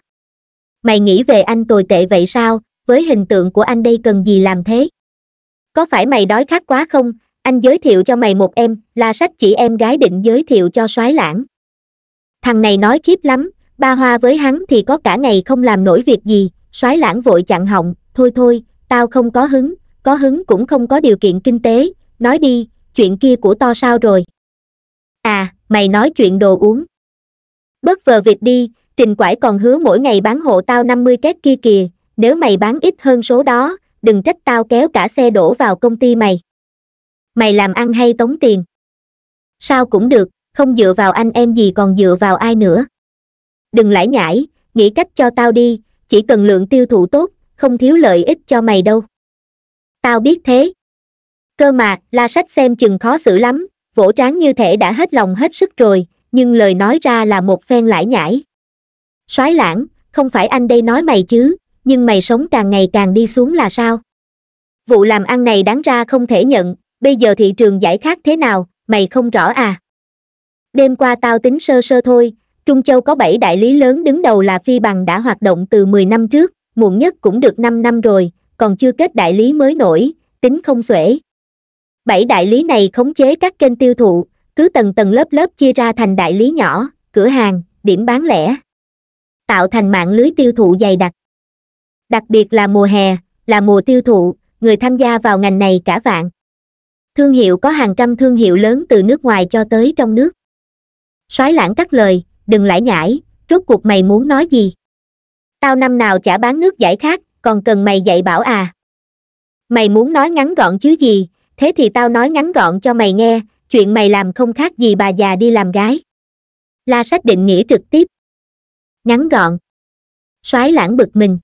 [SPEAKER 1] Mày nghĩ về anh tồi tệ vậy sao, với hình tượng của anh đây cần gì làm thế có phải mày đói khát quá không anh giới thiệu cho mày một em là sách chỉ em gái định giới thiệu cho soái lãng thằng này nói khiếp lắm ba hoa với hắn thì có cả ngày không làm nổi việc gì soái lãng vội chặn họng thôi thôi tao không có hứng có hứng cũng không có điều kiện kinh tế nói đi chuyện kia của to sao rồi à mày nói chuyện đồ uống bất vờ việc đi trình quải còn hứa mỗi ngày bán hộ tao năm mươi két kia kìa nếu mày bán ít hơn số đó, đừng trách tao kéo cả xe đổ vào công ty mày. Mày làm ăn hay tống tiền? Sao cũng được, không dựa vào anh em gì còn dựa vào ai nữa. Đừng lãi nhải, nghĩ cách cho tao đi, chỉ cần lượng tiêu thụ tốt, không thiếu lợi ích cho mày đâu. Tao biết thế. Cơ mà, la sách xem chừng khó xử lắm, vỗ trán như thể đã hết lòng hết sức rồi, nhưng lời nói ra là một phen lãi nhải. Soái lãng, không phải anh đây nói mày chứ, nhưng mày sống càng ngày càng đi xuống là sao vụ làm ăn này đáng ra không thể nhận bây giờ thị trường giải khác thế nào mày không rõ à đêm qua tao tính sơ sơ thôi trung châu có bảy đại lý lớn đứng đầu là phi bằng đã hoạt động từ mười năm trước muộn nhất cũng được năm năm rồi còn chưa kết đại lý mới nổi tính không xuể bảy đại lý này khống chế các kênh tiêu thụ cứ tầng tầng lớp lớp chia ra thành đại lý nhỏ cửa hàng điểm bán lẻ tạo thành mạng lưới tiêu thụ dày đặc đặc biệt là mùa hè là mùa tiêu thụ người tham gia vào ngành này cả vạn thương hiệu có hàng trăm thương hiệu lớn từ nước ngoài cho tới trong nước xoái lãng cắt lời đừng lải nhải rốt cuộc mày muốn nói gì tao năm nào chả bán nước giải khát còn cần mày dạy bảo à mày muốn nói ngắn gọn chứ gì thế thì tao nói ngắn gọn cho mày nghe chuyện mày làm không khác gì bà già đi làm gái la sách định nghĩa trực tiếp ngắn gọn xoái lãng bực mình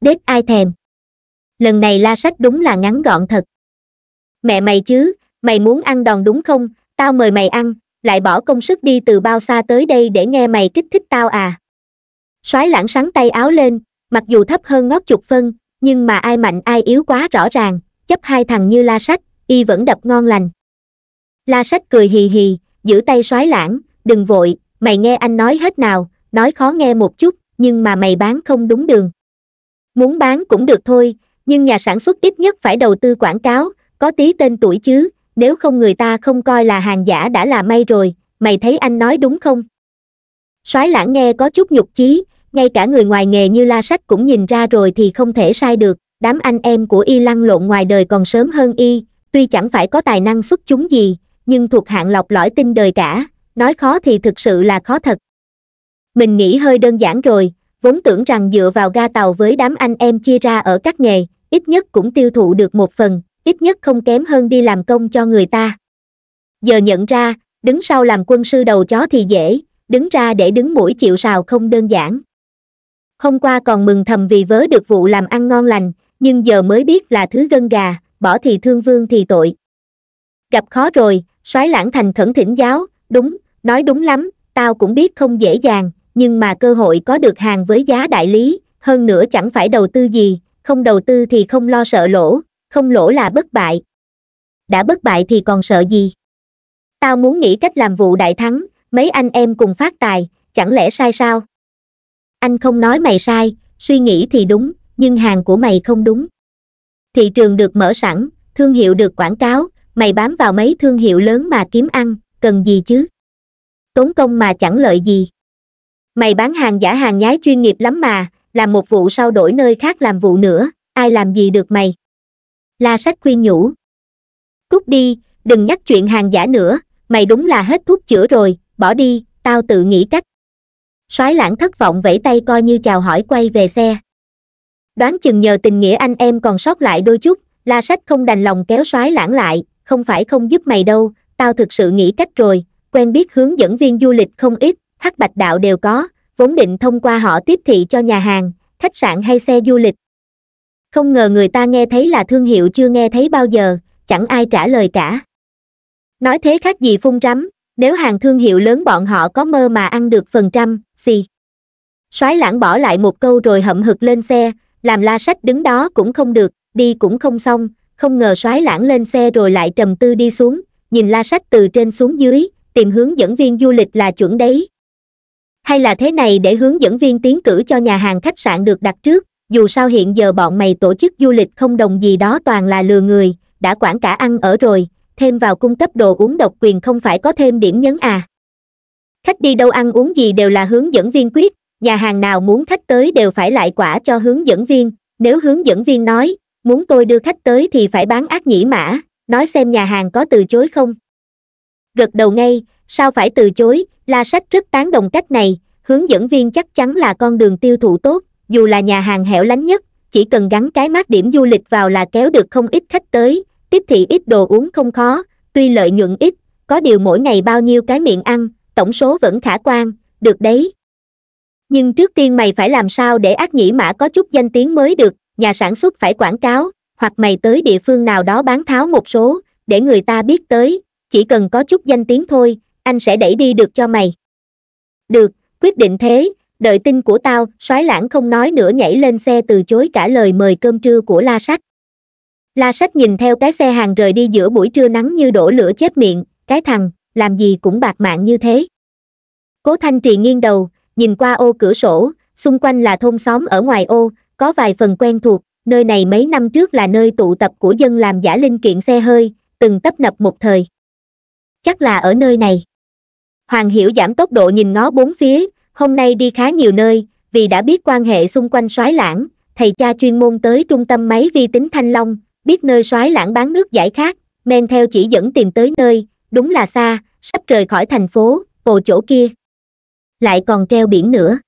[SPEAKER 1] đếch ai thèm lần này la sách đúng là ngắn gọn thật mẹ mày chứ mày muốn ăn đòn đúng không tao mời mày ăn lại bỏ công sức đi từ bao xa tới đây để nghe mày kích thích tao à soái lãng sáng tay áo lên mặc dù thấp hơn ngót chục phân nhưng mà ai mạnh ai yếu quá rõ ràng chấp hai thằng như la sách y vẫn đập ngon lành la sách cười hì hì giữ tay soái lãng đừng vội mày nghe anh nói hết nào nói khó nghe một chút nhưng mà mày bán không đúng đường Muốn bán cũng được thôi, nhưng nhà sản xuất ít nhất phải đầu tư quảng cáo, có tí tên tuổi chứ, nếu không người ta không coi là hàng giả đã là may rồi, mày thấy anh nói đúng không? Soái lãng nghe có chút nhục chí, ngay cả người ngoài nghề như La Sách cũng nhìn ra rồi thì không thể sai được, đám anh em của y lăn lộn ngoài đời còn sớm hơn y, tuy chẳng phải có tài năng xuất chúng gì, nhưng thuộc hạng lọc lõi tin đời cả, nói khó thì thực sự là khó thật. Mình nghĩ hơi đơn giản rồi, vốn tưởng rằng dựa vào ga tàu với đám anh em chia ra ở các nghề, ít nhất cũng tiêu thụ được một phần, ít nhất không kém hơn đi làm công cho người ta. Giờ nhận ra, đứng sau làm quân sư đầu chó thì dễ, đứng ra để đứng mũi chịu sào không đơn giản. Hôm qua còn mừng thầm vì vớ được vụ làm ăn ngon lành, nhưng giờ mới biết là thứ gân gà, bỏ thì thương vương thì tội. Gặp khó rồi, soái lãng thành khẩn thỉnh giáo, đúng, nói đúng lắm, tao cũng biết không dễ dàng, nhưng mà cơ hội có được hàng với giá đại lý hơn nữa chẳng phải đầu tư gì không đầu tư thì không lo sợ lỗ không lỗ là bất bại đã bất bại thì còn sợ gì tao muốn nghĩ cách làm vụ đại thắng mấy anh em cùng phát tài chẳng lẽ sai sao anh không nói mày sai suy nghĩ thì đúng nhưng hàng của mày không đúng thị trường được mở sẵn thương hiệu được quảng cáo mày bám vào mấy thương hiệu lớn mà kiếm ăn cần gì chứ tốn công mà chẳng lợi gì mày bán hàng giả hàng nhái chuyên nghiệp lắm mà làm một vụ sau đổi nơi khác làm vụ nữa ai làm gì được mày la sách khuyên nhủ cút đi đừng nhắc chuyện hàng giả nữa mày đúng là hết thuốc chữa rồi bỏ đi tao tự nghĩ cách soái lãng thất vọng vẫy tay coi như chào hỏi quay về xe đoán chừng nhờ tình nghĩa anh em còn sót lại đôi chút la sách không đành lòng kéo soái lãng lại không phải không giúp mày đâu tao thực sự nghĩ cách rồi quen biết hướng dẫn viên du lịch không ít hắc bạch đạo đều có vốn định thông qua họ tiếp thị cho nhà hàng khách sạn hay xe du lịch không ngờ người ta nghe thấy là thương hiệu chưa nghe thấy bao giờ chẳng ai trả lời cả nói thế khác gì phun rắm nếu hàng thương hiệu lớn bọn họ có mơ mà ăn được phần trăm gì soái lãng bỏ lại một câu rồi hậm hực lên xe làm la sách đứng đó cũng không được đi cũng không xong không ngờ soái lãng lên xe rồi lại trầm tư đi xuống nhìn la sách từ trên xuống dưới tìm hướng dẫn viên du lịch là chuẩn đấy hay là thế này để hướng dẫn viên tiến cử cho nhà hàng khách sạn được đặt trước dù sao hiện giờ bọn mày tổ chức du lịch không đồng gì đó toàn là lừa người đã quản cả ăn ở rồi thêm vào cung cấp đồ uống độc quyền không phải có thêm điểm nhấn à khách đi đâu ăn uống gì đều là hướng dẫn viên quyết nhà hàng nào muốn khách tới đều phải lại quả cho hướng dẫn viên nếu hướng dẫn viên nói muốn tôi đưa khách tới thì phải bán ác nhĩ mã nói xem nhà hàng có từ chối không gật đầu ngay sao phải từ chối la sách rất tán đồng cách này hướng dẫn viên chắc chắn là con đường tiêu thụ tốt dù là nhà hàng hẻo lánh nhất chỉ cần gắn cái mát điểm du lịch vào là kéo được không ít khách tới tiếp thị ít đồ uống không khó tuy lợi nhuận ít có điều mỗi ngày bao nhiêu cái miệng ăn tổng số vẫn khả quan được đấy nhưng trước tiên mày phải làm sao để ác nhĩ mã có chút danh tiếng mới được nhà sản xuất phải quảng cáo hoặc mày tới địa phương nào đó bán tháo một số để người ta biết tới chỉ cần có chút danh tiếng thôi anh sẽ đẩy đi được cho mày được quyết định thế đợi tin của tao soái lãng không nói nữa nhảy lên xe từ chối cả lời mời cơm trưa của la sách la sách nhìn theo cái xe hàng rời đi giữa buổi trưa nắng như đổ lửa chết miệng cái thằng làm gì cũng bạc mạng như thế cố thanh trì nghiêng đầu nhìn qua ô cửa sổ xung quanh là thôn xóm ở ngoài ô có vài phần quen thuộc nơi này mấy năm trước là nơi tụ tập của dân làm giả linh kiện xe hơi từng tấp nập một thời chắc là ở nơi này hoàng hiểu giảm tốc độ nhìn ngó bốn phía hôm nay đi khá nhiều nơi vì đã biết quan hệ xung quanh soái lãng thầy cha chuyên môn tới trung tâm máy vi tính thanh long biết nơi soái lãng bán nước giải khát men theo chỉ dẫn tìm tới nơi đúng là xa sắp rời khỏi thành phố bồ chỗ kia lại còn treo biển nữa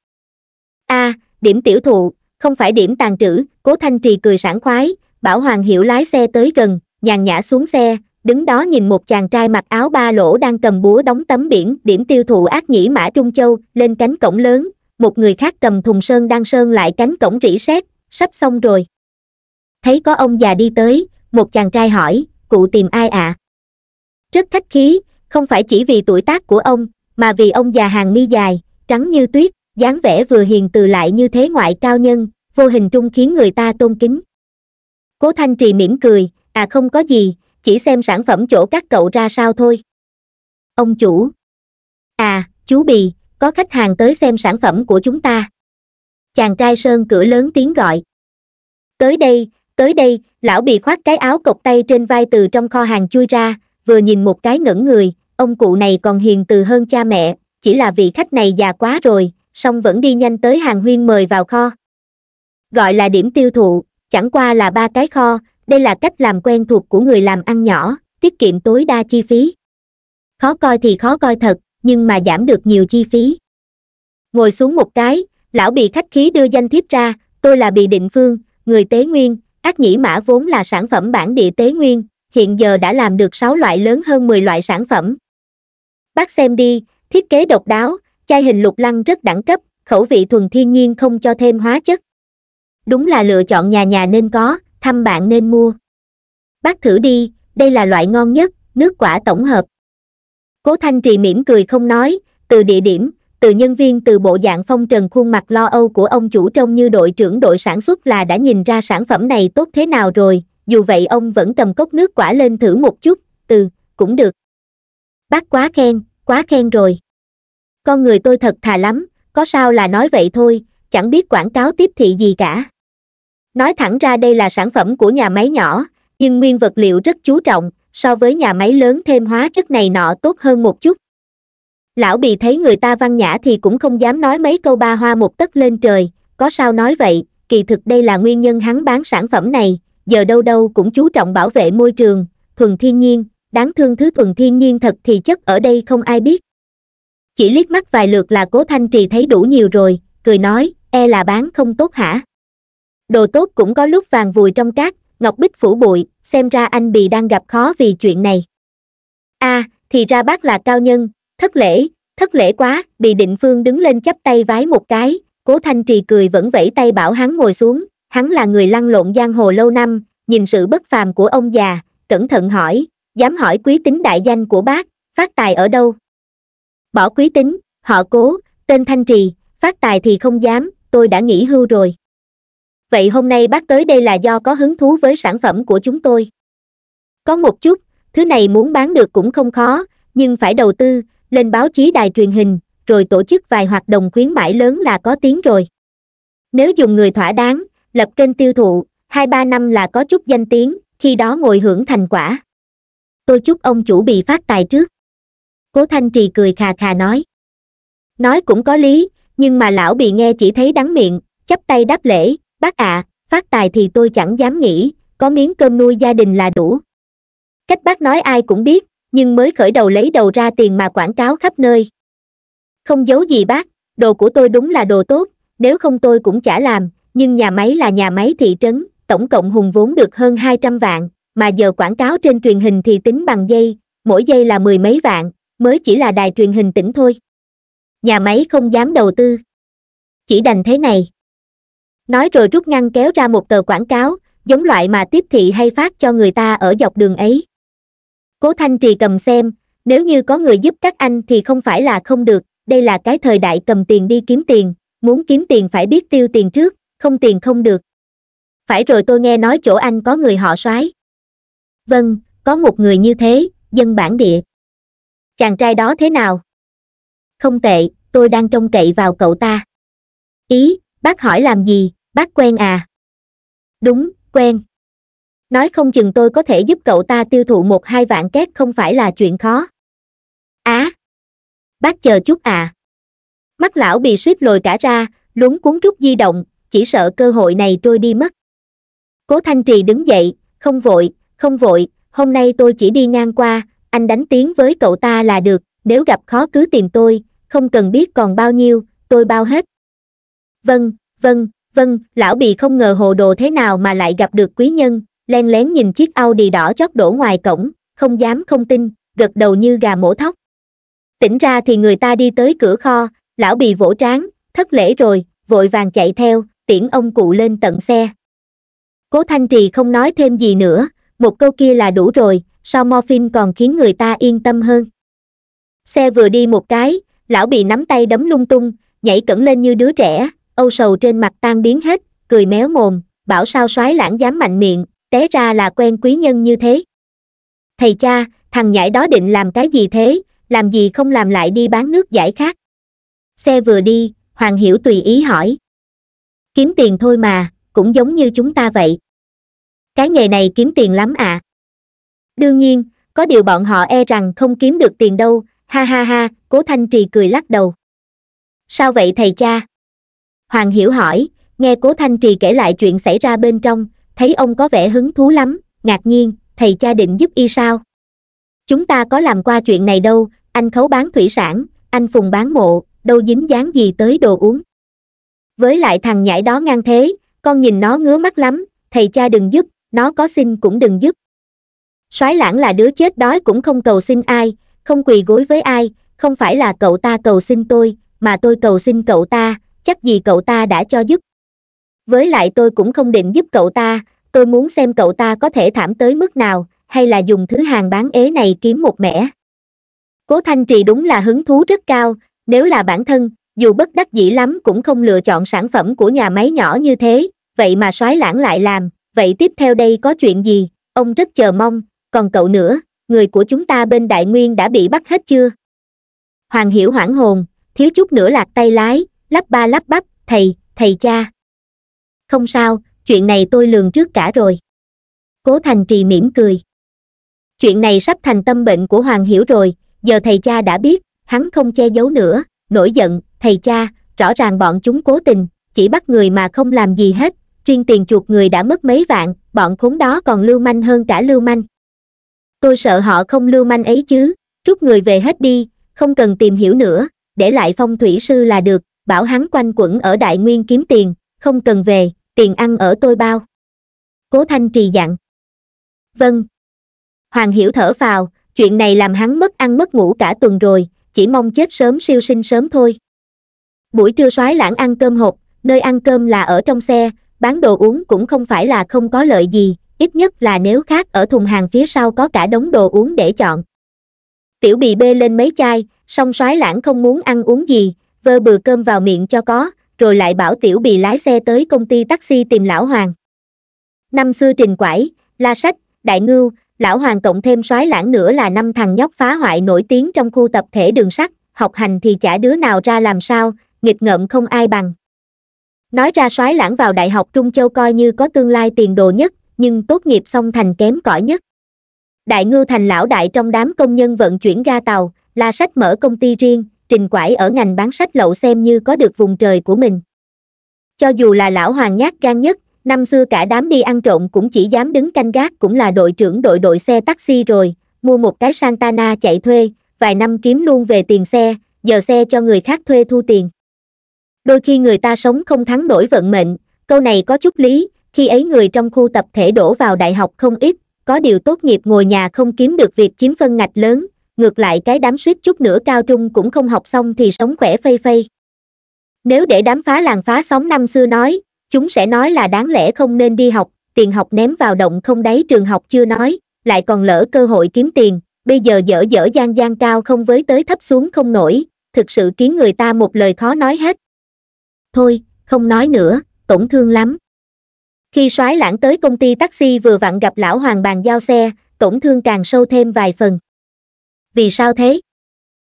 [SPEAKER 1] a à, điểm tiểu thụ không phải điểm tàn trữ cố thanh trì cười sảng khoái bảo hoàng hiểu lái xe tới gần nhàn nhã xuống xe đứng đó nhìn một chàng trai mặc áo ba lỗ đang cầm búa đóng tấm biển điểm tiêu thụ ác nhĩ mã Trung Châu lên cánh cổng lớn, một người khác cầm thùng sơn đang sơn lại cánh cổng rỉ sét, sắp xong rồi. Thấy có ông già đi tới, một chàng trai hỏi, cụ tìm ai ạ? À? Rất khách khí, không phải chỉ vì tuổi tác của ông, mà vì ông già hàng mi dài, trắng như tuyết, dáng vẻ vừa hiền từ lại như thế ngoại cao nhân, vô hình trung khiến người ta tôn kính. Cố Thanh Trì mỉm cười, à không có gì, chỉ xem sản phẩm chỗ các cậu ra sao thôi ông chủ à chú bì có khách hàng tới xem sản phẩm của chúng ta chàng trai sơn cửa lớn tiếng gọi tới đây tới đây lão bì khoác cái áo cộc tay trên vai từ trong kho hàng chui ra vừa nhìn một cái ngẩn người ông cụ này còn hiền từ hơn cha mẹ chỉ là vị khách này già quá rồi song vẫn đi nhanh tới hàng huyên mời vào kho gọi là điểm tiêu thụ chẳng qua là ba cái kho đây là cách làm quen thuộc của người làm ăn nhỏ tiết kiệm tối đa chi phí khó coi thì khó coi thật nhưng mà giảm được nhiều chi phí ngồi xuống một cái lão bị khách khí đưa danh thiếp ra tôi là bị định phương người tế nguyên ác nhĩ mã vốn là sản phẩm bản địa tế nguyên hiện giờ đã làm được sáu loại lớn hơn mười loại sản phẩm bác xem đi thiết kế độc đáo chai hình lục lăng rất đẳng cấp khẩu vị thuần thiên nhiên không cho thêm hóa chất đúng là lựa chọn nhà nhà nên có thăm bạn nên mua bác thử đi đây là loại ngon nhất nước quả tổng hợp cố thanh trì mỉm cười không nói từ địa điểm từ nhân viên từ bộ dạng phong trần khuôn mặt lo âu của ông chủ trông như đội trưởng đội sản xuất là đã nhìn ra sản phẩm này tốt thế nào rồi dù vậy ông vẫn cầm cốc nước quả lên thử một chút từ cũng được bác quá khen quá khen rồi con người tôi thật thà lắm có sao là nói vậy thôi chẳng biết quảng cáo tiếp thị gì cả nói thẳng ra đây là sản phẩm của nhà máy nhỏ nhưng nguyên vật liệu rất chú trọng so với nhà máy lớn thêm hóa chất này nọ tốt hơn một chút lão bì thấy người ta văn nhã thì cũng không dám nói mấy câu ba hoa một tấc lên trời có sao nói vậy kỳ thực đây là nguyên nhân hắn bán sản phẩm này giờ đâu đâu cũng chú trọng bảo vệ môi trường thuần thiên nhiên đáng thương thứ thuần thiên nhiên thật thì chất ở đây không ai biết chỉ liếc mắt vài lượt là cố thanh trì thấy đủ nhiều rồi cười nói e là bán không tốt hả đồ tốt cũng có lúc vàng vùi trong cát ngọc bích phủ bụi xem ra anh bì đang gặp khó vì chuyện này a à, thì ra bác là cao nhân thất lễ thất lễ quá bì định phương đứng lên chắp tay vái một cái cố thanh trì cười vẫn vẫy tay bảo hắn ngồi xuống hắn là người lăn lộn giang hồ lâu năm nhìn sự bất phàm của ông già cẩn thận hỏi dám hỏi quý tính đại danh của bác phát tài ở đâu bỏ quý tính họ cố tên thanh trì phát tài thì không dám tôi đã nghỉ hưu rồi vậy hôm nay bác tới đây là do có hứng thú với sản phẩm của chúng tôi có một chút thứ này muốn bán được cũng không khó nhưng phải đầu tư lên báo chí đài truyền hình rồi tổ chức vài hoạt động khuyến mãi lớn là có tiếng rồi nếu dùng người thỏa đáng lập kênh tiêu thụ hai ba năm là có chút danh tiếng khi đó ngồi hưởng thành quả tôi chúc ông chủ bị phát tài trước cố thanh trì cười khà khà nói nói cũng có lý nhưng mà lão bị nghe chỉ thấy đắng miệng chắp tay đáp lễ bác ạ à, phát tài thì tôi chẳng dám nghĩ có miếng cơm nuôi gia đình là đủ cách bác nói ai cũng biết nhưng mới khởi đầu lấy đầu ra tiền mà quảng cáo khắp nơi không giấu gì bác đồ của tôi đúng là đồ tốt nếu không tôi cũng chả làm nhưng nhà máy là nhà máy thị trấn tổng cộng hùng vốn được hơn hai trăm vạn mà giờ quảng cáo trên truyền hình thì tính bằng dây mỗi dây là mười mấy vạn mới chỉ là đài truyền hình tỉnh thôi nhà máy không dám đầu tư chỉ đành thế này nói rồi rút ngăn kéo ra một tờ quảng cáo giống loại mà tiếp thị hay phát cho người ta ở dọc đường ấy cố thanh trì cầm xem nếu như có người giúp các anh thì không phải là không được đây là cái thời đại cầm tiền đi kiếm tiền muốn kiếm tiền phải biết tiêu tiền trước không tiền không được phải rồi tôi nghe nói chỗ anh có người họ soái vâng có một người như thế dân bản địa chàng trai đó thế nào không tệ tôi đang trông cậy vào cậu ta ý bác hỏi làm gì bác quen à đúng quen nói không chừng tôi có thể giúp cậu ta tiêu thụ một hai vạn két không phải là chuyện khó á bác chờ chút à mắt lão bị suýt lồi cả ra lúng cuốn rút di động chỉ sợ cơ hội này trôi đi mất cố thanh trì đứng dậy không vội không vội hôm nay tôi chỉ đi ngang qua anh đánh tiếng với cậu ta là được nếu gặp khó cứ tìm tôi không cần biết còn bao nhiêu tôi bao hết vâng vâng vâng lão bị không ngờ hồ đồ thế nào mà lại gặp được quý nhân len lén nhìn chiếc au đì đỏ chót đổ ngoài cổng không dám không tin gật đầu như gà mổ thóc tỉnh ra thì người ta đi tới cửa kho lão bị vỗ tráng thất lễ rồi vội vàng chạy theo tiễn ông cụ lên tận xe cố thanh trì không nói thêm gì nữa một câu kia là đủ rồi sao morphin còn khiến người ta yên tâm hơn xe vừa đi một cái lão bị nắm tay đấm lung tung nhảy cẩn lên như đứa trẻ âu sầu trên mặt tan biến hết cười méo mồm bảo sao soái lãng dám mạnh miệng té ra là quen quý nhân như thế thầy cha thằng nhãi đó định làm cái gì thế làm gì không làm lại đi bán nước giải khác xe vừa đi hoàng hiểu tùy ý hỏi kiếm tiền thôi mà cũng giống như chúng ta vậy cái nghề này kiếm tiền lắm à đương nhiên có điều bọn họ e rằng không kiếm được tiền đâu ha ha ha cố thanh trì cười lắc đầu sao vậy thầy cha hoàng hiểu hỏi nghe cố thanh trì kể lại chuyện xảy ra bên trong thấy ông có vẻ hứng thú lắm ngạc nhiên thầy cha định giúp y sao chúng ta có làm qua chuyện này đâu anh khấu bán thủy sản anh phùng bán mộ đâu dính dáng gì tới đồ uống với lại thằng nhãi đó ngang thế con nhìn nó ngứa mắt lắm thầy cha đừng giúp nó có xin cũng đừng giúp soái lãng là đứa chết đói cũng không cầu xin ai không quỳ gối với ai không phải là cậu ta cầu xin tôi mà tôi cầu xin cậu ta chắc gì cậu ta đã cho giúp với lại tôi cũng không định giúp cậu ta tôi muốn xem cậu ta có thể thảm tới mức nào hay là dùng thứ hàng bán ế này kiếm một mẻ cố thanh trì đúng là hứng thú rất cao nếu là bản thân dù bất đắc dĩ lắm cũng không lựa chọn sản phẩm của nhà máy nhỏ như thế vậy mà soái lãng lại làm vậy tiếp theo đây có chuyện gì ông rất chờ mong còn cậu nữa người của chúng ta bên đại nguyên đã bị bắt hết chưa hoàng hiểu hoảng hồn thiếu chút nữa lạc tay lái lắp ba lắp bắp thầy thầy cha không sao chuyện này tôi lường trước cả rồi cố thành trì mỉm cười chuyện này sắp thành tâm bệnh của hoàng hiểu rồi giờ thầy cha đã biết hắn không che giấu nữa nổi giận thầy cha rõ ràng bọn chúng cố tình chỉ bắt người mà không làm gì hết riêng tiền chuột người đã mất mấy vạn bọn khốn đó còn lưu manh hơn cả lưu manh tôi sợ họ không lưu manh ấy chứ rút người về hết đi không cần tìm hiểu nữa để lại phong thủy sư là được bảo hắn quanh quẩn ở đại nguyên kiếm tiền không cần về tiền ăn ở tôi bao cố thanh trì dặn vâng hoàng hiểu thở phào chuyện này làm hắn mất ăn mất ngủ cả tuần rồi chỉ mong chết sớm siêu sinh sớm thôi buổi trưa soái lãng ăn cơm hộp nơi ăn cơm là ở trong xe bán đồ uống cũng không phải là không có lợi gì ít nhất là nếu khác ở thùng hàng phía sau có cả đống đồ uống để chọn tiểu bì bê lên mấy chai song soái lãng không muốn ăn uống gì vơ bừa cơm vào miệng cho có rồi lại bảo tiểu bì lái xe tới công ty taxi tìm lão hoàng năm xưa trình quải la sách đại ngưu lão hoàng cộng thêm soái lãng nữa là năm thằng nhóc phá hoại nổi tiếng trong khu tập thể đường sắt học hành thì chả đứa nào ra làm sao nghịch ngợm không ai bằng nói ra soái lãng vào đại học trung châu coi như có tương lai tiền đồ nhất nhưng tốt nghiệp xong thành kém cỏi nhất đại ngưu thành lão đại trong đám công nhân vận chuyển ga tàu la sách mở công ty riêng Trình Quải ở ngành bán sách lậu xem như có được vùng trời của mình. Cho dù là lão hoàng nhát gan nhất, năm xưa cả đám đi ăn trộm cũng chỉ dám đứng canh gác cũng là đội trưởng đội đội xe taxi rồi, mua một cái Santana chạy thuê, vài năm kiếm luôn về tiền xe, giờ xe cho người khác thuê thu tiền. Đôi khi người ta sống không thắng nổi vận mệnh, câu này có chút lý, khi ấy người trong khu tập thể đổ vào đại học không ít, có điều tốt nghiệp ngồi nhà không kiếm được việc chiếm phân ngạch lớn, ngược lại cái đám suýt chút nữa cao trung cũng không học xong thì sống khỏe phây phây nếu để đám phá làng phá sóng năm xưa nói chúng sẽ nói là đáng lẽ không nên đi học tiền học ném vào động không đáy trường học chưa nói lại còn lỡ cơ hội kiếm tiền bây giờ dở dở gian gian cao không với tới thấp xuống không nổi thực sự khiến người ta một lời khó nói hết thôi không nói nữa tổn thương lắm khi soái lãng tới công ty taxi vừa vặn gặp lão hoàng bàn giao xe tổn thương càng sâu thêm vài phần vì sao thế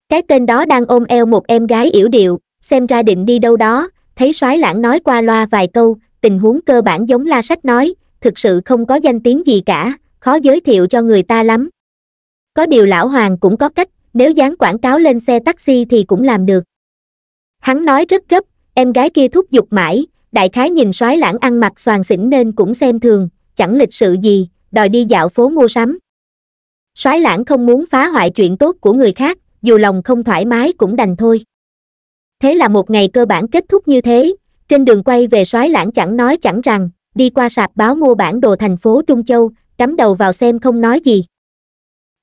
[SPEAKER 1] cái tên đó đang ôm eo một em gái yểu điệu xem ra định đi đâu đó thấy soái lãng nói qua loa vài câu tình huống cơ bản giống la sách nói thực sự không có danh tiếng gì cả khó giới thiệu cho người ta lắm có điều lão hoàng cũng có cách nếu dán quảng cáo lên xe taxi thì cũng làm được hắn nói rất gấp em gái kia thúc giục mãi đại khái nhìn soái lãng ăn mặc xoàng xỉn nên cũng xem thường chẳng lịch sự gì đòi đi dạo phố mua sắm soái lãng không muốn phá hoại chuyện tốt của người khác dù lòng không thoải mái cũng đành thôi thế là một ngày cơ bản kết thúc như thế trên đường quay về soái lãng chẳng nói chẳng rằng đi qua sạp báo mua bản đồ thành phố trung châu cắm đầu vào xem không nói gì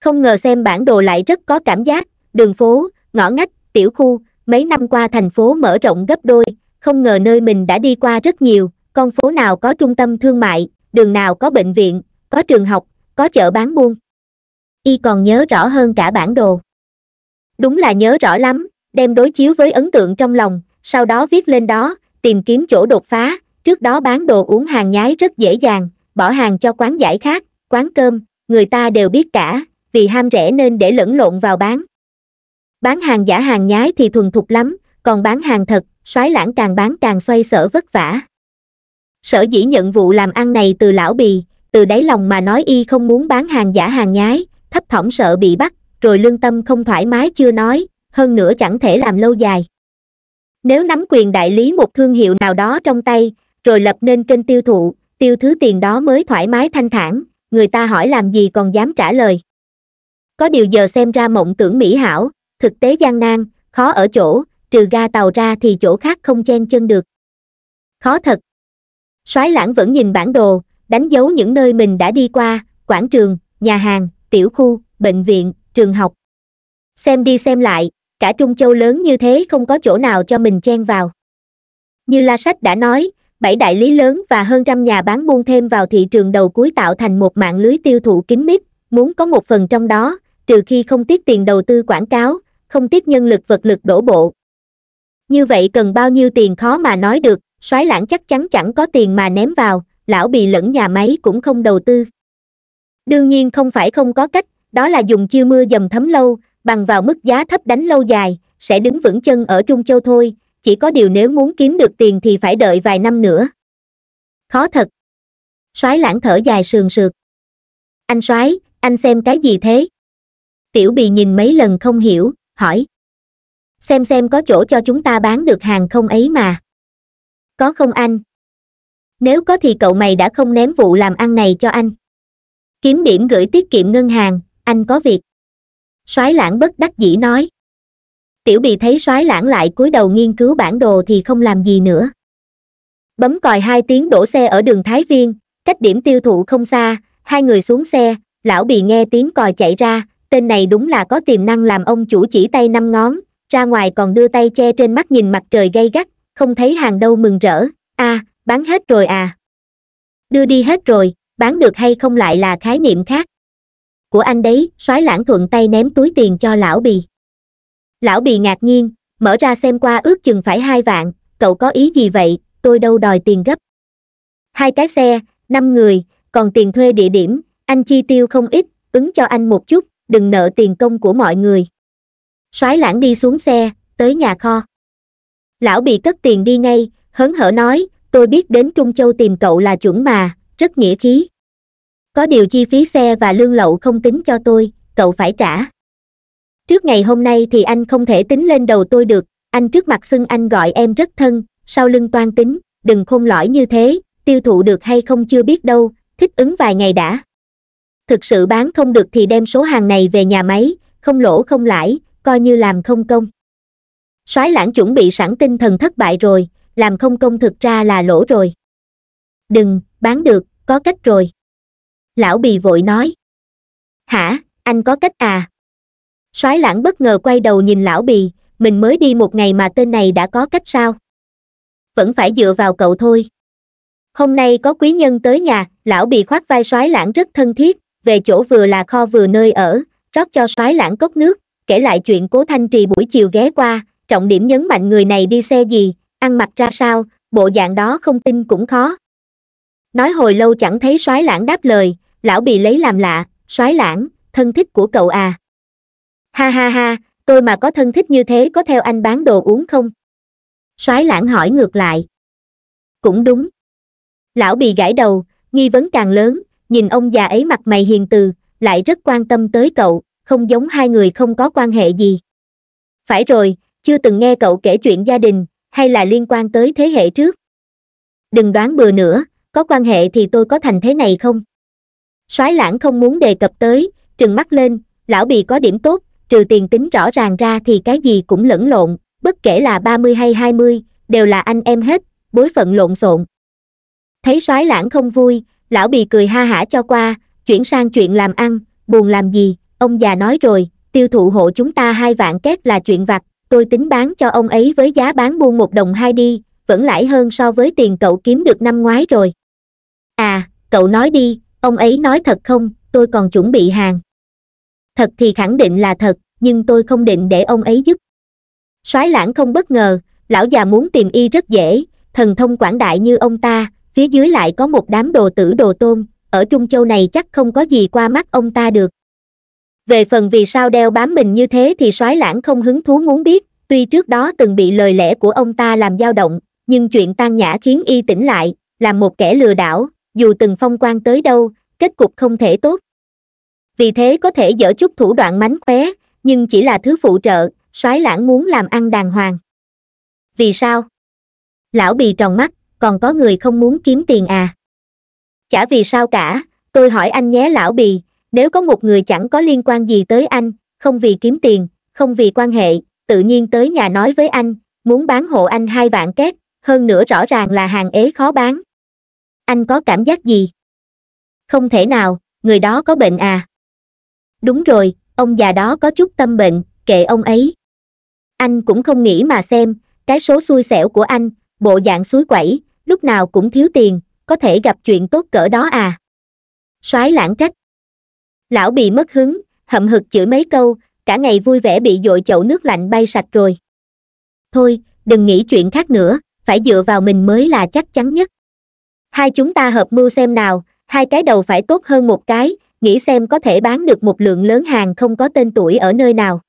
[SPEAKER 1] không ngờ xem bản đồ lại rất có cảm giác đường phố ngõ ngách tiểu khu mấy năm qua thành phố mở rộng gấp đôi không ngờ nơi mình đã đi qua rất nhiều con phố nào có trung tâm thương mại đường nào có bệnh viện có trường học có chợ bán buôn y còn nhớ rõ hơn cả bản đồ đúng là nhớ rõ lắm đem đối chiếu với ấn tượng trong lòng sau đó viết lên đó tìm kiếm chỗ đột phá trước đó bán đồ uống hàng nhái rất dễ dàng bỏ hàng cho quán giải khác quán cơm người ta đều biết cả vì ham rẻ nên để lẫn lộn vào bán bán hàng giả hàng nhái thì thuần thục lắm còn bán hàng thật soái lãng càng bán càng xoay sở vất vả sở dĩ nhận vụ làm ăn này từ lão bì từ đáy lòng mà nói y không muốn bán hàng giả hàng nhái thấp thỏm sợ bị bắt rồi lương tâm không thoải mái chưa nói hơn nữa chẳng thể làm lâu dài nếu nắm quyền đại lý một thương hiệu nào đó trong tay rồi lập nên kênh tiêu thụ tiêu thứ tiền đó mới thoải mái thanh thản người ta hỏi làm gì còn dám trả lời có điều giờ xem ra mộng tưởng mỹ hảo thực tế gian nan khó ở chỗ trừ ga tàu ra thì chỗ khác không chen chân được khó thật soái lãng vẫn nhìn bản đồ đánh dấu những nơi mình đã đi qua quảng trường nhà hàng tiểu khu, bệnh viện, trường học. Xem đi xem lại, cả Trung Châu lớn như thế không có chỗ nào cho mình chen vào. Như La Sách đã nói, bảy đại lý lớn và hơn trăm nhà bán buôn thêm vào thị trường đầu cuối tạo thành một mạng lưới tiêu thụ kín mít, muốn có một phần trong đó, trừ khi không tiết tiền đầu tư quảng cáo, không tiết nhân lực vật lực đổ bộ. Như vậy cần bao nhiêu tiền khó mà nói được, soái lãng chắc chắn chẳng có tiền mà ném vào, lão bì lẫn nhà máy cũng không đầu tư đương nhiên không phải không có cách đó là dùng chiêu mưa dầm thấm lâu bằng vào mức giá thấp đánh lâu dài sẽ đứng vững chân ở trung châu thôi chỉ có điều nếu muốn kiếm được tiền thì phải đợi vài năm nữa khó thật soái lãng thở dài sườn sượt anh soái anh xem cái gì thế tiểu bì nhìn mấy lần không hiểu hỏi xem xem có chỗ cho chúng ta bán được hàng không ấy mà có không anh nếu có thì cậu mày đã không ném vụ làm ăn này cho anh kiếm điểm gửi tiết kiệm ngân hàng anh có việc soái lãng bất đắc dĩ nói tiểu bì thấy soái lãng lại cúi đầu nghiên cứu bản đồ thì không làm gì nữa bấm còi hai tiếng đổ xe ở đường thái viên cách điểm tiêu thụ không xa hai người xuống xe lão bì nghe tiếng còi chạy ra tên này đúng là có tiềm năng làm ông chủ chỉ tay năm ngón ra ngoài còn đưa tay che trên mắt nhìn mặt trời gay gắt không thấy hàng đâu mừng rỡ a à, bán hết rồi à đưa đi hết rồi bán được hay không lại là khái niệm khác của anh đấy soái lãng thuận tay ném túi tiền cho lão bì lão bì ngạc nhiên mở ra xem qua ước chừng phải hai vạn cậu có ý gì vậy tôi đâu đòi tiền gấp hai cái xe năm người còn tiền thuê địa điểm anh chi tiêu không ít ứng cho anh một chút đừng nợ tiền công của mọi người soái lãng đi xuống xe tới nhà kho lão bị cất tiền đi ngay hớn hở nói tôi biết đến trung châu tìm cậu là chuẩn mà rất nghĩa khí có điều chi phí xe và lương lậu không tính cho tôi cậu phải trả trước ngày hôm nay thì anh không thể tính lên đầu tôi được anh trước mặt xưng anh gọi em rất thân sau lưng toan tính đừng khôn lõi như thế tiêu thụ được hay không chưa biết đâu thích ứng vài ngày đã thực sự bán không được thì đem số hàng này về nhà máy không lỗ không lãi coi như làm không công soái lãng chuẩn bị sẵn tinh thần thất bại rồi làm không công thực ra là lỗ rồi đừng bán được có cách rồi lão bì vội nói hả anh có cách à Soái lãng bất ngờ quay đầu nhìn lão bì mình mới đi một ngày mà tên này đã có cách sao vẫn phải dựa vào cậu thôi hôm nay có quý nhân tới nhà lão bì khoác vai Soái lãng rất thân thiết về chỗ vừa là kho vừa nơi ở rót cho Soái lãng cốc nước kể lại chuyện cố thanh trì buổi chiều ghé qua trọng điểm nhấn mạnh người này đi xe gì ăn mặc ra sao bộ dạng đó không tin cũng khó nói hồi lâu chẳng thấy soái lãng đáp lời lão bị lấy làm lạ soái lãng thân thích của cậu à ha ha ha tôi mà có thân thích như thế có theo anh bán đồ uống không soái lãng hỏi ngược lại cũng đúng lão bị gãi đầu nghi vấn càng lớn nhìn ông già ấy mặt mày hiền từ lại rất quan tâm tới cậu không giống hai người không có quan hệ gì phải rồi chưa từng nghe cậu kể chuyện gia đình hay là liên quan tới thế hệ trước đừng đoán bừa nữa có quan hệ thì tôi có thành thế này không soái lãng không muốn đề cập tới trừng mắt lên lão bì có điểm tốt trừ tiền tính rõ ràng ra thì cái gì cũng lẫn lộn bất kể là ba mươi hay hai mươi đều là anh em hết bối phận lộn xộn thấy soái lãng không vui lão bì cười ha hả cho qua chuyển sang chuyện làm ăn buồn làm gì ông già nói rồi tiêu thụ hộ chúng ta hai vạn két là chuyện vặt tôi tính bán cho ông ấy với giá bán buôn một đồng hai đi vẫn lãi hơn so với tiền cậu kiếm được năm ngoái rồi à cậu nói đi ông ấy nói thật không tôi còn chuẩn bị hàng thật thì khẳng định là thật nhưng tôi không định để ông ấy giúp soái lãng không bất ngờ lão già muốn tìm y rất dễ thần thông quảng đại như ông ta phía dưới lại có một đám đồ tử đồ tôn ở trung châu này chắc không có gì qua mắt ông ta được về phần vì sao đeo bám mình như thế thì soái lãng không hứng thú muốn biết tuy trước đó từng bị lời lẽ của ông ta làm dao động nhưng chuyện tan nhã khiến y tỉnh lại làm một kẻ lừa đảo dù từng phong quan tới đâu kết cục không thể tốt vì thế có thể dở chút thủ đoạn mánh khóe nhưng chỉ là thứ phụ trợ soái lãng muốn làm ăn đàng hoàng vì sao lão bì tròn mắt còn có người không muốn kiếm tiền à chả vì sao cả tôi hỏi anh nhé lão bì nếu có một người chẳng có liên quan gì tới anh không vì kiếm tiền không vì quan hệ tự nhiên tới nhà nói với anh muốn bán hộ anh hai vạn két hơn nữa rõ ràng là hàng ế khó bán anh có cảm giác gì không thể nào người đó có bệnh à đúng rồi ông già đó có chút tâm bệnh kệ ông ấy anh cũng không nghĩ mà xem cái số xui xẻo của anh bộ dạng suối quẩy lúc nào cũng thiếu tiền có thể gặp chuyện tốt cỡ đó à soái lãng trách lão bị mất hứng hậm hực chửi mấy câu cả ngày vui vẻ bị dội chậu nước lạnh bay sạch rồi thôi đừng nghĩ chuyện khác nữa phải dựa vào mình mới là chắc chắn nhất hai chúng ta hợp mưu xem nào hai cái đầu phải tốt hơn một cái nghĩ xem có thể bán được một lượng lớn hàng không có tên tuổi ở nơi nào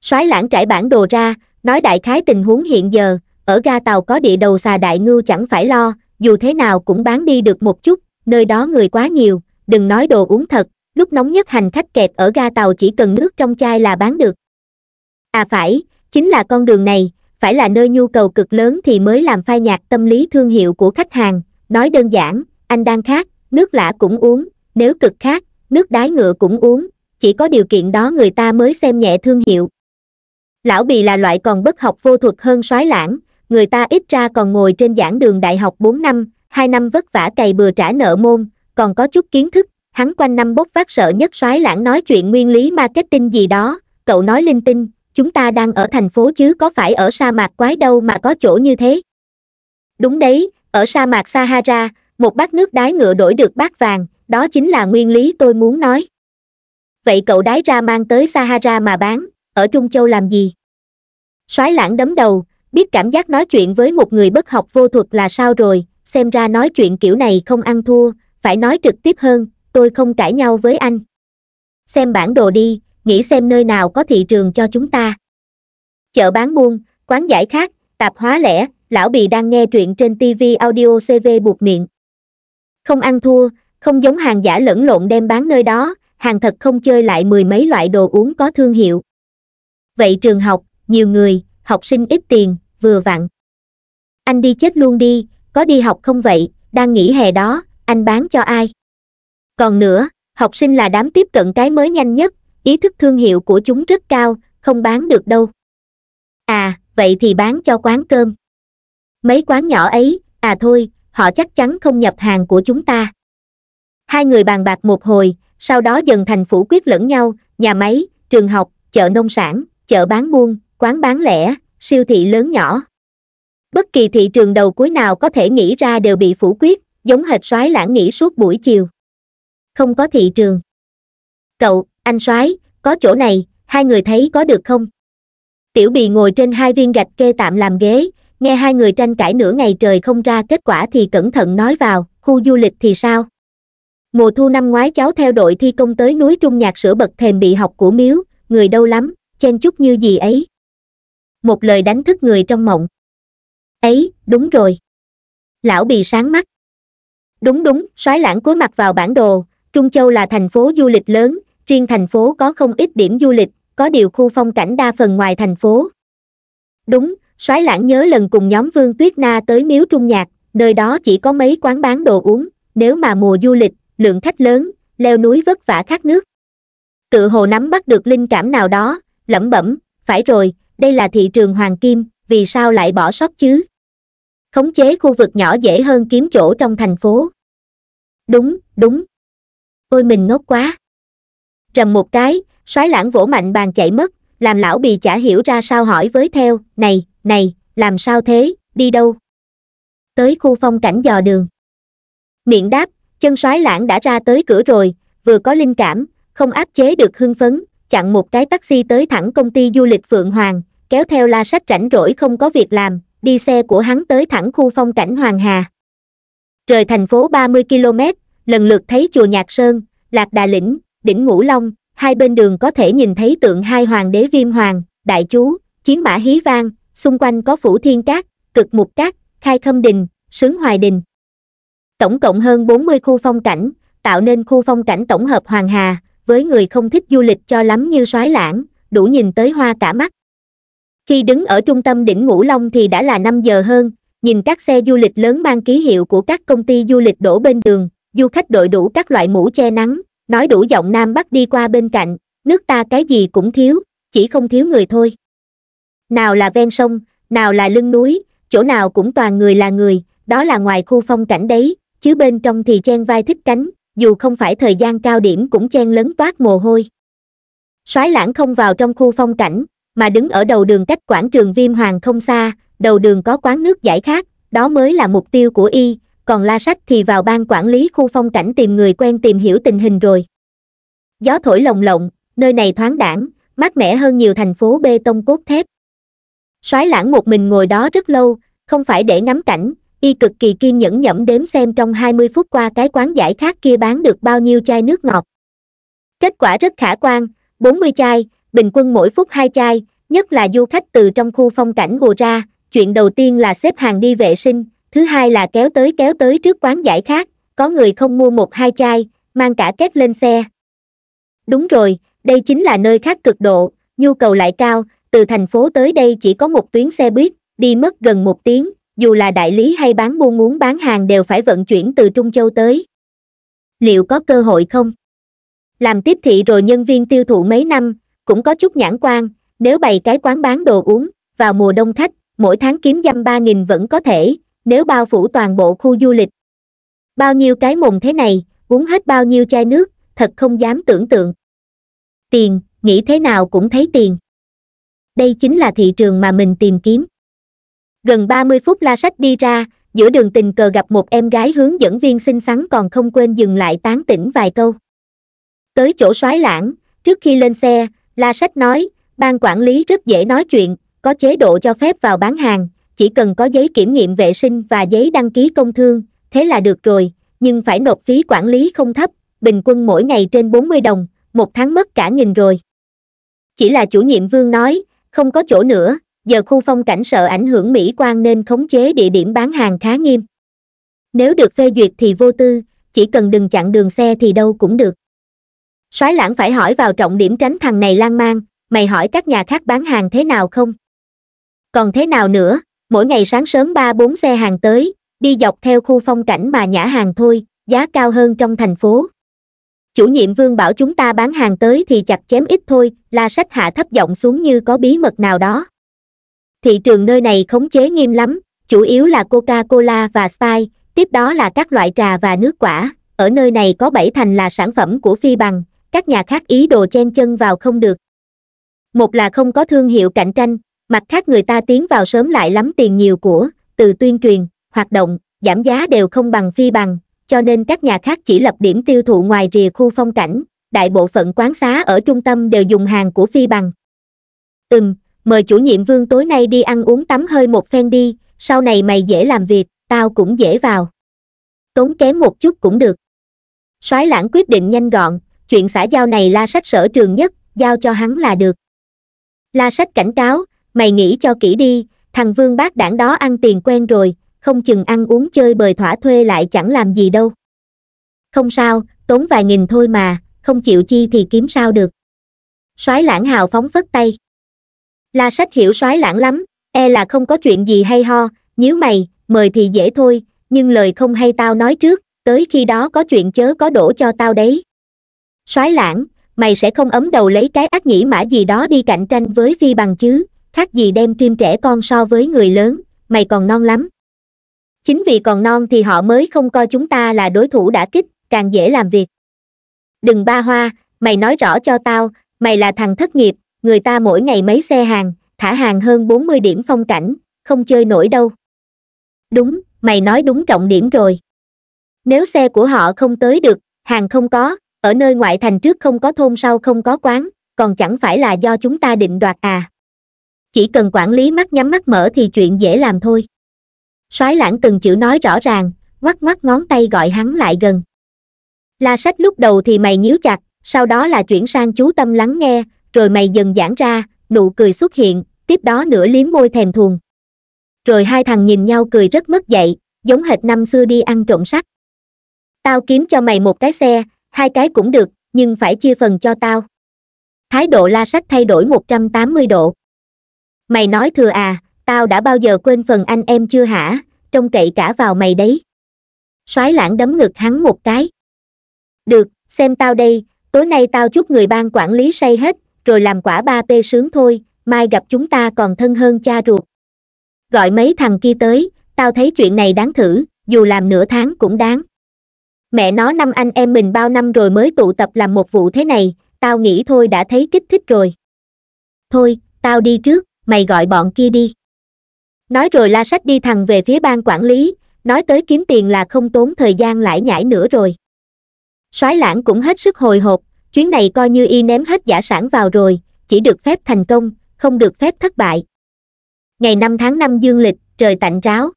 [SPEAKER 1] soái lãng trải bản đồ ra nói đại khái tình huống hiện giờ ở ga tàu có địa đầu xà đại ngưu chẳng phải lo dù thế nào cũng bán đi được một chút nơi đó người quá nhiều đừng nói đồ uống thật lúc nóng nhất hành khách kẹt ở ga tàu chỉ cần nước trong chai là bán được à phải chính là con đường này phải là nơi nhu cầu cực lớn thì mới làm phai nhạt tâm lý thương hiệu của khách hàng nói đơn giản anh đang khát nước lã cũng uống nếu cực khát nước đái ngựa cũng uống chỉ có điều kiện đó người ta mới xem nhẹ thương hiệu lão bì là loại còn bất học vô thuật hơn soái lãng người ta ít ra còn ngồi trên giảng đường đại học bốn năm hai năm vất vả cày bừa trả nợ môn còn có chút kiến thức hắn quanh năm bốc vác sợ nhất soái lãng nói chuyện nguyên lý marketing gì đó cậu nói linh tinh chúng ta đang ở thành phố chứ có phải ở sa mạc quái đâu mà có chỗ như thế đúng đấy ở sa mạc sahara một bát nước đái ngựa đổi được bát vàng đó chính là nguyên lý tôi muốn nói vậy cậu đái ra mang tới sahara mà bán ở trung châu làm gì soái lãng đấm đầu biết cảm giác nói chuyện với một người bất học vô thuật là sao rồi xem ra nói chuyện kiểu này không ăn thua phải nói trực tiếp hơn tôi không cãi nhau với anh xem bản đồ đi nghĩ xem nơi nào có thị trường cho chúng ta. Chợ bán buôn, quán giải khác, tạp hóa lẻ, lão bì đang nghe truyện trên TV audio CV buộc miệng. Không ăn thua, không giống hàng giả lẫn lộn đem bán nơi đó, hàng thật không chơi lại mười mấy loại đồ uống có thương hiệu. Vậy trường học, nhiều người, học sinh ít tiền, vừa vặn. Anh đi chết luôn đi, có đi học không vậy, đang nghỉ hè đó, anh bán cho ai? Còn nữa, học sinh là đám tiếp cận cái mới nhanh nhất, ý thức thương hiệu của chúng rất cao không bán được đâu à vậy thì bán cho quán cơm mấy quán nhỏ ấy à thôi họ chắc chắn không nhập hàng của chúng ta hai người bàn bạc một hồi sau đó dần thành phủ quyết lẫn nhau nhà máy trường học chợ nông sản chợ bán buôn quán bán lẻ siêu thị lớn nhỏ bất kỳ thị trường đầu cuối nào có thể nghĩ ra đều bị phủ quyết giống hệt soái lãng nghĩ suốt buổi chiều không có thị trường cậu anh soái có chỗ này hai người thấy có được không tiểu bì ngồi trên hai viên gạch kê tạm làm ghế nghe hai người tranh cãi nửa ngày trời không ra kết quả thì cẩn thận nói vào khu du lịch thì sao mùa thu năm ngoái cháu theo đội thi công tới núi trung nhạc sửa bậc thềm bị học của miếu người đâu lắm chen chúc như gì ấy một lời đánh thức người trong mộng ấy đúng rồi lão bì sáng mắt đúng đúng soái lãng cúi mặt vào bản đồ trung châu là thành phố du lịch lớn riêng thành phố có không ít điểm du lịch có điều khu phong cảnh đa phần ngoài thành phố đúng soái lãng nhớ lần cùng nhóm vương tuyết na tới miếu trung nhạc nơi đó chỉ có mấy quán bán đồ uống nếu mà mùa du lịch lượng khách lớn leo núi vất vả khát nước tự hồ nắm bắt được linh cảm nào đó lẩm bẩm phải rồi đây là thị trường hoàng kim vì sao lại bỏ sót chứ khống chế khu vực nhỏ dễ hơn kiếm chỗ trong thành phố đúng đúng ôi mình ngốc quá rầm một cái soái lãng vỗ mạnh bàn chạy mất làm lão bì chả hiểu ra sao hỏi với theo này này làm sao thế đi đâu tới khu phong cảnh dò đường miệng đáp chân soái lãng đã ra tới cửa rồi vừa có linh cảm không áp chế được hưng phấn chặn một cái taxi tới thẳng công ty du lịch phượng hoàng kéo theo la sách rảnh rỗi không có việc làm đi xe của hắn tới thẳng khu phong cảnh hoàng hà rời thành phố 30 km lần lượt thấy chùa nhạc sơn lạc đà lĩnh đỉnh ngũ long hai bên đường có thể nhìn thấy tượng hai hoàng đế viêm hoàng đại chú chiến mã hí vang xung quanh có phủ thiên cát cực mục cát khai khâm đình sướng hoài đình tổng cộng hơn 40 khu phong cảnh tạo nên khu phong cảnh tổng hợp hoàng hà với người không thích du lịch cho lắm như soái lãng đủ nhìn tới hoa cả mắt khi đứng ở trung tâm đỉnh ngũ long thì đã là 5 giờ hơn nhìn các xe du lịch lớn mang ký hiệu của các công ty du lịch đổ bên đường du khách đội đủ các loại mũ che nắng nói đủ giọng nam bắc đi qua bên cạnh, nước ta cái gì cũng thiếu, chỉ không thiếu người thôi. Nào là ven sông, nào là lưng núi, chỗ nào cũng toàn người là người, đó là ngoài khu phong cảnh đấy, chứ bên trong thì chen vai thích cánh, dù không phải thời gian cao điểm cũng chen lấn toát mồ hôi. Soái lãng không vào trong khu phong cảnh, mà đứng ở đầu đường cách quảng trường Viêm Hoàng không xa, đầu đường có quán nước giải khát, đó mới là mục tiêu của y, còn la sách thì vào ban quản lý khu phong cảnh tìm người quen tìm hiểu tình hình rồi. Gió thổi lồng lộng, nơi này thoáng đảng, mát mẻ hơn nhiều thành phố bê tông cốt thép. Soái lãng một mình ngồi đó rất lâu, không phải để ngắm cảnh, y cực kỳ kiên nhẫn nhẩm đếm xem trong 20 phút qua cái quán giải khác kia bán được bao nhiêu chai nước ngọt. Kết quả rất khả quan, 40 chai, bình quân mỗi phút 2 chai, nhất là du khách từ trong khu phong cảnh bùa ra, chuyện đầu tiên là xếp hàng đi vệ sinh, thứ hai là kéo tới kéo tới trước quán giải khác có người không mua một hai chai mang cả kép lên xe đúng rồi đây chính là nơi khác cực độ nhu cầu lại cao từ thành phố tới đây chỉ có một tuyến xe buýt đi mất gần một tiếng dù là đại lý hay bán buôn muốn bán hàng đều phải vận chuyển từ trung châu tới liệu có cơ hội không làm tiếp thị rồi nhân viên tiêu thụ mấy năm cũng có chút nhãn quan nếu bày cái quán bán đồ uống vào mùa đông khách mỗi tháng kiếm dăm ba nghìn vẫn có thể nếu bao phủ toàn bộ khu du lịch. Bao nhiêu cái mùng thế này, uống hết bao nhiêu chai nước, thật không dám tưởng tượng. Tiền, nghĩ thế nào cũng thấy tiền. Đây chính là thị trường mà mình tìm kiếm. Gần 30 phút la sách đi ra, giữa đường tình cờ gặp một em gái hướng dẫn viên xinh xắn còn không quên dừng lại tán tỉnh vài câu. Tới chỗ soái lãng, trước khi lên xe, la sách nói, ban quản lý rất dễ nói chuyện, có chế độ cho phép vào bán hàng, chỉ cần có giấy kiểm nghiệm vệ sinh và giấy đăng ký công thương, thế là được rồi, nhưng phải nộp phí quản lý không thấp, bình quân mỗi ngày trên 40 đồng, một tháng mất cả nghìn rồi. Chỉ là chủ nhiệm Vương nói, không có chỗ nữa, giờ khu phong cảnh sợ ảnh hưởng mỹ quan nên khống chế địa điểm bán hàng khá nghiêm. Nếu được phê duyệt thì vô tư, chỉ cần đừng chặn đường xe thì đâu cũng được. Soái lãng phải hỏi vào trọng điểm tránh thằng này lan man, mày hỏi các nhà khác bán hàng thế nào không? Còn thế nào nữa, mỗi ngày sáng sớm ba bốn xe hàng tới đi dọc theo khu phong cảnh mà nhã hàng thôi giá cao hơn trong thành phố chủ nhiệm vương bảo chúng ta bán hàng tới thì chặt chém ít thôi la sách hạ thấp giọng xuống như có bí mật nào đó thị trường nơi này khống chế nghiêm lắm chủ yếu là coca cola và Sprite, tiếp đó là các loại trà và nước quả ở nơi này có bảy thành là sản phẩm của phi bằng các nhà khác ý đồ chen chân vào không được một là không có thương hiệu cạnh tranh mặt khác người ta tiến vào sớm lại lắm tiền nhiều của từ tuyên truyền hoạt động giảm giá đều không bằng phi bằng cho nên các nhà khác chỉ lập điểm tiêu thụ ngoài rìa khu phong cảnh đại bộ phận quán xá ở trung tâm đều dùng hàng của phi bằng ừm mời chủ nhiệm vương tối nay đi ăn uống tắm hơi một phen đi sau này mày dễ làm việc tao cũng dễ vào tốn kém một chút cũng được soái lãng quyết định nhanh gọn chuyện xã giao này la sách sở trường nhất giao cho hắn là được la sách cảnh cáo mày nghĩ cho kỹ đi thằng vương bác đảng đó ăn tiền quen rồi không chừng ăn uống chơi bời thỏa thuê lại chẳng làm gì đâu không sao tốn vài nghìn thôi mà không chịu chi thì kiếm sao được soái lãng hào phóng phất tay la sách hiểu soái lãng lắm e là không có chuyện gì hay ho Nếu mày mời thì dễ thôi nhưng lời không hay tao nói trước tới khi đó có chuyện chớ có đổ cho tao đấy soái lãng mày sẽ không ấm đầu lấy cái ác nhĩ mã gì đó đi cạnh tranh với phi bằng chứ khác gì đem kim trẻ con so với người lớn mày còn non lắm chính vì còn non thì họ mới không coi chúng ta là đối thủ đã kích càng dễ làm việc đừng ba hoa mày nói rõ cho tao mày là thằng thất nghiệp người ta mỗi ngày mấy xe hàng thả hàng hơn 40 điểm phong cảnh không chơi nổi đâu đúng mày nói đúng trọng điểm rồi nếu xe của họ không tới được hàng không có ở nơi ngoại thành trước không có thôn sau không có quán còn chẳng phải là do chúng ta định đoạt à chỉ cần quản lý mắt nhắm mắt mở thì chuyện dễ làm thôi soái lãng từng chữ nói rõ ràng ngoắc ngoắc ngón tay gọi hắn lại gần la sách lúc đầu thì mày nhíu chặt sau đó là chuyển sang chú tâm lắng nghe rồi mày dần giãn ra nụ cười xuất hiện tiếp đó nửa liếm môi thèm thuồng rồi hai thằng nhìn nhau cười rất mất dậy giống hệt năm xưa đi ăn trộm sắt tao kiếm cho mày một cái xe hai cái cũng được nhưng phải chia phần cho tao thái độ la sách thay đổi một trăm tám mươi độ mày nói thừa à tao đã bao giờ quên phần anh em chưa hả trông cậy cả vào mày đấy soái lãng đấm ngực hắn một cái được xem tao đây tối nay tao chúc người ban quản lý say hết rồi làm quả ba p sướng thôi mai gặp chúng ta còn thân hơn cha ruột gọi mấy thằng kia tới tao thấy chuyện này đáng thử dù làm nửa tháng cũng đáng mẹ nó năm anh em mình bao năm rồi mới tụ tập làm một vụ thế này tao nghĩ thôi đã thấy kích thích rồi thôi tao đi trước mày gọi bọn kia đi nói rồi la sách đi thẳng về phía ban quản lý nói tới kiếm tiền là không tốn thời gian lãi nhãi nữa rồi soái lãng cũng hết sức hồi hộp chuyến này coi như y ném hết giả sản vào rồi chỉ được phép thành công không được phép thất bại ngày năm tháng năm dương lịch trời tạnh ráo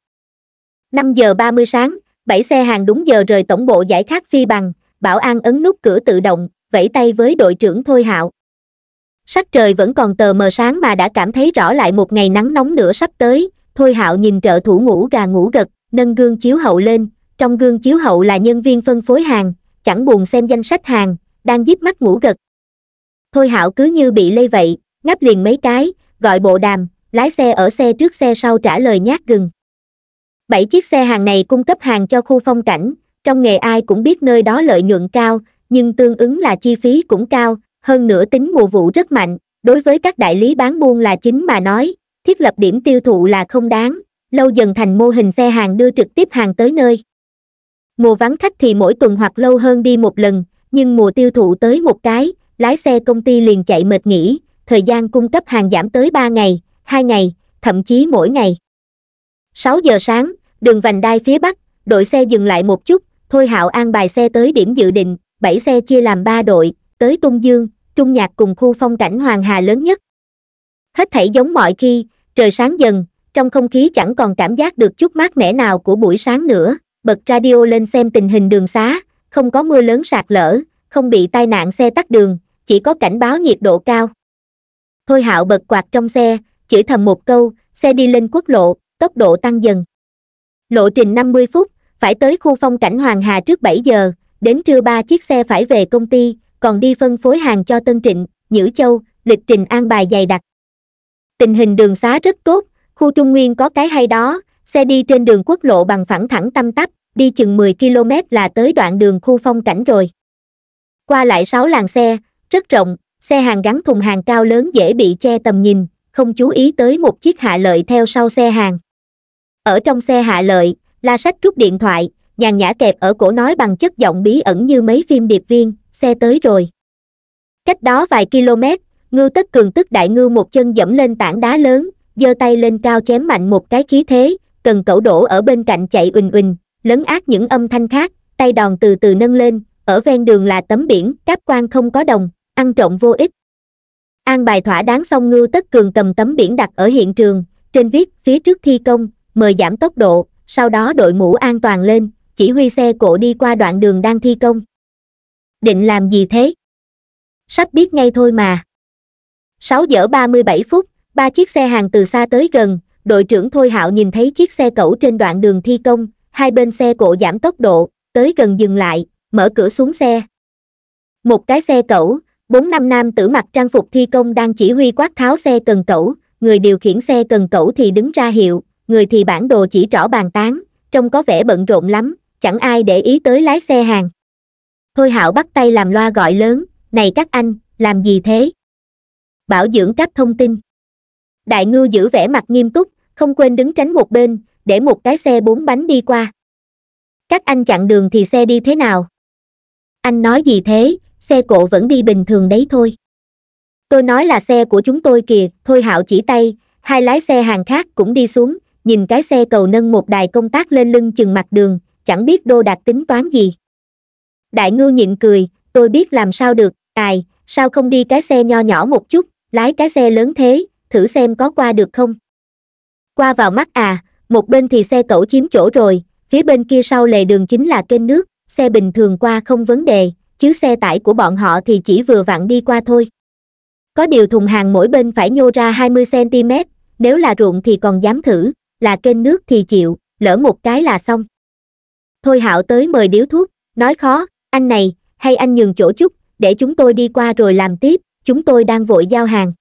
[SPEAKER 1] năm giờ ba mươi sáng bảy xe hàng đúng giờ rời tổng bộ giải khát phi bằng bảo an ấn nút cửa tự động vẫy tay với đội trưởng thôi hạo sắc trời vẫn còn tờ mờ sáng mà đã cảm thấy rõ lại một ngày nắng nóng nữa sắp tới thôi hạo nhìn trợ thủ ngủ gà ngủ gật nâng gương chiếu hậu lên trong gương chiếu hậu là nhân viên phân phối hàng chẳng buồn xem danh sách hàng đang díp mắt ngủ gật thôi hạo cứ như bị lây vậy ngáp liền mấy cái gọi bộ đàm lái xe ở xe trước xe sau trả lời nhát gừng bảy chiếc xe hàng này cung cấp hàng cho khu phong cảnh trong nghề ai cũng biết nơi đó lợi nhuận cao nhưng tương ứng là chi phí cũng cao hơn nữa tính mùa vụ rất mạnh đối với các đại lý bán buôn là chính mà nói thiết lập điểm tiêu thụ là không đáng lâu dần thành mô hình xe hàng đưa trực tiếp hàng tới nơi mùa vắng khách thì mỗi tuần hoặc lâu hơn đi một lần nhưng mùa tiêu thụ tới một cái lái xe công ty liền chạy mệt nghỉ thời gian cung cấp hàng giảm tới ba ngày hai ngày thậm chí mỗi ngày sáu giờ sáng đường vành đai phía bắc đội xe dừng lại một chút thôi hạo an bài xe tới điểm dự định bảy xe chia làm ba đội tới tung dương trung nhạc cùng khu phong cảnh hoàng hà lớn nhất. Hết thảy giống mọi khi, trời sáng dần, trong không khí chẳng còn cảm giác được chút mát mẻ nào của buổi sáng nữa, bật radio lên xem tình hình đường xá, không có mưa lớn sạt lở, không bị tai nạn xe tắt đường, chỉ có cảnh báo nhiệt độ cao. Thôi hạo bật quạt trong xe, chỉ thầm một câu, xe đi lên quốc lộ, tốc độ tăng dần. Lộ trình 50 phút, phải tới khu phong cảnh Hoàng Hà trước 7 giờ, đến trưa ba chiếc xe phải về công ty, còn đi phân phối hàng cho Tân Trịnh, Nhữ Châu, lịch trình an bài dày đặc. Tình hình đường xá rất tốt, khu Trung Nguyên có cái hay đó, xe đi trên đường quốc lộ bằng phẳng thẳng tăm tắp, đi chừng 10 km là tới đoạn đường khu phong cảnh rồi. Qua lại 6 làng xe, rất rộng, xe hàng gắn thùng hàng cao lớn dễ bị che tầm nhìn, không chú ý tới một chiếc hạ lợi theo sau xe hàng. Ở trong xe hạ lợi, La Sách rút điện thoại, nhàn nhã kẹp ở cổ nói bằng chất giọng bí ẩn như mấy phim điệp viên, xe tới rồi cách đó vài km ngư tất cường tức đại ngư một chân dẫm lên tảng đá lớn giơ tay lên cao chém mạnh một cái khí thế cần cẩu đổ ở bên cạnh chạy uỳnh uỳnh lấn át những âm thanh khác tay đòn từ từ nâng lên ở ven đường là tấm biển cáp quan không có đồng ăn trộm vô ích an bài thỏa đáng xong ngư tất cường cầm tấm biển đặt ở hiện trường trên viết phía trước thi công mời giảm tốc độ sau đó đội mũ an toàn lên chỉ huy xe cộ đi qua đoạn đường đang thi công định làm gì thế? Sắp biết ngay thôi mà. 6 giờ 37 phút, ba chiếc xe hàng từ xa tới gần, đội trưởng Thôi Hạo nhìn thấy chiếc xe cẩu trên đoạn đường thi công, hai bên xe cộ giảm tốc độ, tới gần dừng lại, mở cửa xuống xe. Một cái xe cẩu, bốn năm nam tử mặc trang phục thi công đang chỉ huy quát tháo xe cần cẩu, người điều khiển xe cần cẩu thì đứng ra hiệu, người thì bản đồ chỉ rõ bàn tán, trông có vẻ bận rộn lắm, chẳng ai để ý tới lái xe hàng thôi hạo bắt tay làm loa gọi lớn này các anh làm gì thế bảo dưỡng các thông tin đại ngưu giữ vẻ mặt nghiêm túc không quên đứng tránh một bên để một cái xe bốn bánh đi qua các anh chặn đường thì xe đi thế nào anh nói gì thế xe cộ vẫn đi bình thường đấy thôi tôi nói là xe của chúng tôi kìa thôi hạo chỉ tay hai lái xe hàng khác cũng đi xuống nhìn cái xe cầu nâng một đài công tác lên lưng chừng mặt đường chẳng biết đô đạt tính toán gì đại ngưu nhịn cười tôi biết làm sao được tài sao không đi cái xe nho nhỏ một chút lái cái xe lớn thế thử xem có qua được không qua vào mắt à một bên thì xe cẩu chiếm chỗ rồi phía bên kia sau lề đường chính là kênh nước xe bình thường qua không vấn đề chứ xe tải của bọn họ thì chỉ vừa vặn đi qua thôi có điều thùng hàng mỗi bên phải nhô ra 20 cm nếu là ruộng thì còn dám thử là kênh nước thì chịu lỡ một cái là xong thôi hạo tới mời điếu thuốc nói khó anh này hay anh nhường chỗ chút để chúng tôi đi qua rồi làm tiếp chúng tôi đang vội giao hàng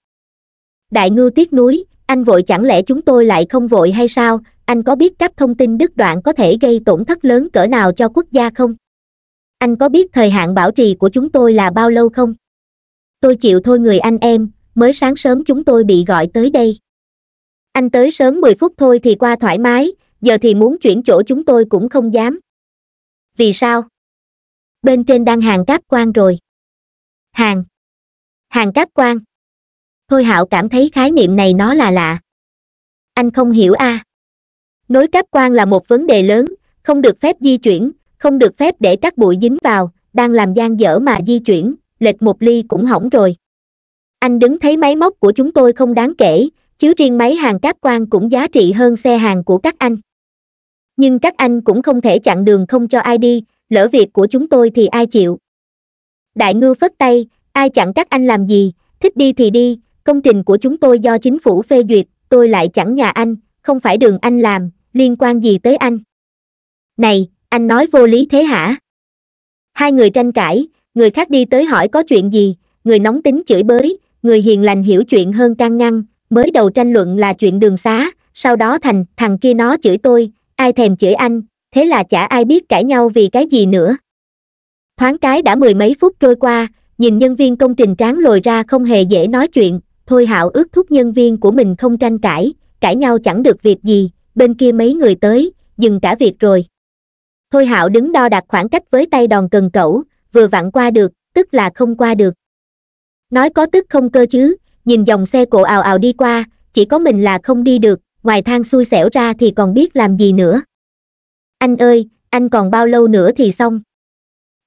[SPEAKER 1] đại ngư tiếc núi anh vội chẳng lẽ chúng tôi lại không vội hay sao anh có biết các thông tin đứt đoạn có thể gây tổn thất lớn cỡ nào cho quốc gia không anh có biết thời hạn bảo trì của chúng tôi là bao lâu không tôi chịu thôi người anh em mới sáng sớm chúng tôi bị gọi tới đây anh tới sớm mười phút thôi thì qua thoải mái giờ thì muốn chuyển chỗ chúng tôi cũng không dám vì sao bên trên đang hàng cáp quan rồi hàng hàng cáp quan thôi hạo cảm thấy khái niệm này nó là lạ anh không hiểu a à. nối cáp quan là một vấn đề lớn không được phép di chuyển không được phép để các bụi dính vào đang làm gian dở mà di chuyển lệch một ly cũng hỏng rồi anh đứng thấy máy móc của chúng tôi không đáng kể chứ riêng máy hàng cáp quan cũng giá trị hơn xe hàng của các anh nhưng các anh cũng không thể chặn đường không cho ai đi lỡ việc của chúng tôi thì ai chịu đại ngư phất tay ai chặn các anh làm gì thích đi thì đi công trình của chúng tôi do chính phủ phê duyệt tôi lại chẳng nhà anh không phải đường anh làm liên quan gì tới anh này anh nói vô lý thế hả hai người tranh cãi người khác đi tới hỏi có chuyện gì người nóng tính chửi bới người hiền lành hiểu chuyện hơn can ngăn mới đầu tranh luận là chuyện đường xá sau đó thành thằng kia nó chửi tôi ai thèm chửi anh thế là chả ai biết cãi nhau vì cái gì nữa thoáng cái đã mười mấy phút trôi qua nhìn nhân viên công trình tráng lồi ra không hề dễ nói chuyện thôi hạo ước thúc nhân viên của mình không tranh cãi cãi nhau chẳng được việc gì bên kia mấy người tới dừng cả việc rồi thôi hạo đứng đo đạc khoảng cách với tay đòn cần cẩu vừa vặn qua được tức là không qua được nói có tức không cơ chứ nhìn dòng xe cộ ào ào đi qua chỉ có mình là không đi được ngoài thang xui xẻo ra thì còn biết làm gì nữa anh ơi anh còn bao lâu nữa thì xong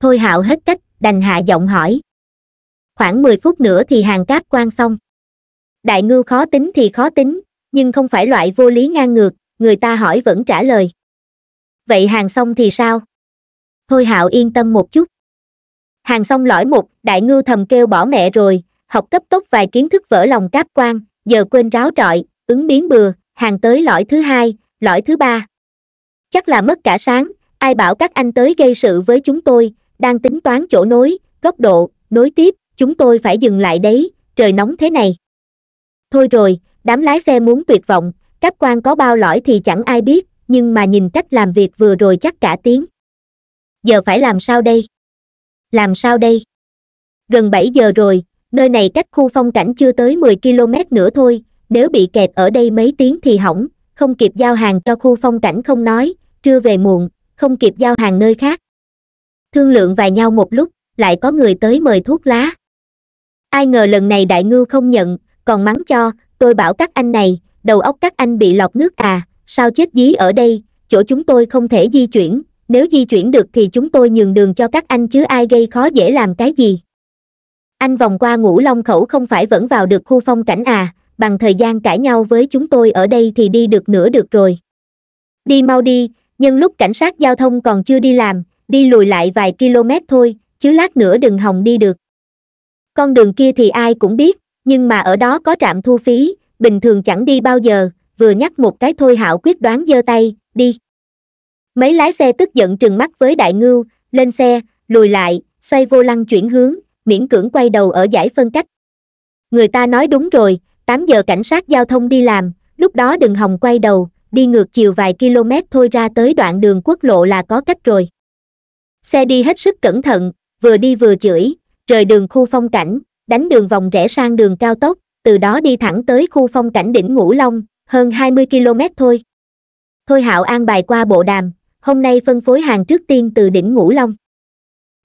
[SPEAKER 1] thôi hạo hết cách đành hạ giọng hỏi khoảng mười phút nữa thì hàng cáp quan xong đại Ngư khó tính thì khó tính nhưng không phải loại vô lý ngang ngược người ta hỏi vẫn trả lời vậy hàng xong thì sao thôi hạo yên tâm một chút hàng xong lõi một đại Ngư thầm kêu bỏ mẹ rồi học cấp tốc vài kiến thức vỡ lòng cáp quan giờ quên ráo trọi ứng biến bừa hàng tới lõi thứ hai lõi thứ ba chắc là mất cả sáng ai bảo các anh tới gây sự với chúng tôi đang tính toán chỗ nối góc độ nối tiếp chúng tôi phải dừng lại đấy trời nóng thế này thôi rồi đám lái xe muốn tuyệt vọng các quan có bao lõi thì chẳng ai biết nhưng mà nhìn cách làm việc vừa rồi chắc cả tiếng giờ phải làm sao đây làm sao đây gần bảy giờ rồi nơi này cách khu phong cảnh chưa tới mười km nữa thôi nếu bị kẹt ở đây mấy tiếng thì hỏng không kịp giao hàng cho khu phong cảnh không nói trưa về muộn không kịp giao hàng nơi khác thương lượng vài nhau một lúc lại có người tới mời thuốc lá ai ngờ lần này đại ngưu không nhận còn mắng cho tôi bảo các anh này đầu óc các anh bị lọc nước à sao chết dí ở đây chỗ chúng tôi không thể di chuyển nếu di chuyển được thì chúng tôi nhường đường cho các anh chứ ai gây khó dễ làm cái gì anh vòng qua ngũ long khẩu không phải vẫn vào được khu phong cảnh à bằng thời gian cãi nhau với chúng tôi ở đây thì đi được nửa được rồi đi mau đi nhưng lúc cảnh sát giao thông còn chưa đi làm đi lùi lại vài km thôi chứ lát nữa đừng hòng đi được con đường kia thì ai cũng biết nhưng mà ở đó có trạm thu phí bình thường chẳng đi bao giờ vừa nhắc một cái thôi hảo quyết đoán giơ tay đi mấy lái xe tức giận trừng mắt với đại ngưu lên xe lùi lại xoay vô lăng chuyển hướng miễn cưỡng quay đầu ở giải phân cách người ta nói đúng rồi 8 giờ cảnh sát giao thông đi làm, lúc đó đừng hòng quay đầu, đi ngược chiều vài km thôi ra tới đoạn đường quốc lộ là có cách rồi. Xe đi hết sức cẩn thận, vừa đi vừa chửi, rời đường khu phong cảnh, đánh đường vòng rẽ sang đường cao tốc, từ đó đi thẳng tới khu phong cảnh đỉnh Ngũ Long, hơn 20 km thôi. Thôi Hạo an bài qua bộ đàm, hôm nay phân phối hàng trước tiên từ đỉnh Ngũ Long.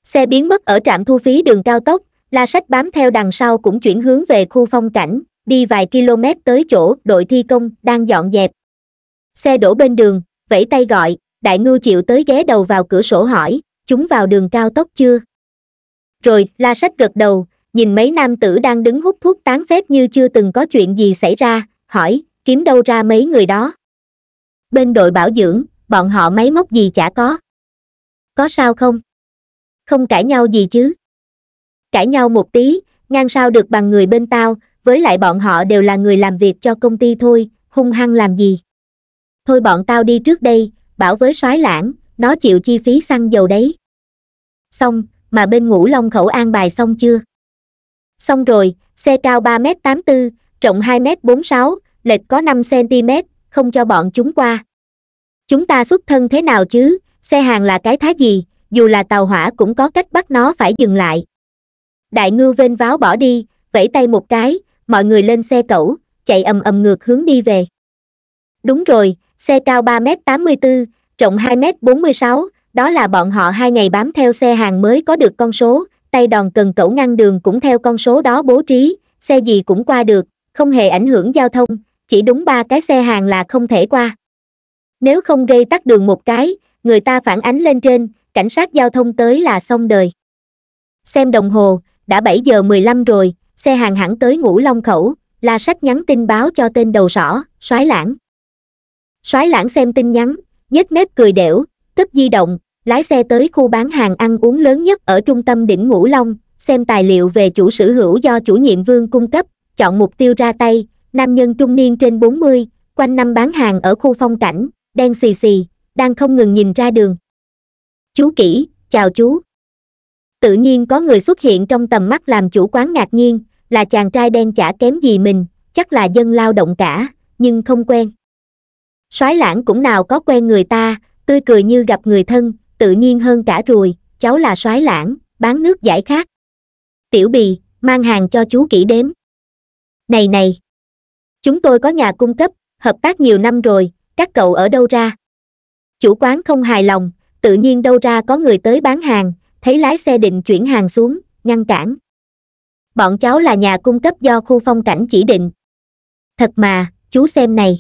[SPEAKER 1] Xe biến mất ở trạm thu phí đường cao tốc, La Sách bám theo đằng sau cũng chuyển hướng về khu phong cảnh, đi vài km tới chỗ đội thi công đang dọn dẹp xe đổ bên đường vẫy tay gọi đại ngưu chịu tới ghé đầu vào cửa sổ hỏi chúng vào đường cao tốc chưa rồi la sách gật đầu nhìn mấy nam tử đang đứng hút thuốc tán phép như chưa từng có chuyện gì xảy ra hỏi kiếm đâu ra mấy người đó bên đội bảo dưỡng bọn họ máy móc gì chả có có sao không không cãi nhau gì chứ cãi nhau một tí ngang sao được bằng người bên tao với lại bọn họ đều là người làm việc cho công ty thôi, hung hăng làm gì. Thôi bọn tao đi trước đây, bảo với soái lãng, nó chịu chi phí xăng dầu đấy. Xong, mà bên ngũ long khẩu an bài xong chưa? Xong rồi, xe cao 3m84, rộng 2m46, lệch có 5cm, không cho bọn chúng qua. Chúng ta xuất thân thế nào chứ, xe hàng là cái thá gì, dù là tàu hỏa cũng có cách bắt nó phải dừng lại. Đại ngư vênh váo bỏ đi, vẫy tay một cái, mọi người lên xe cẩu chạy ầm ầm ngược hướng đi về đúng rồi xe cao ba m tám mươi bốn rộng hai m bốn mươi sáu đó là bọn họ hai ngày bám theo xe hàng mới có được con số tay đòn cần cẩu ngăn đường cũng theo con số đó bố trí xe gì cũng qua được không hề ảnh hưởng giao thông chỉ đúng ba cái xe hàng là không thể qua nếu không gây tắc đường một cái người ta phản ánh lên trên cảnh sát giao thông tới là xong đời xem đồng hồ đã bảy giờ mười lăm rồi xe hàng hẳn tới ngũ long khẩu la sách nhắn tin báo cho tên đầu sỏ soái lãng soái lãng xem tin nhắn nhếch mép cười đểu tức di động lái xe tới khu bán hàng ăn uống lớn nhất ở trung tâm đỉnh ngũ long xem tài liệu về chủ sở hữu do chủ nhiệm vương cung cấp chọn mục tiêu ra tay nam nhân trung niên trên 40, quanh năm bán hàng ở khu phong cảnh đen xì xì đang không ngừng nhìn ra đường chú kỹ chào chú tự nhiên có người xuất hiện trong tầm mắt làm chủ quán ngạc nhiên là chàng trai đen chả kém gì mình chắc là dân lao động cả nhưng không quen soái lãng cũng nào có quen người ta tươi cười như gặp người thân tự nhiên hơn cả rồi. cháu là soái lãng bán nước giải khát tiểu bì mang hàng cho chú kỹ đếm này này chúng tôi có nhà cung cấp hợp tác nhiều năm rồi các cậu ở đâu ra chủ quán không hài lòng tự nhiên đâu ra có người tới bán hàng thấy lái xe định chuyển hàng xuống ngăn cản bọn cháu là nhà cung cấp do khu phong cảnh chỉ định thật mà chú xem này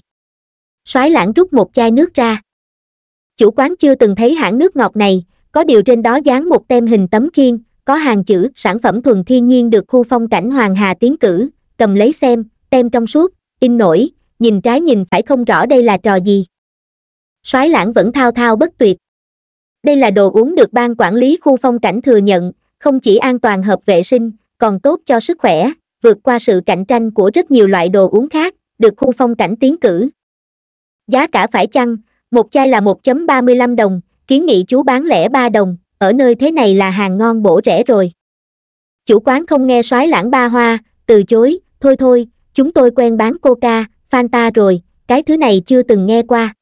[SPEAKER 1] soái lãng rút một chai nước ra chủ quán chưa từng thấy hãng nước ngọt này có điều trên đó dán một tem hình tấm khiên có hàng chữ sản phẩm thuần thiên nhiên được khu phong cảnh hoàng hà tiến cử cầm lấy xem tem trong suốt in nổi nhìn trái nhìn phải không rõ đây là trò gì soái lãng vẫn thao thao bất tuyệt đây là đồ uống được ban quản lý khu phong cảnh thừa nhận không chỉ an toàn hợp vệ sinh còn tốt cho sức khỏe vượt qua sự cạnh tranh của rất nhiều loại đồ uống khác được khu phong cảnh tiến cử giá cả phải chăng một chai là 1.35 đồng kiến nghị chú bán lẻ 3 đồng ở nơi thế này là hàng ngon bổ rẻ rồi chủ quán không nghe soái lãng ba hoa từ chối thôi thôi chúng tôi quen bán coca fanta rồi cái thứ này chưa từng nghe qua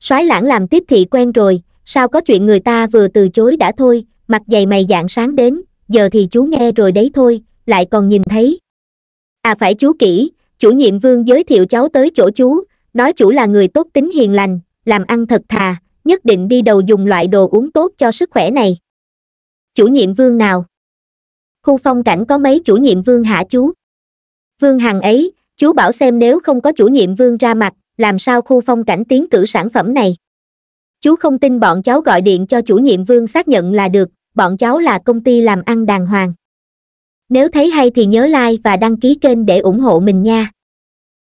[SPEAKER 1] soái lãng làm tiếp thị quen rồi sao có chuyện người ta vừa từ chối đã thôi mặt dày mày dạng sáng đến giờ thì chú nghe rồi đấy thôi lại còn nhìn thấy à phải chú kỹ chủ nhiệm vương giới thiệu cháu tới chỗ chú nói chủ là người tốt tính hiền lành làm ăn thật thà nhất định đi đầu dùng loại đồ uống tốt cho sức khỏe này chủ nhiệm vương nào khu phong cảnh có mấy chủ nhiệm vương hả chú vương hằng ấy chú bảo xem nếu không có chủ nhiệm vương ra mặt làm sao khu phong cảnh tiến cử sản phẩm này chú không tin bọn cháu gọi điện cho chủ nhiệm vương xác nhận là được bọn cháu là công ty làm ăn đàng hoàng. Nếu thấy hay thì nhớ like và đăng ký kênh để ủng hộ mình nha.